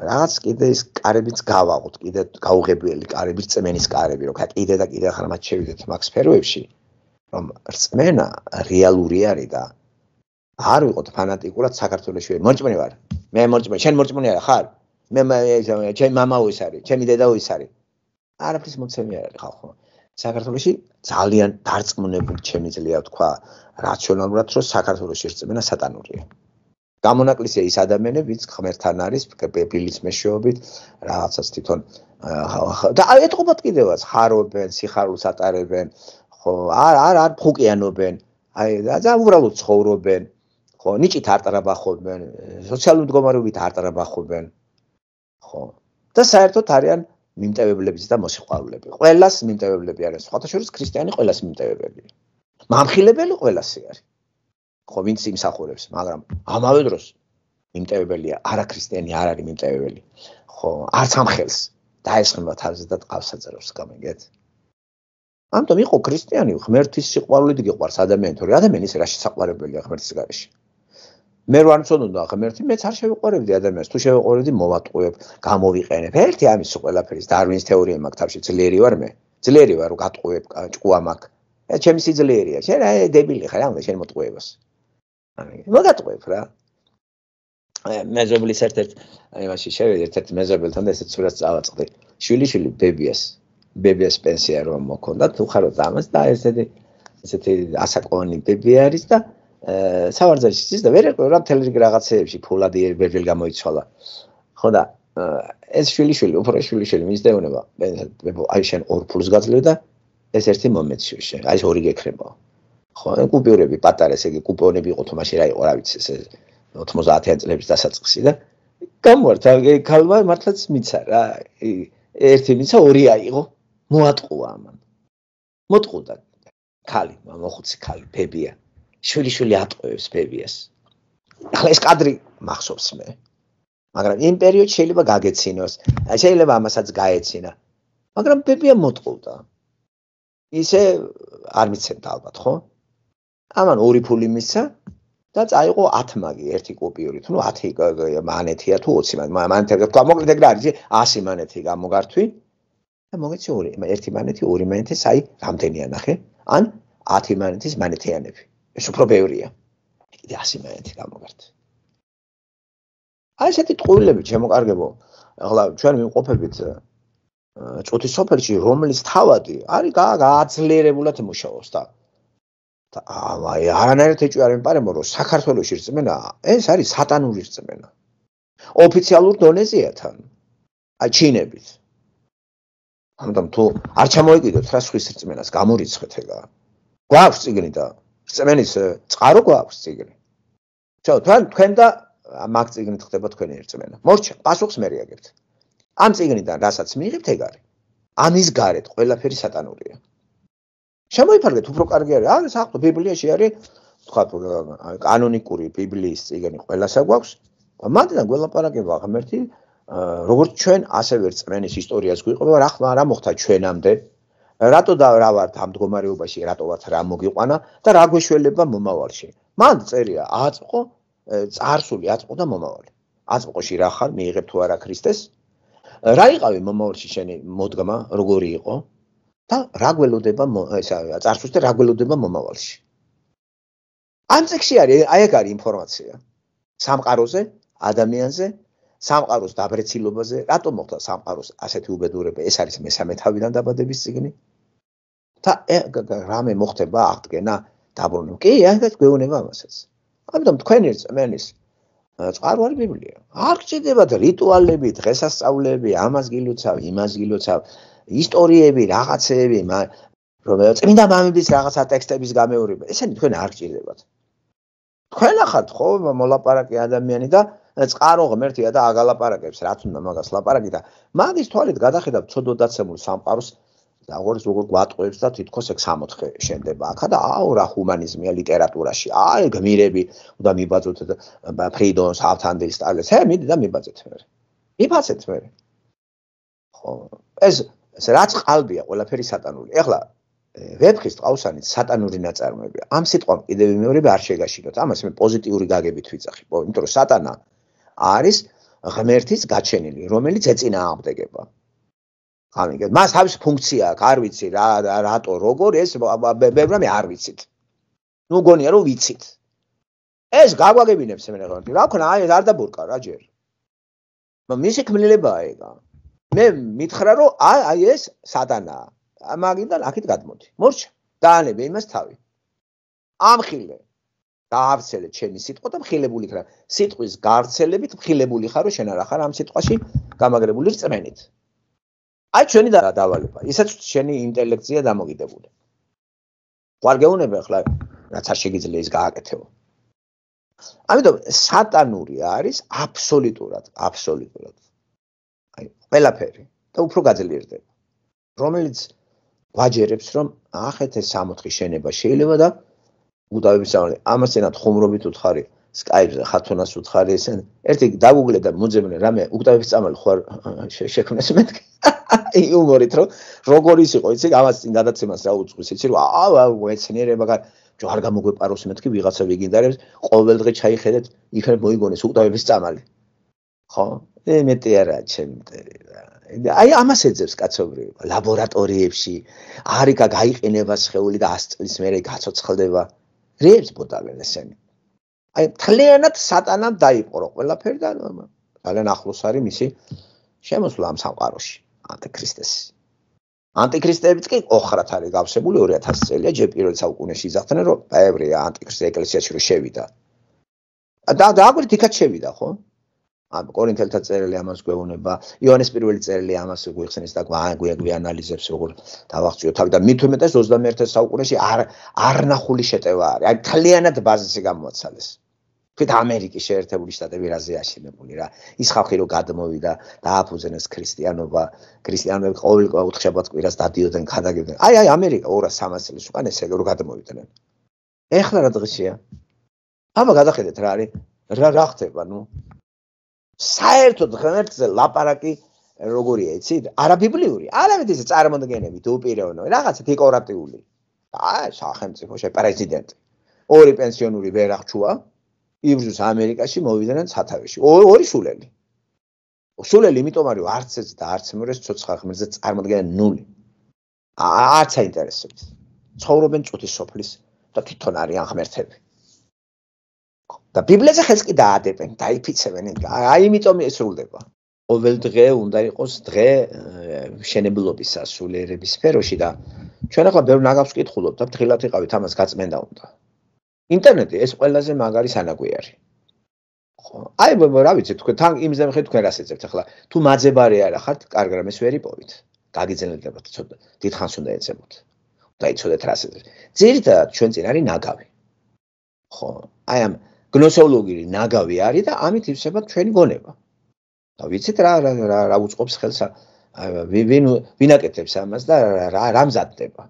რაღაც კიდე ის კარებიც გავაღოთ კიდე გაუღებელი კარები წმენის კარები როგორ კიდე და კიდე ახლა მათ შევიდეთ მაგ სფეროებში რომ რწმენა რეალური არის და არ ვიყოთ ფანატიკურად საქართველოს შვილი. მოჭმენი ვარ. მე მოჭმენი, შენ მოჭმენია ხარ? მე ჩემი мама ვის არის, ჩემი დედა ვის არის? არაფრის მოცემი არ არის ხალხო. საქართველოსი ძალიან დარწმუნებული შემიძლია თქვა რაციონალურად რომ საქართველოს შეერწმენა სატანურია. გამონაკლისია ის ადამიანები, ვინც ღმერთთან არის პებილის მეშვეობით, რაღაცას თვითონ და ეთყობათ კიდევაც ხარობენ, სიხარულს ატარებენ, ხო, არ არ არ ფუკიანობენ. აი და უბრალოდ ცხოვრობენ, ხო ნიჭით არტრაბახობენ სოციალურ მდგომარეობით არტრაბახობენ ხო და საერთოდ არიან მიმტევებლებიც და მოსიყვარულები ყოველას მიმტევებლები არის სხვათაშორის ქრისტიანი ყოველას მიმტევებელი მამხილებელი ყოველასი არის ხო ვინც იმსახურებს მაგრამ ამავე დროს მიმტევებელია არა ქრისტიანი არ არის მიმტევებელი ხო არც ამხელს დაესხმება თავზე და ყავსაძერებს გამიგეთ ანუ მე ყო ქრისტიანი ღმერთის სიყვარული გიყვარს ადამიანთორი ადამიანის რაში საყვარებელია ღმერთის გარეშე მე რა მცნობა ხა მე ერთი მეც არ შევიყვარებდი ადამიანს თუ შევიყვარებდი მოვატყუებ გამოვიყენებ ერთი ამის ყველაფერი დარვინის თეორია მაქვს თავში ძლიერი ვარ მე ძლიერი ვარ გატყუებ ჭკუა მაქვს ე ჩემი სიძლიერეა შენ აი დებილი ხარ ამ შენ მოტყუებას ანუ მოგატყუებ რა მეზობლის ერთ-ერთი აი ماشي შევიდე ერთ-ერთი მეზობელთან და ესეც სულაც წავაწყდი შვილი შვილი ბებიას ბებიას პენსია რომ მოქონდა თუ ხარო და ამას და ესეთი ესეთი ასაკოვანი ბები არის და სავარძელშიც და ვერ ეყოლა თელერგი რაღაცეებში ფოლადი ერბერბელ გამოიცვალა. ხო და ეს შვილიშვილი, უფრო შვილიშვილი მისდევნება, აი შენ 2 პლუს გაძლევ და ეს ერთი მომენტში შენ, აი ეს ორი გეკრებო. ხო, ან კუპიურები პატარა, ესე იგი კუპონები იყო თუმცა რა იყო, რა ვიცი, ესე 90-იან წლების დასაწყისი და გამართ, აი ქალმა მართლაც მიცა რა. ერთი მიცა, ორი აიღო, მოატყუა ამან. მოტყუდა ქალი, მამოხუცი ქალი, ბებია. შვილიშვილი ატყვევს ბებიას. ახლა ეს კადრი მახსოვს მე. მაგრამ იმ პერიოდში შეიძლება გაგეცინოს, შეიძლება ამასაც გაეცინა. მაგრამ ბებია მოტყუდა. ისე არ მიცემდა ალბათ, ხო? ამან ორი ფული მისცა და წაიღო 10 მაგი, ერთი კოპიურით, ну 10 მანეთია თუ 20 მაგი. მანეთი გაქვს, მოკლედ ეგ არის, 100 მანეთი გამოგართვი. და მოგეცი ორი, ერთი მანეთი, ორი მანეთი, საი რამდენია ნახე? ან 10 მანეთის მანეთიანები. ეს უფრო ბევრია. კიდე 100 მეტი გამოგართ. აი ესეთი ტყუილები შემოკარგებო. ახლა ჩვენ ვიმყოფებით ჭუთის სოფელში, რომლის თავადი არის გააძლიერებულად მუშაობს და აი არანაირად ეჭვი არ ემპარემო, რომ საქართველოს ირწმენა, ეს არის სატანური ირწმენა. ოფიციალურ დონეზეა თან. აი ჩინებით. ამიტომ თუ არ ჩამოიკიდოთ რა სხვის ირწმენას გამორიცხეთ ეგა. გვაქვს ციგნი და წმენის წყარო გვაქვს ციგნი. ჩო თან თქვენ და მაგ ციგნით ხდება თქვენი ერთმენა. მორჩა, პასუხს მე რეაგებთ. ამ ციგნიდან რასაც მიიღებთ ეგ არის. ამის გარეთ ყველაფერი სატანურია. შემოიფარგლეთ უფრო კარგი არის. არის ახლა ბიბლიაში არის თქვა კანონიკური ბიბლიის ციგნი ყველასა გვაქვს. მაგრამ გველაპარაკება ღმერთი როგორც ჩვენ ასევე წმენის ისტორიას გვიყვება, ახლა რა მოხდა ჩვენამდე? რატო და რა ვარ ამ მდგომარეობაში, რატოაც რა მოგიყვანა და რა გვეშველება მომავალში. მან წერია აწყო, წარსული აწყო და მომავალი. აწყოში რა ხარ, მიიღებ თუ არა ქრისტეს? რა იყავი მომავალში შენი მოდგმა, როგორი იყო? და რა გველოდება ესაა, წარსულში და რა გველოდება მომავალში? ამ წექსში არის აი ეგ არის ინფორმაცია. სამყაროზე, ადამიანზე სამყაროს დაბრეცილობაზე, რატომ მოხდა სამყაროს ასეთი უბედურება? ეს არის მესამე თავიდან დაბადების წიგნი, და რამე მოხდება აღდგენა დაბრუნება კი ეს გვეუბნება ამასაც ამიტომ თქვენი წმენის წყარო არის ბიბლია არ გჭირდება რიტუალები დღესასწაულები ამას გილოცავ იმას გილოცავ ისტორიები რაღაცეები რომელიც წმინდა მამების რაღაცა ტექსტების გამეორება ესენი თქვენ არ გჭირდებათ თქვენ ახართ ხო მოლაპარაკე ადამიანი და წყარო ღმერთია და აგალაპარაკებს რაც უნდა მაგას ლაპარაკი და მაგის თვალით გადახედავ ცოდოდაცემულ სამყაროს აგორის როგორ გვატყვევს და თითქოს ეგ 60-ე შენდება ახლა და აო რა ჰუმანიზმია ლიტერატურაში აი გმირები უნდა მიბაძოთ ფრიდონს ავთანდილს სტალინს ჰე მიდი და მიბაძეთ მე მიფასეთ მე ხო ეს ეს რაც ყალბია ყველაფერი სატანული ახლა ვეფხის ყავსანი სატანური ნაწარმოებია ამ სიტყვამ კიდევ მეორე არ შეგაშიროთ ამას მე პოზიტიური გაგებით ვიცახი იმიტომ რომ სატანა არის ღმერთის გაჩენილი რომელიც ეწინააღმდეგება ამიგეთ მას თავის ფუნქცია აქვს არ ვიცი რა რატო როგორ ეს მეგრამე არ ვიცით ნუ გონია რომ ვიცით ეს გაგვაგებინებს მე რა რა ქნა აი არ დაბურკა რა ჯერ მისი ქმნილებაა ეგა მე მითხრა რომ აი აი ეს სატანაა ამაგიდან აქეთ გადმოდი მორჩა დაანებე იმას თავი ამხილე დაავრცელე ჩემი სიტყვა და მხილებული ხარ სიტყვის გარცელებით მხილებული ხარო შენ არ ახარ ამ სიტყვაში გამაგრებული რწმენით აი ჩვენი დავალება ისაც შენი ინტელექტზია დამოკიდებული ვარ გეუნები ახლა რაც არ შეიძლება ის გააკეთო ამიტომ სატანური არის აბსოლუტურად აბსოლუტურად აი ყველაფერი და უფრო გაძლიერდება რომელიც ვაჯერებს რომ ახეთე სამოთხი შენება შეიძლება და უდავებს ამას ენათ ხუმრობით უთხარი Skype-ზე ხათუნას უთხარი ესენ ერთი დაგუგლე და მოძებნე რამე უკტავებს წამალ ხوار შექმნეს მე აი იუმორით რომ როგორ ის იყო იცი ამას წინ გადაცემას რა უწყვის იცი რომ აა ეცნიერება გან ჯო არ გამოგვეპაროს მეთქი ვიღაცა ვიგინდარებს ყოველდღე ჩაიხედეთ იქნებ მოიგონეს უკტავებს წამალი ხო მე მეტი არა ჩემტერი აი ამას ეძებს კაცობრი ლაბორატორიებში არიქა გაიყინება შეული და 100 წლის მერე გაцоცხლდება რეებს ბოტავენ ესენი აი თლიანად სატანამ დაიპყრო ყველაფერი და ძალიან ახლოს არის მისი შემოსვლა ამ სამყაროში ანტიქრისტეს ანტიქრისტეებიც კი ოხრათ არის გავსებული 2000 წელია ჯერ პირველ საუკუნეში იზახდნენ რომ პაევრია ანტიქრისტე ეკლესიაში რომ შევიდა და დააგვრით იქაც შევიდა ხო ან კორინთელთა წერილი ამას გვეუბნება, იოანეს პირველი წერილი ამას გვიხსენის და გვიანალიზებს როგორ დავახციოთ თავი და მithumetes 21-ე საუკუნეში არ არნახული შეტევა არის. აი თლიანად ბაზისი გამოაცალეს. თქვით ამერიკის შეერთებული შტატები რაზეაშენებული რა ის ხალხი რომ გადმოვიდა დააფუძნეს ქრისტიანობა ქრისტიანები ყოველ ყოველთხშაბათ კვირას დადიოდნენ ხადაგებდნენ აი აი ამერიკა 200 წელს უკან ესეგე რომ გადმოვიდნენ ეხლა რა დღესია ამა გადახედეთ რა არის რა რა ხდება ნუ საერთოდ ღმერთზე ლაპარაკი როგორია იცი არა ბიბლიური არამედ ესე წარმოდგენები დოპირეონო რაღაცა დეკორატიული აი სახელმწიფო შე პრეზიდენტი ორი პენსიონური ვერ აღჩუა იბრძვის ამერიკაში მოვიდნენ სათავეში. ორი სულელი. სულელი იმიტომ არის არც ეს და არც მეორეს ცოცხალ ღმერთზე წარმოადგენენ ნული. არც აინტერესებს. ცხოვრობენ წუთის სოფლის და თვითონ არიან ღმერთები. და ბიბლიაზე ხელს კი დაადებენ, დაიფიცებენ. აი იმიტომ ეს სრულდება. ყოველ დღე უნდა იყოს დღე შენებლობისა, სულიერების სფეროში და ჩვენ ახლა ბევრ ნაგავს კითხულობთ და თხილათ იყავით ამას გაწმენდა უნდა. ინტერნეტი ეს ყველაზე მაგარი სანაგვიარი. ხო, აი რა ვიცი, თქვენ თან იმზე მხეთ თქვენ რას ეძებთ ახლა? თუ მაძებარი არ ახართ, კარგ რამეს ვერი პოვით. გაგიძლიერებათ ცოტა, დიდხანს უნდა ეცემოთ. და იცოდეთ რას ეძებთ. ზირთად ჩვენ წინ არის ნაგავი. ხო, აი ამ გნოსოლოგიური ნაგავი არის და ამით ივსება ჩვენი გონება. და ვიცით რა რა რა რა უწყობს ხელს ვინ ვინაკეთებს ამას და რა რა მზადდება.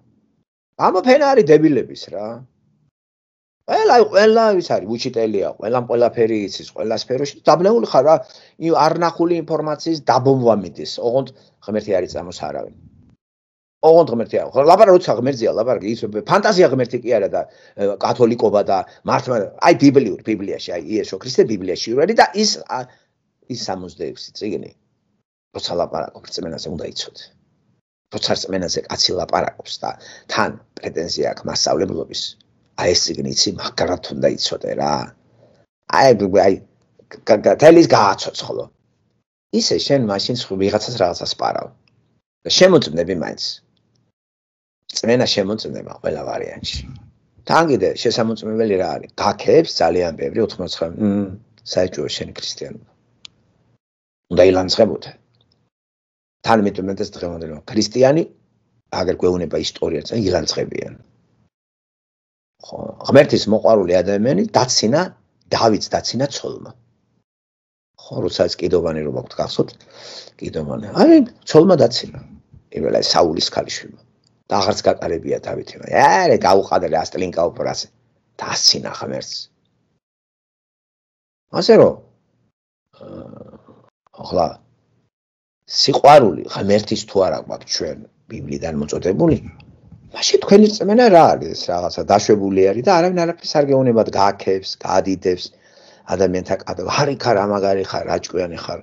ამა ფენა არის დებილების რა. ყველა ყველა ის არის უჩიტელია, ყველამ ყველაფერი იცის, ყველა სფეროში დაბნეული ხარ რა, არნახული ინფორმაციის დაბომვა მიდის. ოღონდ ღმერთი არის წამოს არავინ. ოღონდ ღმერთი არა. ლაბარა როცა ღმერთია, ლაბარა ის ფანტაზია ღმერთი კი არა და კათოლიკობა და მართლა აი ბიბლიური ბიბლიაში, აი იესო ქრისტე ბიბლიაში ვარი და ის ის 66 წიგნი. როცა ლაბარაკო წმენაზე უნდა იცოთ. როცა წმენაზე კაცი ლაპარაკობს და თან პრეტენზია აქვს მასშტაბებლობის აი ეს იგი იცი მაგრამ თუნდა იცოდე რა აი აი თელის გააცოცხლო ისე შენ მაშინ სხვა ვიღაცას რაღაცას სპარავ და შემოწმდები მაინც წმენა შემოწმდება ყველა ვარიანტში თან კიდე შესამოწმებელი რა არის გაქებს ძალიან ბევრი 99 მ საერთოდ შენი ქრისტიანობა უნდა ილანძღებოდე თან მე თუ მე ეს დღემდე რომ ქრისტიანი აგერ გვეუბნება ისტორიაზე ილანძღებიან ხო ღმერთის მოყვარული ადამიანი დაცინა დავით დაცინა ცოლმა ხო როდესაც კიდოვანი რომ მოგვთ გახსოვთ კიდოვანი აი ცოლმა დაცინა იმელა საულის ქალიშვილმა და აღარც გაკარებია დავითმა ერე გაუყადა ასტლინკა უპრას დაცინა ღმერთს ასე რომ ახლა სიყვარული ღმერთის თუ არა გვაქვს ჩვენ ბიბლიდან მოწოდებული, მაშინ თქვენი წმენა რა არის რაღაცა დაშვებული არის და არავინ არაფერს არ გეუნებად გააქებს, გაადიდებს ადამიანთა კადო. არი ხარ, ამაგარი ხარ, რაჭკვიანი ხარ.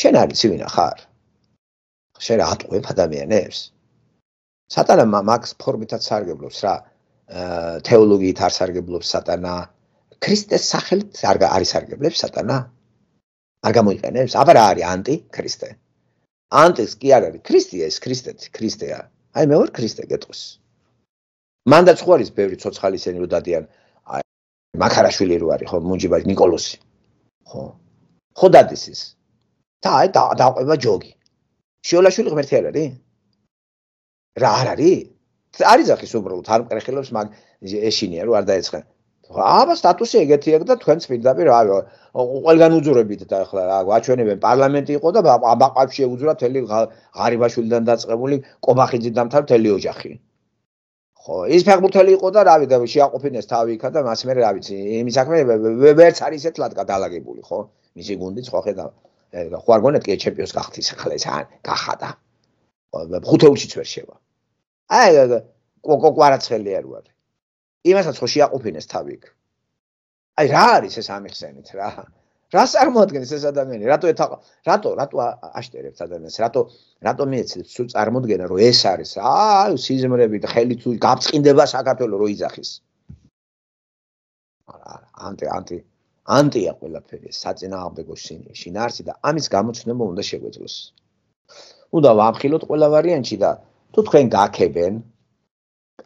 შენ არის ვინა ხარ? შენ ატყუებ ადამიანებს? სატანა მაქს ფორმითაც სარგებლობს რა. თეოლოგიით არ სარგებლობს სატანა. ქრისტეს სახელით არ არის სარგებლებს სატანა? არ გამოიყენებს? აბა რა არის ანტი ქრისტე? ანტის კი არ არის ქრისტე ეს ქრისტეთი, ქრისტეა. აი მე ვარ ქრისტე გეტყვის მანდაც ხო არის ბევრი ცოცხალისენი რომ დადიან აი მაქარაშვილი რო არის ხო მუნჯიბა ნიკოლოსი ხო ხო დადეს ის და აი დააყვება ჯოგი შიოლაშვილი ღმერთი არ არის რა არ არის არის ახის უბრალოდ არ მკრეხელებს მაგ ეშინია რომ არ დაეცხენ აბა სტატუსი ეგეთი აქვს და თქვენ წინდაპირ აი ყველგან უძურებით და ახლა აჩვენებენ პარლამენტი იყო და აბაყავში უძრა თელი ღარიბაშვილიდან დაწყებული კობახიძე დამთავრ თელი ოჯახი ხო ის ფეხბურთელი იყო და რავი და შეაყოფინეს თავი იქა და მას მე რა ვიცი იმის აქვს ვერც არის ეს თლატკა დაალაგებული ხო მისი გუნდი ხო ხედა ხო არ გონეთ კი ჩემპიონს გახდის ახლა ეს ან გახადა ხუთეულშიც ვერ შევა აი კოკო კვარაცხელი არ ვარ იმასაც ხო შეაყופინეს თავი იქ. აი რა არის ეს ამიხსენით რა? რა წარმოადგენს ეს ადამიანი? რატო ეთ რატო რატო აშტერებს ადამიანს? რატო რატო მეცდეთ სულ წარმოადგენა რომ ეს არის? აი სიზმრები და ხელი თუ გაწყინდება საქართველოს რო იძახის. არა ანტი ანტი ანტია ყველაფერი საწინააღმდეგო შინაარსი და ამის გამოჩნება უნდა შეგვეძლოს. უნდა ვამხილოთ ყველა ვარიანტში და თუ თქვენ გაქებენ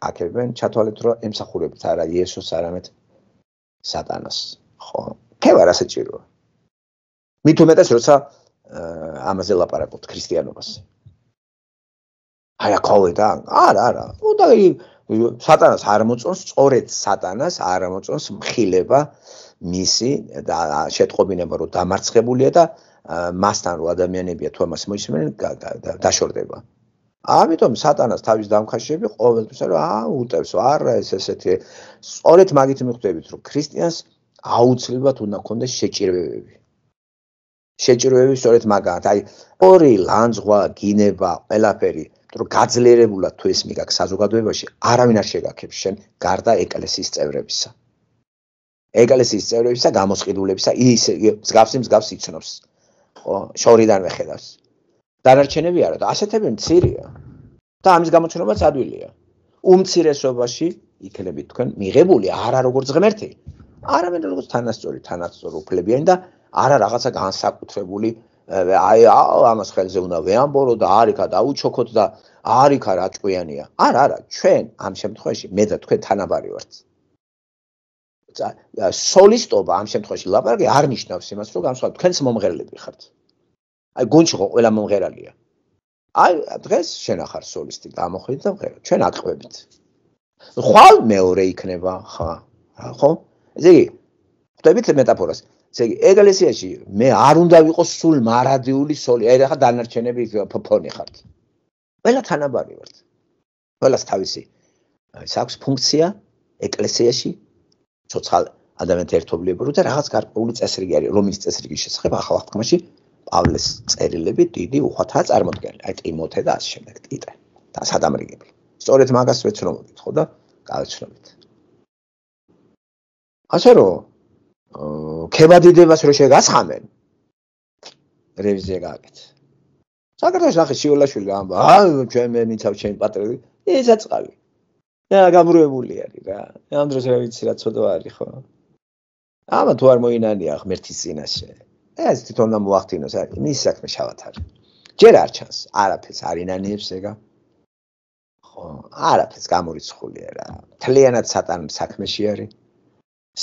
აკებენ ჩათვალეთ რომ ემსახურებთ არა იესოს არამედ სატანას ხო ქევა რა საჭიროა მით უმეტეს როცა ამაზე ლაპარაკობთ ქრისტიანობას აი აკოლედა არა არა უდა სატანას არ მოწონს სწორედ სატანას არ მოწონს მხილება მისი და შეტყობინება რომ დამარცხებულია და მასთან რომ ადამიანებია თომას მოისმენენ დაშორდება ამიტომ სატანას თავის დამხაშები ყოველთვის არა უტევს არა ეს ესეთი სწორედ მაგით მიხვდებით რომ ქრისტიანს აუცილებლად უნდა ქონდეს შეჭირვები შეჭირვები სწორედ მაგათ აი ორი ლანძღვა გინება ყველაფერი რომ გაძლიერებულად თუ ეს მიგაქვს საზოგადოებაში არავინ არ შეგაქებს შენ გარდა ეკლესიის წევრებისა ეკლესიის წევრებისა გამოსყიდულებისა ის მსგავსი მსგავს იცნობს ხო შორიდან ვეხედავს დანარჩენები არა და ასეთები მცირია და ამის გამოცნობაც ადვილია უმცირესობაში იქნებით თქვენ მიღებული არა როგორც ღმერთი არამედ როგორც თანასწორი თანასწორი უფლებიანი და არა რაღაცა განსაკუთრებული აი ამას ხელზე უნდა ვეამბორო და არიქა დაუჩოქოთ და არიქა რაჭყიანია არა არა ჩვენ ამ შემთხვევაში მე და თქვენ თანაბარი ვართ სოლისტობა ამ შემთხვევაში ლაპარაკი არ ნიშნავს იმას რომ განსხვავდეთ თქვენს მომღერლები ხართ აი გუნჩი ხო ყველა მომღერალია. აი დღეს შენახარ სოლისტი გამოხედი და მღერო, ჩვენ აყვებით. ხვალ მეორე იქნება, ხა, ხო? ესე იგი, ხვდებით მეტაფორას. ესე იგი, ეგლესიაში მე არ უნდა ვიყო სულ მარადიული სოლი, აი რაღა დანარჩენები ფონი ხართ. ყველა თანაბარი ვართ. ყველას თავისი აი საქს ფუნქცია ეკლესიაში ცოცხალ ადამიანთა ერთობლიობა რო და რაღაც გარკვეული წესრიგი არის რომის წესრიგის შესახებ ახალ აღთქმაში პავლეს წერილები დიდი უხვათაა წარმოდგენილი. აი ტიმოთე და ასე შემდეგ ტიტე და სადამრიგები. სწორედ მაგას ვეცნობთ, ხო და გავეცნობთ. ასე რომ აა ქებადიდებას რო შეგასხამენ რევიზია გააკეთეთ. საქართველოს ახალი შიოლაშვილი გამბა, აა ჩვენ მეცავ ჩვენ პატრები, ეს აწყალი. რა გამრუებული არის რა. ამ დროს რა ვიცი რა ცოტა არის ხო? ამა თუ არ მოინანია ღმერთის წინაშე. ეს თვითონ და მოახდინოს არ იმის საქმე შავათ არის ჯერ არ ჩანს არაფერს არ ინანიებს ეგა ხო არაფერს გამორიცხული არა თლიანად სატანის საქმეში არის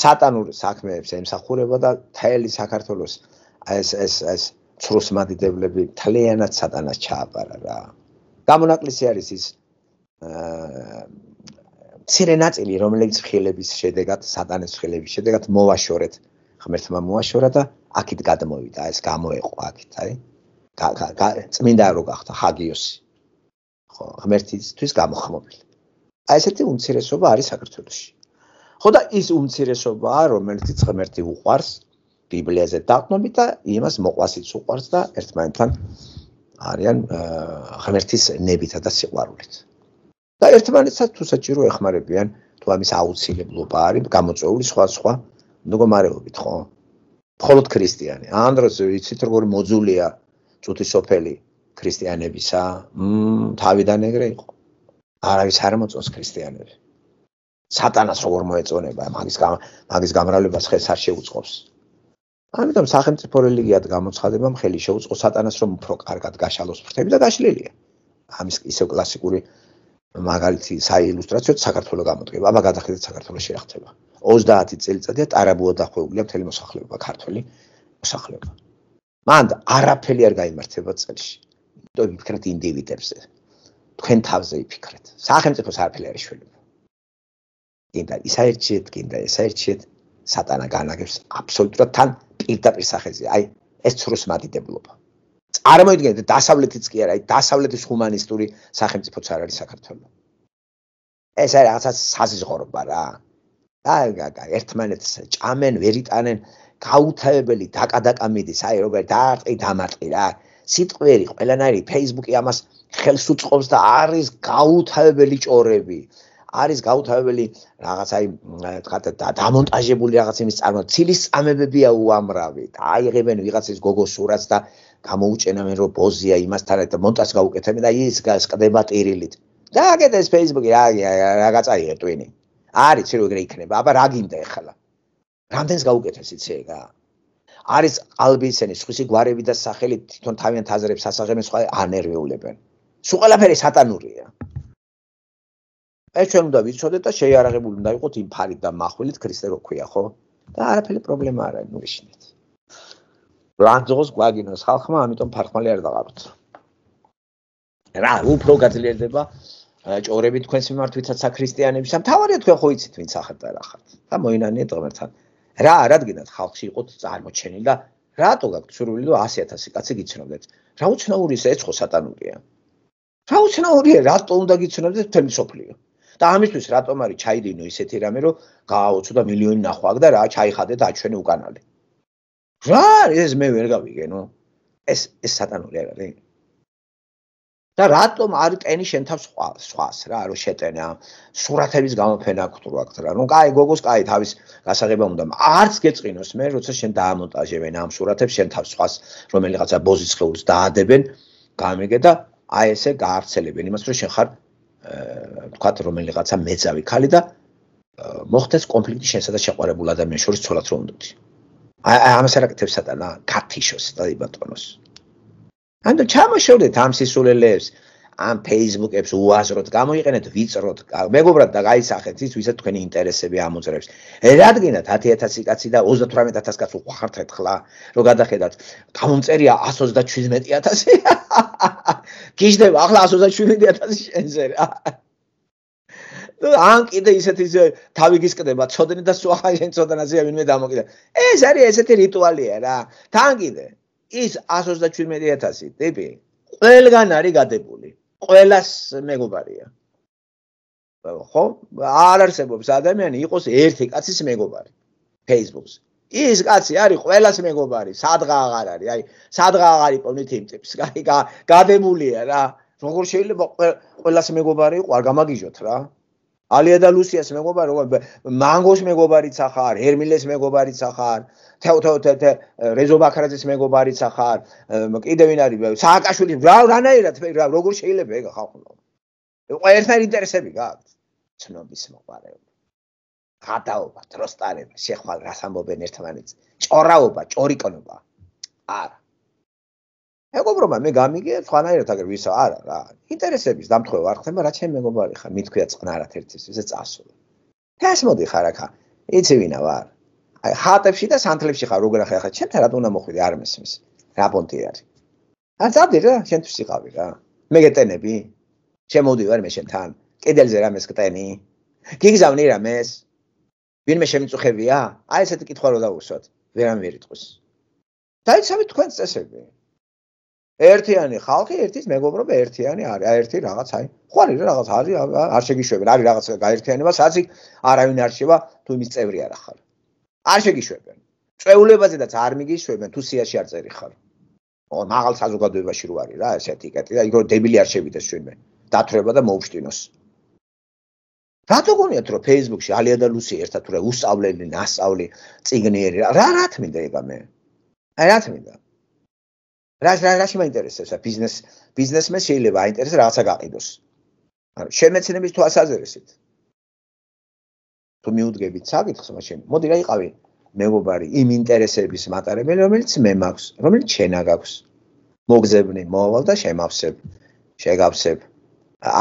სატანურ საქმეებს ემსახურება და თელი საქართველოს ეს ეს ეს ცრუსმადიდებლები თლიანად სატანას ჩააბარა რა გამონაკლისი არის ის ცირე ნაწილი რომელიც ხილების შედეგად სატანის ხილების შედეგად მოვაშორეთ ღმერთმა მოვაშორა და აქეთ გადმოვიდა ეს გამოეყო აქეთ აი წმინდა რო გახდა ჰაგიოსი ხო ღმერთისთვის გამოხმობილი აი ესეთი უმცირესობა არის საქართველოსში ხო და ის უმცირესობაა რომელიც ღმერთი უყვარს ბიბლიაზე დაყნობით და იმას მოყვასიც უყვარს და ერთმანეთთან არიან ღმერთის ნებითა და სიყვარულით და ერთმანეთსაც თუ საჭირო ეხმარებიან თუ ამის აუცილებლობა არის გამოწეული სხვა სხვა მდგომარეობით ხო მხოლოდ ქრისტიანი. ამ დროს ვიცით როგორი მოძულია წუთი სოფელი ქრისტიანებისა. მმ თავიდან ეგრე იყო. არავის არ მოწონს ქრისტიანები. სატანას როგორ მოეწონება მაგის მაგის გამრავლებას ხელს არ შეუწყობს. ამიტომ სახელმწიფო რელიგიად გამოცხადებამ ხელი შეუწყო სატანას რომ უფრო კარგად გაშალოს ფრთები და გაშლილია. ამის ისო კლასიკური მაგალითი საილუსტრაციოდ საქართველოს გამოდგება. აბა გადახედეთ საქართველოს შეახცება. 30 წელიწადია ტარაბუა დახვეულია მთელი მოსახლეობა ქართული მოსახლეობა. მან არაფერი არ გამოიმართება წელში. იმიტომ ვფიქრეთ ინდივიდებზე. თქვენ თავზე იფიქრეთ. სახელმწიფოს არაფერი არ შეიძლება. კიდე ისაერჩიეთ, კიდე ისაერჩიეთ, სატანა განაგებს აბსოლუტურად თან პირდაპირ სახეზე. აი, ეს ცრუს მადიდებლობაა. წარმოიდგინეთ დასავლეთიც კი არა, აი დასავლეთის ჰუმანი スト ური სახელმწიფოც არ არის საქართველოს. ეს არის რაღაცა საზღორობა რა. და ერთმანეთს ჭამენ, ვერიტანენ, გაუთავებელი დაკადაკამიდის, აი როგორ დაარტყი, დამარტყი რა. სიტყვიერი ყველანაირი ფეისბუქი ამას ხელს უწყობს და არის გაუთავებელი ჭორები. არის გაუთავებელი რაღაც აი თქვა დამონტაჟებული რაღაც იმის წარმო, ცილის წამებებია უამრავი. აიღებენ ვიღაცის გოგოს სურათს და გამოუჩენენ რომ ბოზია იმასთან და მონტაჟს გაუკეთებენ და ის გასყდება ტირილით. დააკეთეს Facebook-ი, რა რა გაწაიე ტვინი. არის რომ ეგრე იქნება, აბა რა გინდა ახლა? რამდენს გაუკეთეს იცი ეგა? არის ალბინსენი, სხვისი გვარები და სახელი თვითონ თავიან თაზრებს ასაღებენ სხვა ანერვიულებენ. სულ ყველაფერი სატანურია. ეს ჩვენ უნდა ვიცოდეთ და შეიარაღებული უნდა იყოთ იმ ფარით და მახვილით ქრისტე როქვია, ხო? და არაფერი პრობლემა არ არის, ნუ შეიძლება ლანძღოს გვაგინოს ხალხმა, ამიტომ ფარხმალი არ დაყაროთ. რა, უფრო გაძლიერდება ჭორები თქვენს მიმართვითაც აქრისტიანებს. თავარია თქვენ ხო იცით ვინც ახეთ არ ახეთ და მოინანიეთ ღმერთთან. რა, რადგანაც ხალხში იყოთ წარმოჩენილი და რატო გაქვთ სურვილი რომ 100000 კაცი გიცნობდეთ? რა უცნაური ეს ეცხო სატანურია. რა უცნაურია რატო უნდა გიცნობდეთ თქვენი სოფლიო? და ამისთვის რატომ არის ჩაიდინო ისეთი რამე რომ გააოცო და მილიონი ნახვა აქ და რა ჩაიხადეთ აჩვენე უკანალე. რა ეს მე ვერ გავიგენო ეს ეს სატანური არ არის და რატომ არ ტენი შენთან სხვა სხვას რა რომ შეტენა სურათების გამოფენა გქტრვაკთ რა ნუ კაი გოგოს კაი თავის გასაღება უნდა არც გეწინოს მე როცა შენ დაამონტაჟებენ ამ სურათებს შენთან სხვას რომელიღაცა ბოზისხეულს დაადებენ გამიგე და აი ესე გაარცელებენ იმას რომ შენ ხარ თქვათ რომელიღაცა მეძავი ხალი და მოხდეს კონფლიქტი შენსა და შეყვარებულ ადამიანს შორის ცოლად რომ უნდათ აი ამას არ აკეთებს სატანა კათიშოს და იბატონოს ანუ ჩამოშორდეთ ამ სისულელებს ან ფეისბუქებს უაზროდ გამოიყენეთ ვიწროდ მეგობრად და გაისახეთ ის ვისაც თქვენი ინტერესები ამოძრებს რადგანაც 10000 კაცი და 38000 კაცს უხართეთ ხლა რომ გადახედათ გამომწერია 137000 გიჟდება ახლა 137000 შენზე რა ან კიდე ისეთი თავი გისკდება ცოდნე და სულ ახალი შენ ცოდნაზეა ვინმე დამოკიდა ეს არის ესეთი რიტუალია რა თან კიდე ის 137000 ტიპი ყველგან არის გადებული ყოველას მეგობარია ხო არ არსებობს ადამიანი იყოს ერთი კაცის მეგობარი Facebook-ს ის კაცი არის ყოველას მეგობარი სადღა აღარ არის აი სადღა აღარ იპოვნით იმ ტიპს კაი გადემულია რა როგორ შეიძლება ყოველას მეგობარი იყო არ გამაგიჟოთ რა ალია და ლუსიას მეგობარი როგორ მანგოს მეგობარიც ახარ, ჰერმილეს მეგობარიც ახარ, თეოთეთ რეზობაქრაძის მეგობარიც ახარ, კიდე ვინ არის? სააკაშვილი, რა რანაირად რა როგორ შეიძლება ეგ ხალხო? ყველაფერი ინტერესები გაქვს ცნობის მოყარეობა. ღადაობა, ტროსტარება, შეხვალ რას ამობენ ერთმანეთს? ჭორაობა, ჭორიკნობა. არა. მეგობრობა მე გამიგე თვანაირად აგერ ვისა არა რა ინტერესების დამთხოვა არ ხდება რა ჩემი მეგობარი ხარ მე თქვია წნარად ერთის ესე წასულა ეს მოდი ხარ ახა იცი ვინა ვარ აი ჰატებში და სანთლებში ხარ როგორ ახა ახა ჩემთან რატომ უნდა მოხვიდე არ მესმის რა პონტი არის ან სადი რა შენთვის იყავი რა მე გეტენები შემოვდი ვარ მე შენთან კედელზე რა მესკტენი გიგზავნი რა მეს ვინმე შემიწუხებია აი ესეთი კითხვა რო დაუსვათ ვერ ამერიწყვის დაიცავი თქვენს წესები ერთიანი ხალხი, ერთის მეგობრობა ერთიანი არის, ერთი რაღაც აი. ხო არის რაღაც არის, არ შეგიშვებენ, არის რაღაც გაერთიანება, სადაც იქ არავინ არ შევა, თუ იმის წევრი არ ახალ. არ შეგიშვებენ. წეულებაზედაც არ მიგიშვებენ, თუ სიაში არ წერი ხარ. ო მაღალ საზოგადოებაში რო არის რა ესეთი კეთილი და იგი დებილი არ შევიდეს ჩვენმე. დათრება და მოუშტინოს. რატო გონიათ რომ Facebook-ში ალია და ლუსი ერთად თურა უსწავლენ, ასწავლი, წიგნიერი რა რა თმინდა ეგ ამე? აი რა თმინდა? რა რა რა შემაინტერესებს ა ბიზნეს ბიზნესმენს შეიძლება აინტერესებს რაღაცა გაყიდოს ანუ შემეცნების თუ ასაზრესით თუ მიუდგებით საკითხს მაშინ მოდი რა იყავი მეგობარი იმ ინტერესების მატარებელი რომელიც მე მაქვს რომელიც შენა გაქვს მოგზებნი მოვალ და შემავსებ შეგავსებ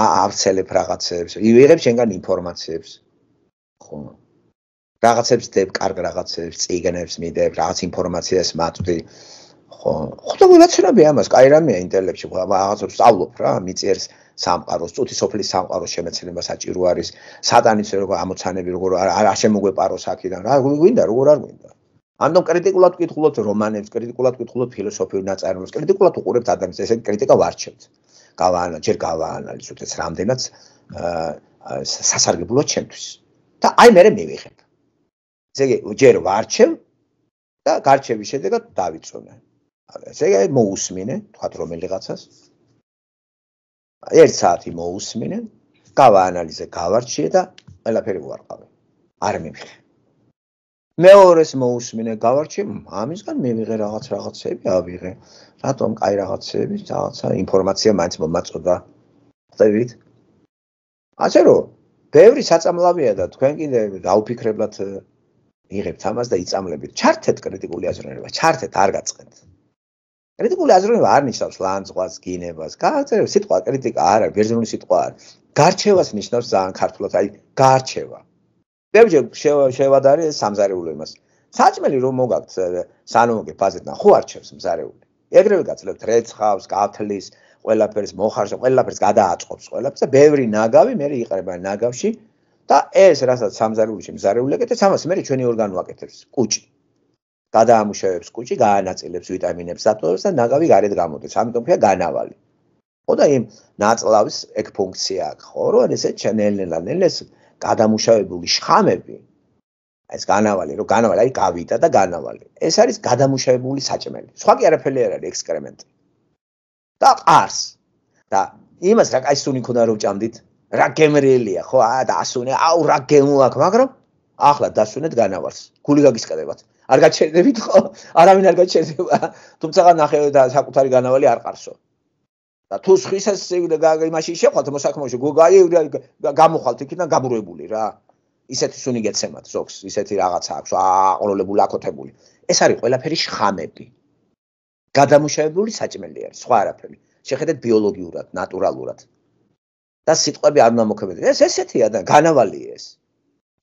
აავცელებ რაღაცებს ვიღებ შენგან ინფორმაციებს ხო რაღაცებს დებ კარგ რაღაცებს წიგნებს მიდებ რაღაც ინფორმაციას მაწვდი ხო ხო ვიმეცნები ამას კაი რამეა ინტელექტში რაღაც ვსწავლობ რა მიწიერს სამყაროს წუთი სოფლის სამყაროს შემეცნება საჭირო არის სატანის როგორ ამოცანები როგორ არ შემოგვეპაროს აქედან რა გვინდა როგორ არ გვინდა ანუ კრიტიკულად ვკითხულობთ რომანებს კრიტიკულად ვკითხულობთ ფილოსოფიურ ნაწარმოებს კრიტიკულად უყურებთ ადამიანს ესე კრიტიკა ვარჩევთ გავაანალიზ ჯერ გავაანალიზოთ ეს რამდენად სასარგებლოა ჩემთვის და აი მე მეвихებ ესე იგი ჯერ ვარჩევ და გარჩევის შედეგად დავიწონე ესე იგი მოусმინე, თქვა რომელიღაცას. ერთ საათი მოусმინე, გავა ანალიზე გავარჩიე და ყველაფერი უარყავე. არ მიმხე. მეორეს მოусმინე, გავარჩიე, ამისგან მივიღე რაღაც რაღაცები, ავიღე. რატომ კაი რაღაცები, რაღაცა ინფორმაცია მაინც მომაწოდა. ხდებით? ასე რომ, ბევრი საწამლავია და თქვენ კიდე დაუფიქრებლად იღებთ ამას და იწამლებით. ჩართეთ კრიტიკული აზროვნება, ჩართეთ, არ გაწყეთ. კრიტიკული აზროვნება არ ნიშნავს ლანძღვას, გინებას. გააცერებს სიტყვა კრიტიკა არ არის, ბერძნული სიტყვა არის. გარჩევას ნიშნავს ძალიან ქართულად, აი, გარჩევა. ბევრი შევადარე სამზარეულო იმას. საჭმელი რომ მოგაქვს სანომოგე ფაზეთან, ხო არჩევს მზარეული. ეგრევე გაცლებთ რეცხავს, გათლის, ყველაფერს მოხარშ, ყველაფერს გადააწყობს, ყველაფერს და ბევრი ნაგავი მე იყრება ნაგავში და ეს რასაც სამზარეულში მზარეული აკეთებს, ამას მე ჩვენი ორგანო აკეთებს, კუჭი. გადაამუშავებს კუჭი, გაანაწილებს ვიტამინებს, ატოლებს და ნაგავი გარეთ გამოდის. ამიტომ ხია განავალი. ხო და იმ ნაწლავის ეგ ფუნქცია აქვს, ხო? რომ ესე ჩენელელა, ნელეს გადაამუშავებული შხამები ეს განავალი, რომ განავალი, აი გავიდა და განავალი. ეს არის გადაამუშავებული საჭმელი. სხვა კი არაფერი არ არის ექსკრემენტი. და ყარს. და იმას რა кайსუნი ქონდა რომ ჭამდით? რა გემრიელია, ხო? აა და ასუნე, აუ რა გემო აქვს, მაგრამ ახლა დასუნეთ განავალს. გული გაგისკდებათ. არ გაჩერდებით ხო? არავინ არ გაჩერდება. თუმცა განახე და საკუთარი განავალი არ ყარსო. და თუ სხვისას იმაში შეხვალთ მოსაქმეში გოგაი გამოხვალთ იქიდან გაბრუებული რა. ისეთი სუნი გეცემათ ზოგს, ისეთი რაღაცა აქვს, აყოლებული, აკოთებული. ეს არის ყველაფერი შხამები. გადამუშავებული საჭმელი არის, სხვა არაფერი. შეხედეთ ბიოლოგიურად, ნატურალურად. და სიტყვები არ უნდა მოქმედებინა. ეს ესეთია და განავალი ეს.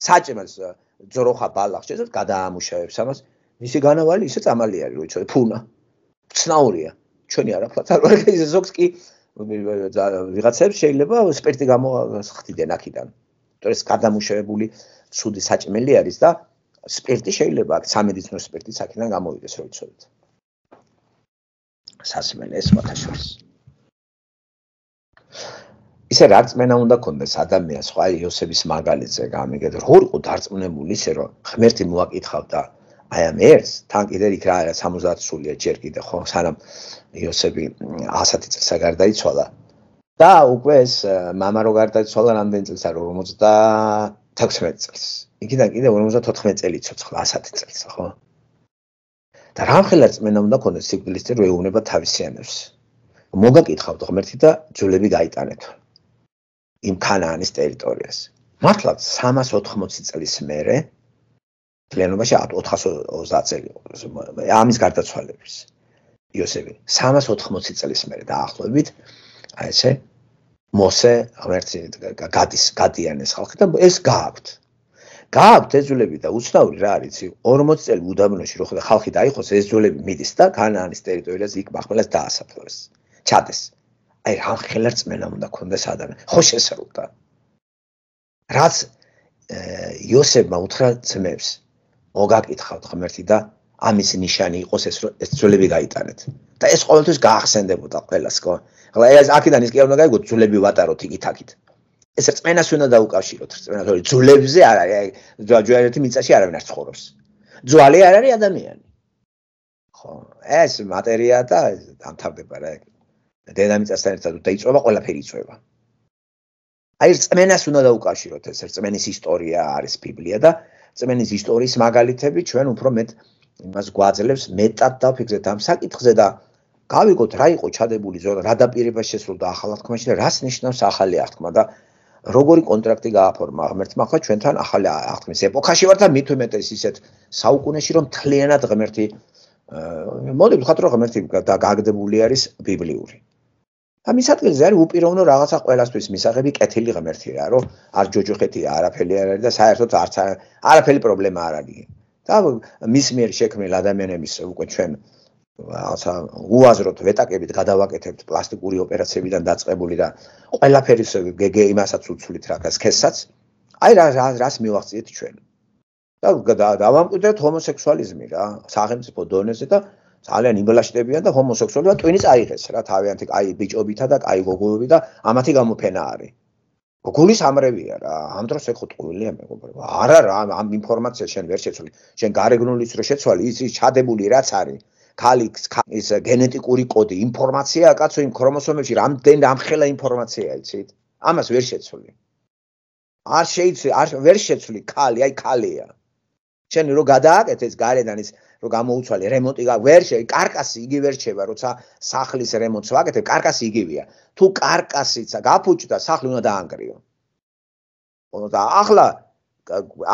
საჭმელს ძროხა ბალახს შეიძლება გადაამუშავებს ამას მისი განავალი ისე წამალი არის როიცო ფუნა ცნაურია ჩვენი არაფრად არ ვარ ეს ზოგს კი ვიღაცებს შეიძლება სპირტი გამოსხდიდნენ აქიდან იმიტომ რომ ეს გადაამუშავებული ცუდი საჭმელი არის და სპირტი შეიძლება აქ სამედიცინო სპირტი საქიდან გამოიდეს როიცოდეთ სასმენ ეს მოთაშორს ისე რა წმენა უნდა კონდეს ადამიანს ხო აი იოსების მაგალითზე გამიგეთ როგორ იყო დარწმუნებული ისე რომ ღმერთი მოაკითხავდა აი ამ ერს თან კიდე იქ რა 70 სულია ჯერ კიდე ხო სანამ იოსები 100 წელს გარდაიცვალა და უკვე ეს мама რო გარდაიცვალა რამდენი წელს არ 56 წელს იქიდან კიდე 54 წელი ცოცხლა 100 წელს ხო და რამხელა წმენა უნდა კონდეს სიკვდილის წინ ვეუბნება თავისი ამებს მოგაკითხავთ ღმერთი და ძვლები გაიტანეთ. იმ ქანაანის ტერიტორიას. მართლა 380 წლის მერე ქლიანობაში 430 წელი ამის გარდაცვალების იოსები 380 წლის მერე დაახლოებით აი ესე მოსე ღერცი გადის გადიანეს ხალხი და ეს გააქვთ გააქვთ ეს ძვლები და უცნაური რა არის იცი 40 წელი უდაბნოში რო ხალხი დაიხოს ეს ძვლები მიდის და ქანაანის ტერიტორიაზე იქ მახმელას დაასაფლავეს ჩადეს აი რა ხელა რწმენა უნდა ქონდეს ადამიანს ხო შესრულდა რაც იოსებმა უთხრა ძმებს მოგაკითხავთ ღმერთი და ამის ნიშანი იყოს ეს რომ ეს ძვლები გაიტანეთ და ეს ყოველთვის გაახსენდებოდა ყველას ხო ხლა ეს აქედან ის კი უნდა გაიგო ძვლები ვატაროთ იგითაკით ეს რწმენას უნდა დაუკავშიროთ რწმენას ორი ძვლებზე არ არის აი ძვალჯერეთი მიწაში არავინ არ ცხოვრობს ძვალი არ არის ადამიანი ხო ეს მატერია და ამთავრდება რა ეგ დედამიწასთან ერთად დაიწובה ყველაფერი იწובה. აი წმენას უნდა დაუკავშიროთ ეს წმენის ისტორია არის ბიბლია და წმენის ისტორიის მაგალითები ჩვენ უფრო მეტ იმას გვვაძლევს მეტად დაფიქრდეთ ამ საკითხზე და გავიგოთ რა იყო ჩადებული ზონა, რა დაპირება შესრულდა ახალ ათქმაში და რას ნიშნავს ახალი ათქმა და როგორი კონტრაქტი გააფორმა ღმერთმა ხო ჩვენთან ახალი ათქმის ეპოქაში ვართ და მით უმეტეს ისეთ საუკუნეში რომ თლიანად ღმერთი მოდი ვთქვათ რომ ღმერთი გაგდებული არის ბიბლიური ამ ის ადგილზე არის უპირავნო რაღაცა ყველასთვის მისაღები კეთილი ღმერთია, რომ არ ჯოჯოხეთია, არაფერი არ არის და საერთოდ არც არაფერი პრობლემა არ არის. და მის მიერ შექმნილ ადამიანების უკვე ჩვენ რაღაცა უაზროთ ვეტაკებით გადავაკეთებთ პლასტიკური ოპერაციებიდან დაწყებული და ყველაფერი გგ იმასაც უცვლით რაღაც ქესაც. აი რა რას მივახციეთ ჩვენ? და დავამკვიდრეთ ჰომოსექსუალიზმი რა, სახელმწიფო დონეზე და ძალიან იმბლაშტებიან და ჰომოსექსუალობა ტვინის აიღეს რა თავიანთი აი ბიჭობითა და აი გოგოები და ამათი გამოფენა არის გულის ამრევია რა ამ დროს ეხო ტყუილია მეგობრებო არა რა ამ ინფორმაცია შენ ვერ შეცვლი შენ გარეგნულიც რო შეცვალი ის ის ჩადებული რაც არის ქალიქს ის გენეტიკური კოდი ინფორმაცია კაცო იმ ქრომოსომებში რამდენ ამხელა ინფორმაცია იცით ამას ვერ შეცვლი არ შეიძლება არ ვერ შეცვლი ქალი აი ქალია შენ რო გადააკეთე ეს გარედან ის რომ გამოუცვალი რემონტი ვერ შეიძლება კარკასი იგივე რჩება როცა სახლის რემონტს ვაკეთებ კარკასი იგივეა თუ კარკასიც გაფუჭდა სახლი უნდა დაანგრიო და ახლა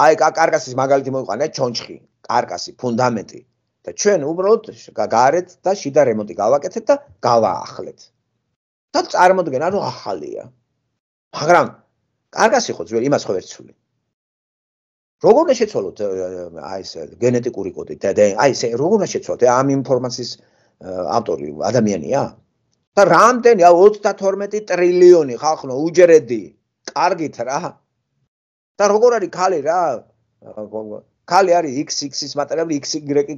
აი კარკასის მაგალითი მოიყვანე ჩონჩხი კარკასი ფუნდამენტი და ჩვენ უბრალოდ გარეთ და შიდა რემონტი გავაკეთეთ და გავაახლეთ და წარმოგდგენ რომ ახალია მაგრამ კარკასი ხო ძველი იმას ხო ვერ ცული როგორ უნდა შეცვალოთ აი ეს გენეტიკური კოდი და აი ეს როგორ უნდა შეცვალოთ ამ ინფორმაციის ავტორი ადამიანია? და რამდენი 32 ტრილიონი ხალხო უჯრედი კარგით რა და როგორ არის ქალი რა ქალი არის xx-ის მატერიალი xy-ი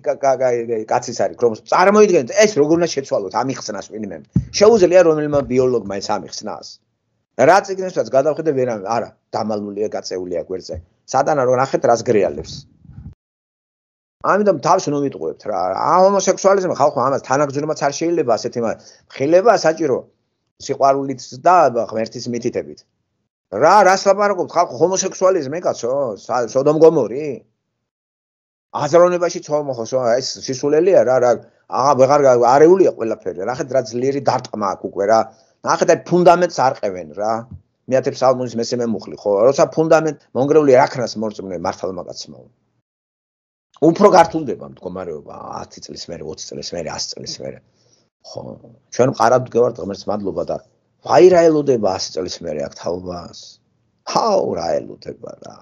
კაცის არის რომ წარმოიდგენთ ეს როგორ უნდა შეცვალოთ ამიხსნას მინიმუმ შეუძლია რომელმა ბიოლოგმა ეს ამიხსნას რა წიგნებსაც გადავხედე ვერ არა დამალულია გაწეულია გვერდზე სატანა რო ნახეთ რას გრეალებს ამიტომ თავს ნუ მიტყუებთ რა ჰომოსექსუალიზმი ხალხო ამას თანაგზურმაც არ შეიძლება ასეთი მხილება საჭირო სიყვარულით და ღმერთის მითითებით რა რას ლაპარაკობთ ხალხო ჰომოსექსუალიზმი კაცო სოდომ გომორი აზროვნებაში ჩავმოხო ეს სისულელია რა რა აა ვეღარ არეულია ყველაფერი ნახეთ რა ძლიერი დარტყმა აქვს უკვე რა ნახეთ აი ფუნდამენტს არყევენ რა მეათებს ალბომის მესმე მუხლი ხო როცა ფუნდამენტ მონგრეული რაკნას მოწმენ მართალმაგაცმო უფრო გართულდება მდგომარეობა 10 წლის მერე 20 წლის მერე 100 წლის მერე ხო ჩვენ ყარად გვევარ ღმერთს მადლობა და ვაირაელოდება 100 წლის მერე აქ თაობას აუ რა ელოდება რა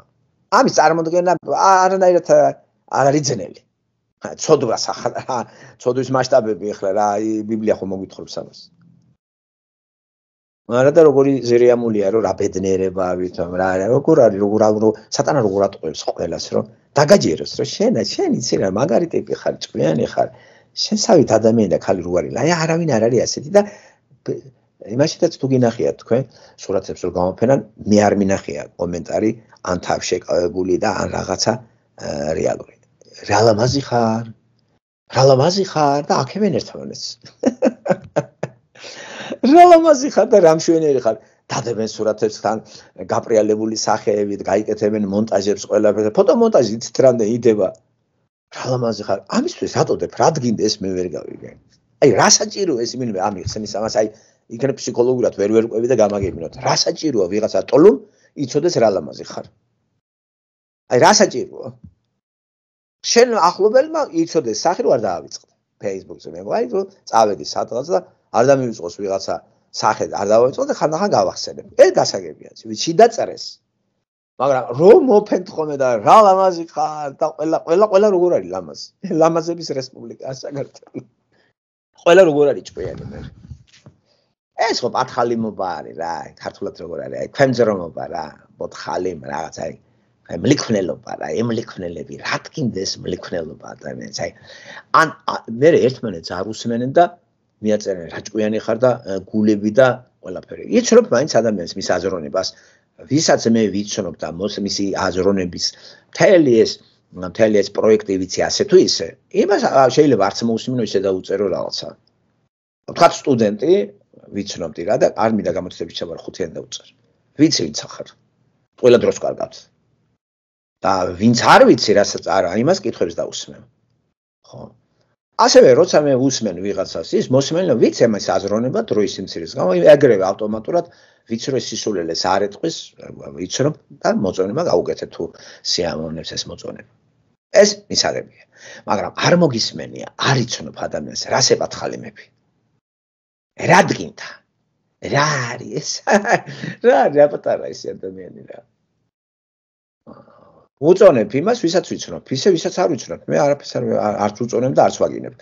ამის წარმოდგენა არანაირად არ არის ძნელი ცოდვა სახა ცოდვის მასშტაბები ეხლა რა ბიბლია ხომ მოგვითხრობს ამას მაგრამ და როგორი ზერეამულია რომ რა ბედნიერება ავით რა არა როგორ არის როგორ არ რომ სატანა როგორ ატყობს ყველას რომ დაგაჯეროს რომ შენ შენ იცი რა მაგარი ტიპი ხარ ჭკვიანი ხარ შენსავით ადამიანი და ხალი როგორ არის აი არავინ არ არის ასეთი და იმაშიდაც თუ გინახია თქვენ სურათებს რომ გამოფენან მე არ მინახია კომენტარი ან თავშეკავებული და ან რაღაცა რეალური რა ლამაზი ხარ რა ლამაზი ხარ და აქებენ ერთმანეთს რა ლამაზი ხარ და რა მშვენიერი ხარ დადებენ სურათებს თან გაპრიალებული სახეებით გაიკეთებენ მონტაჟებს ყველაფერს ფოტო მონტაჟი ძრანდა იდება რა ლამაზი ხარ ამისთვის რატო დებ რა დგინდ ეს მე ვერ გავიგე აი რა საჭირო ეს იმენა ამიხსენის ამას აი იქნებ ფსიქოლოგიურად ვერ ვერ ყვევი და გამაგებინოთ რა საჭიროა ვიღაცა ტოლუ იცოდეს რა ლამაზი ხარ აი რა საჭიროა შენ ახლობელმა იცოდეს სახე რა დაავიწყდა ფეისბუქზე მე ვაი რომ წავედი სადღაც და არ დამივიწყოს ვიღაცა სახე და არ დავიწყო და ხანდახან გავახსენებ. ეს გასაგებია, ვიცი და წერეს. მაგრამ რომ მოფენთ ხოლმე და რა ლამაზი ხარ და ყველა ყველა ყველა როგორ არის ლამაზი? ლამაზების რესპუბლიკა საქართველო. ყველა როგორ არის ჭკვიანი მე. ეს ხო პათხალიმობა არის რა, ქართულად როგორ არის? აი ქვენზრომობა რა, ბოთხალიმ რაღაც აი მლიქნელობა რა, ემლიქნელები, რა თქმა უნდა ეს მლიქნელობა ადამიანს აი ან მე ერთმანეთს არ უსმენენ და მიაწერენ რაჭკვიანი ხარ და გულები და ყველაფერი. იცრობ მაინც ადამიანს მის აზროვნებას, ვისაც მე ვიცნობ და მოს მისი აზროვნების მთელი ეს მთელი ეს პროექტი ვიცი ასე თუ ისე. იმას შეიძლება არც მოусმინო ისე და უწერო რაღაცა. ვთქვათ სტუდენტი ვიცნობდი რა და არ მინდა გამოცდები ჩაბარ ხუთიან და უწერ. ვიცი ვინც ახარ. ყველა დროს კარგავთ. და ვინც არ ვიცი რასაც არა, იმას კითხებს დაუსმევ. ხო. ასევე როცა მე უსმენ ვიღაცას ის მოსმენო ვიცი ამის აზროვნება დროის სიმცირის გამო ეგრევე ავტომატურად ვიცრო ეს სისულელეს არეთყვის ვიცრო და მოწონება გაუგეთე თუ სიამონებს ეს მოწონება ეს მისაღებია მაგრამ არ მოგისმენია არ იცნობ ადამიანს რა შეპათხალი მეფი რა დგინდა რა არის ეს რა რა პატარა ეს ადამიანი რა უწონებ იმას, ვისაც ვიცნობ, ისე ვისაც არ ვიცნობ. მე არაფერს არ არც უწონებ და არც ვაგინებ.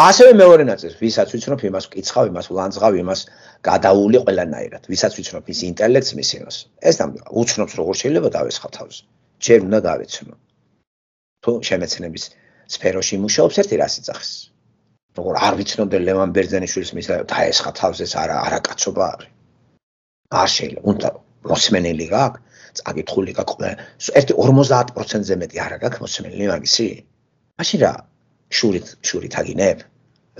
ასევე მეორე ნაწილს, ვისაც ვიცნობ, იმას ეკიცხავ, იმას ლანძღავ, იმას გადაული ყველანაირად. ვისაც ვიცნობ, ის ინტელექტს მის იმას. ეს ნამდვილად უცნობს როგორ შეიძლება დავესხა თავს. ჯერ უნდა დავეცნო. თუ შემეცნების სფეროში მუშაობს ერთი რას იცახს. როგორ არ ვიცნობდნენ ლევან ბერძენიშვილს მის დაესხა თავს ეს არა არაკაცობა არის. არ შეიძლება. უნდა მოსმენელი გაქვს. წაკითხული გაქვე. ერთი 50%-ზე მეტი არა გაქვს მოსმენილი, მაგისი? მაშინ რა? შურით შურით აგინებ?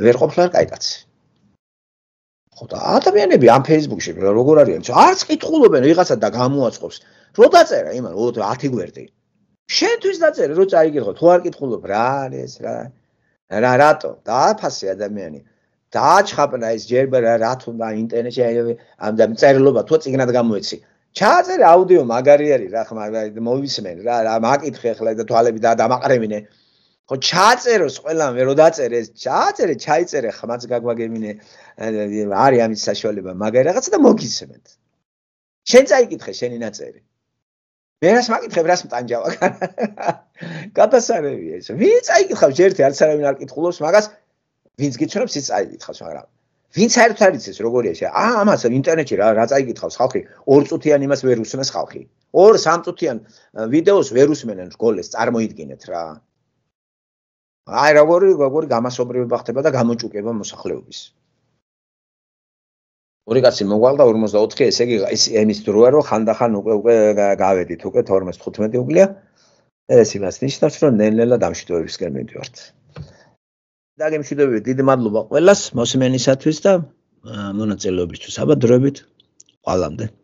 ვერ ყოფნარ кайდაც. ხო და ადამიანები ამ Facebook-ში როგორ არიან? არც კითხულობენ ვიღაცა და გამოაცხობს. რო დაწერა იმან 10 გვერდი. შენთვის დაწერე რო წაიკითხო, თუ არ კითხულობ რა არის რა? რა რატო? და აფასე ადამიანი დააჩხაპნა ეს ჯერბა რა თუნდა ინტერნეტში ამ და წერილობა თუ წიგნად გამოიცი ჩააწერე აუდიო მაგარი არის რა ხმა მოვისმენ რა რა მაკითხე ახლა და თვალები და დამაყრემინე ხო ჩააწეროს ყველამ ვერ დააწერე ეს ჩააწერე ჩაიწერე ხმაც გაგვაგემინე არის ამის საშუალება მაგარი რაღაცა და მოგისმენთ შენ წაიკითხე შენი ნაწერი ვერას მაკითხებ რას მტანჯავა გადასარევია ეს ვინ წაიკითხავს ჯერ ერთი არც არავინ არ კითხულობს მაგას ვინც გიჩნობს ის წაიკითხავს მაგრამ ვინც არ თარიცეს როგორი ეს აა ამას ინტერნეტში რა რა წაიგითხავს ხალხი ორ წუთიან იმას ვერ უსმენს ხალხი ორ სამ წუთიან ვიდეოს ვერ უსმენენ გოლეს წარმოიდგინეთ რა აი როგორი როგორი გამასობრივება ხდება და გამოჭუკება მოსახლეობის ორი კაცი მოგვალდა 54 ესე იგი ეს ემის დროა რომ ხანდახან უკვე უკვე გავედით უკვე 12 15 უკვე ეს იმას ნიშნავს რომ ნელ-ნელა დამშვიდობებისკენ მივდივართ დაგემშვიდობებით დიდი მადლობა ყველას მოსმენისათვის და э, მონაწილეობისთვის აბა დროებით ყველამდე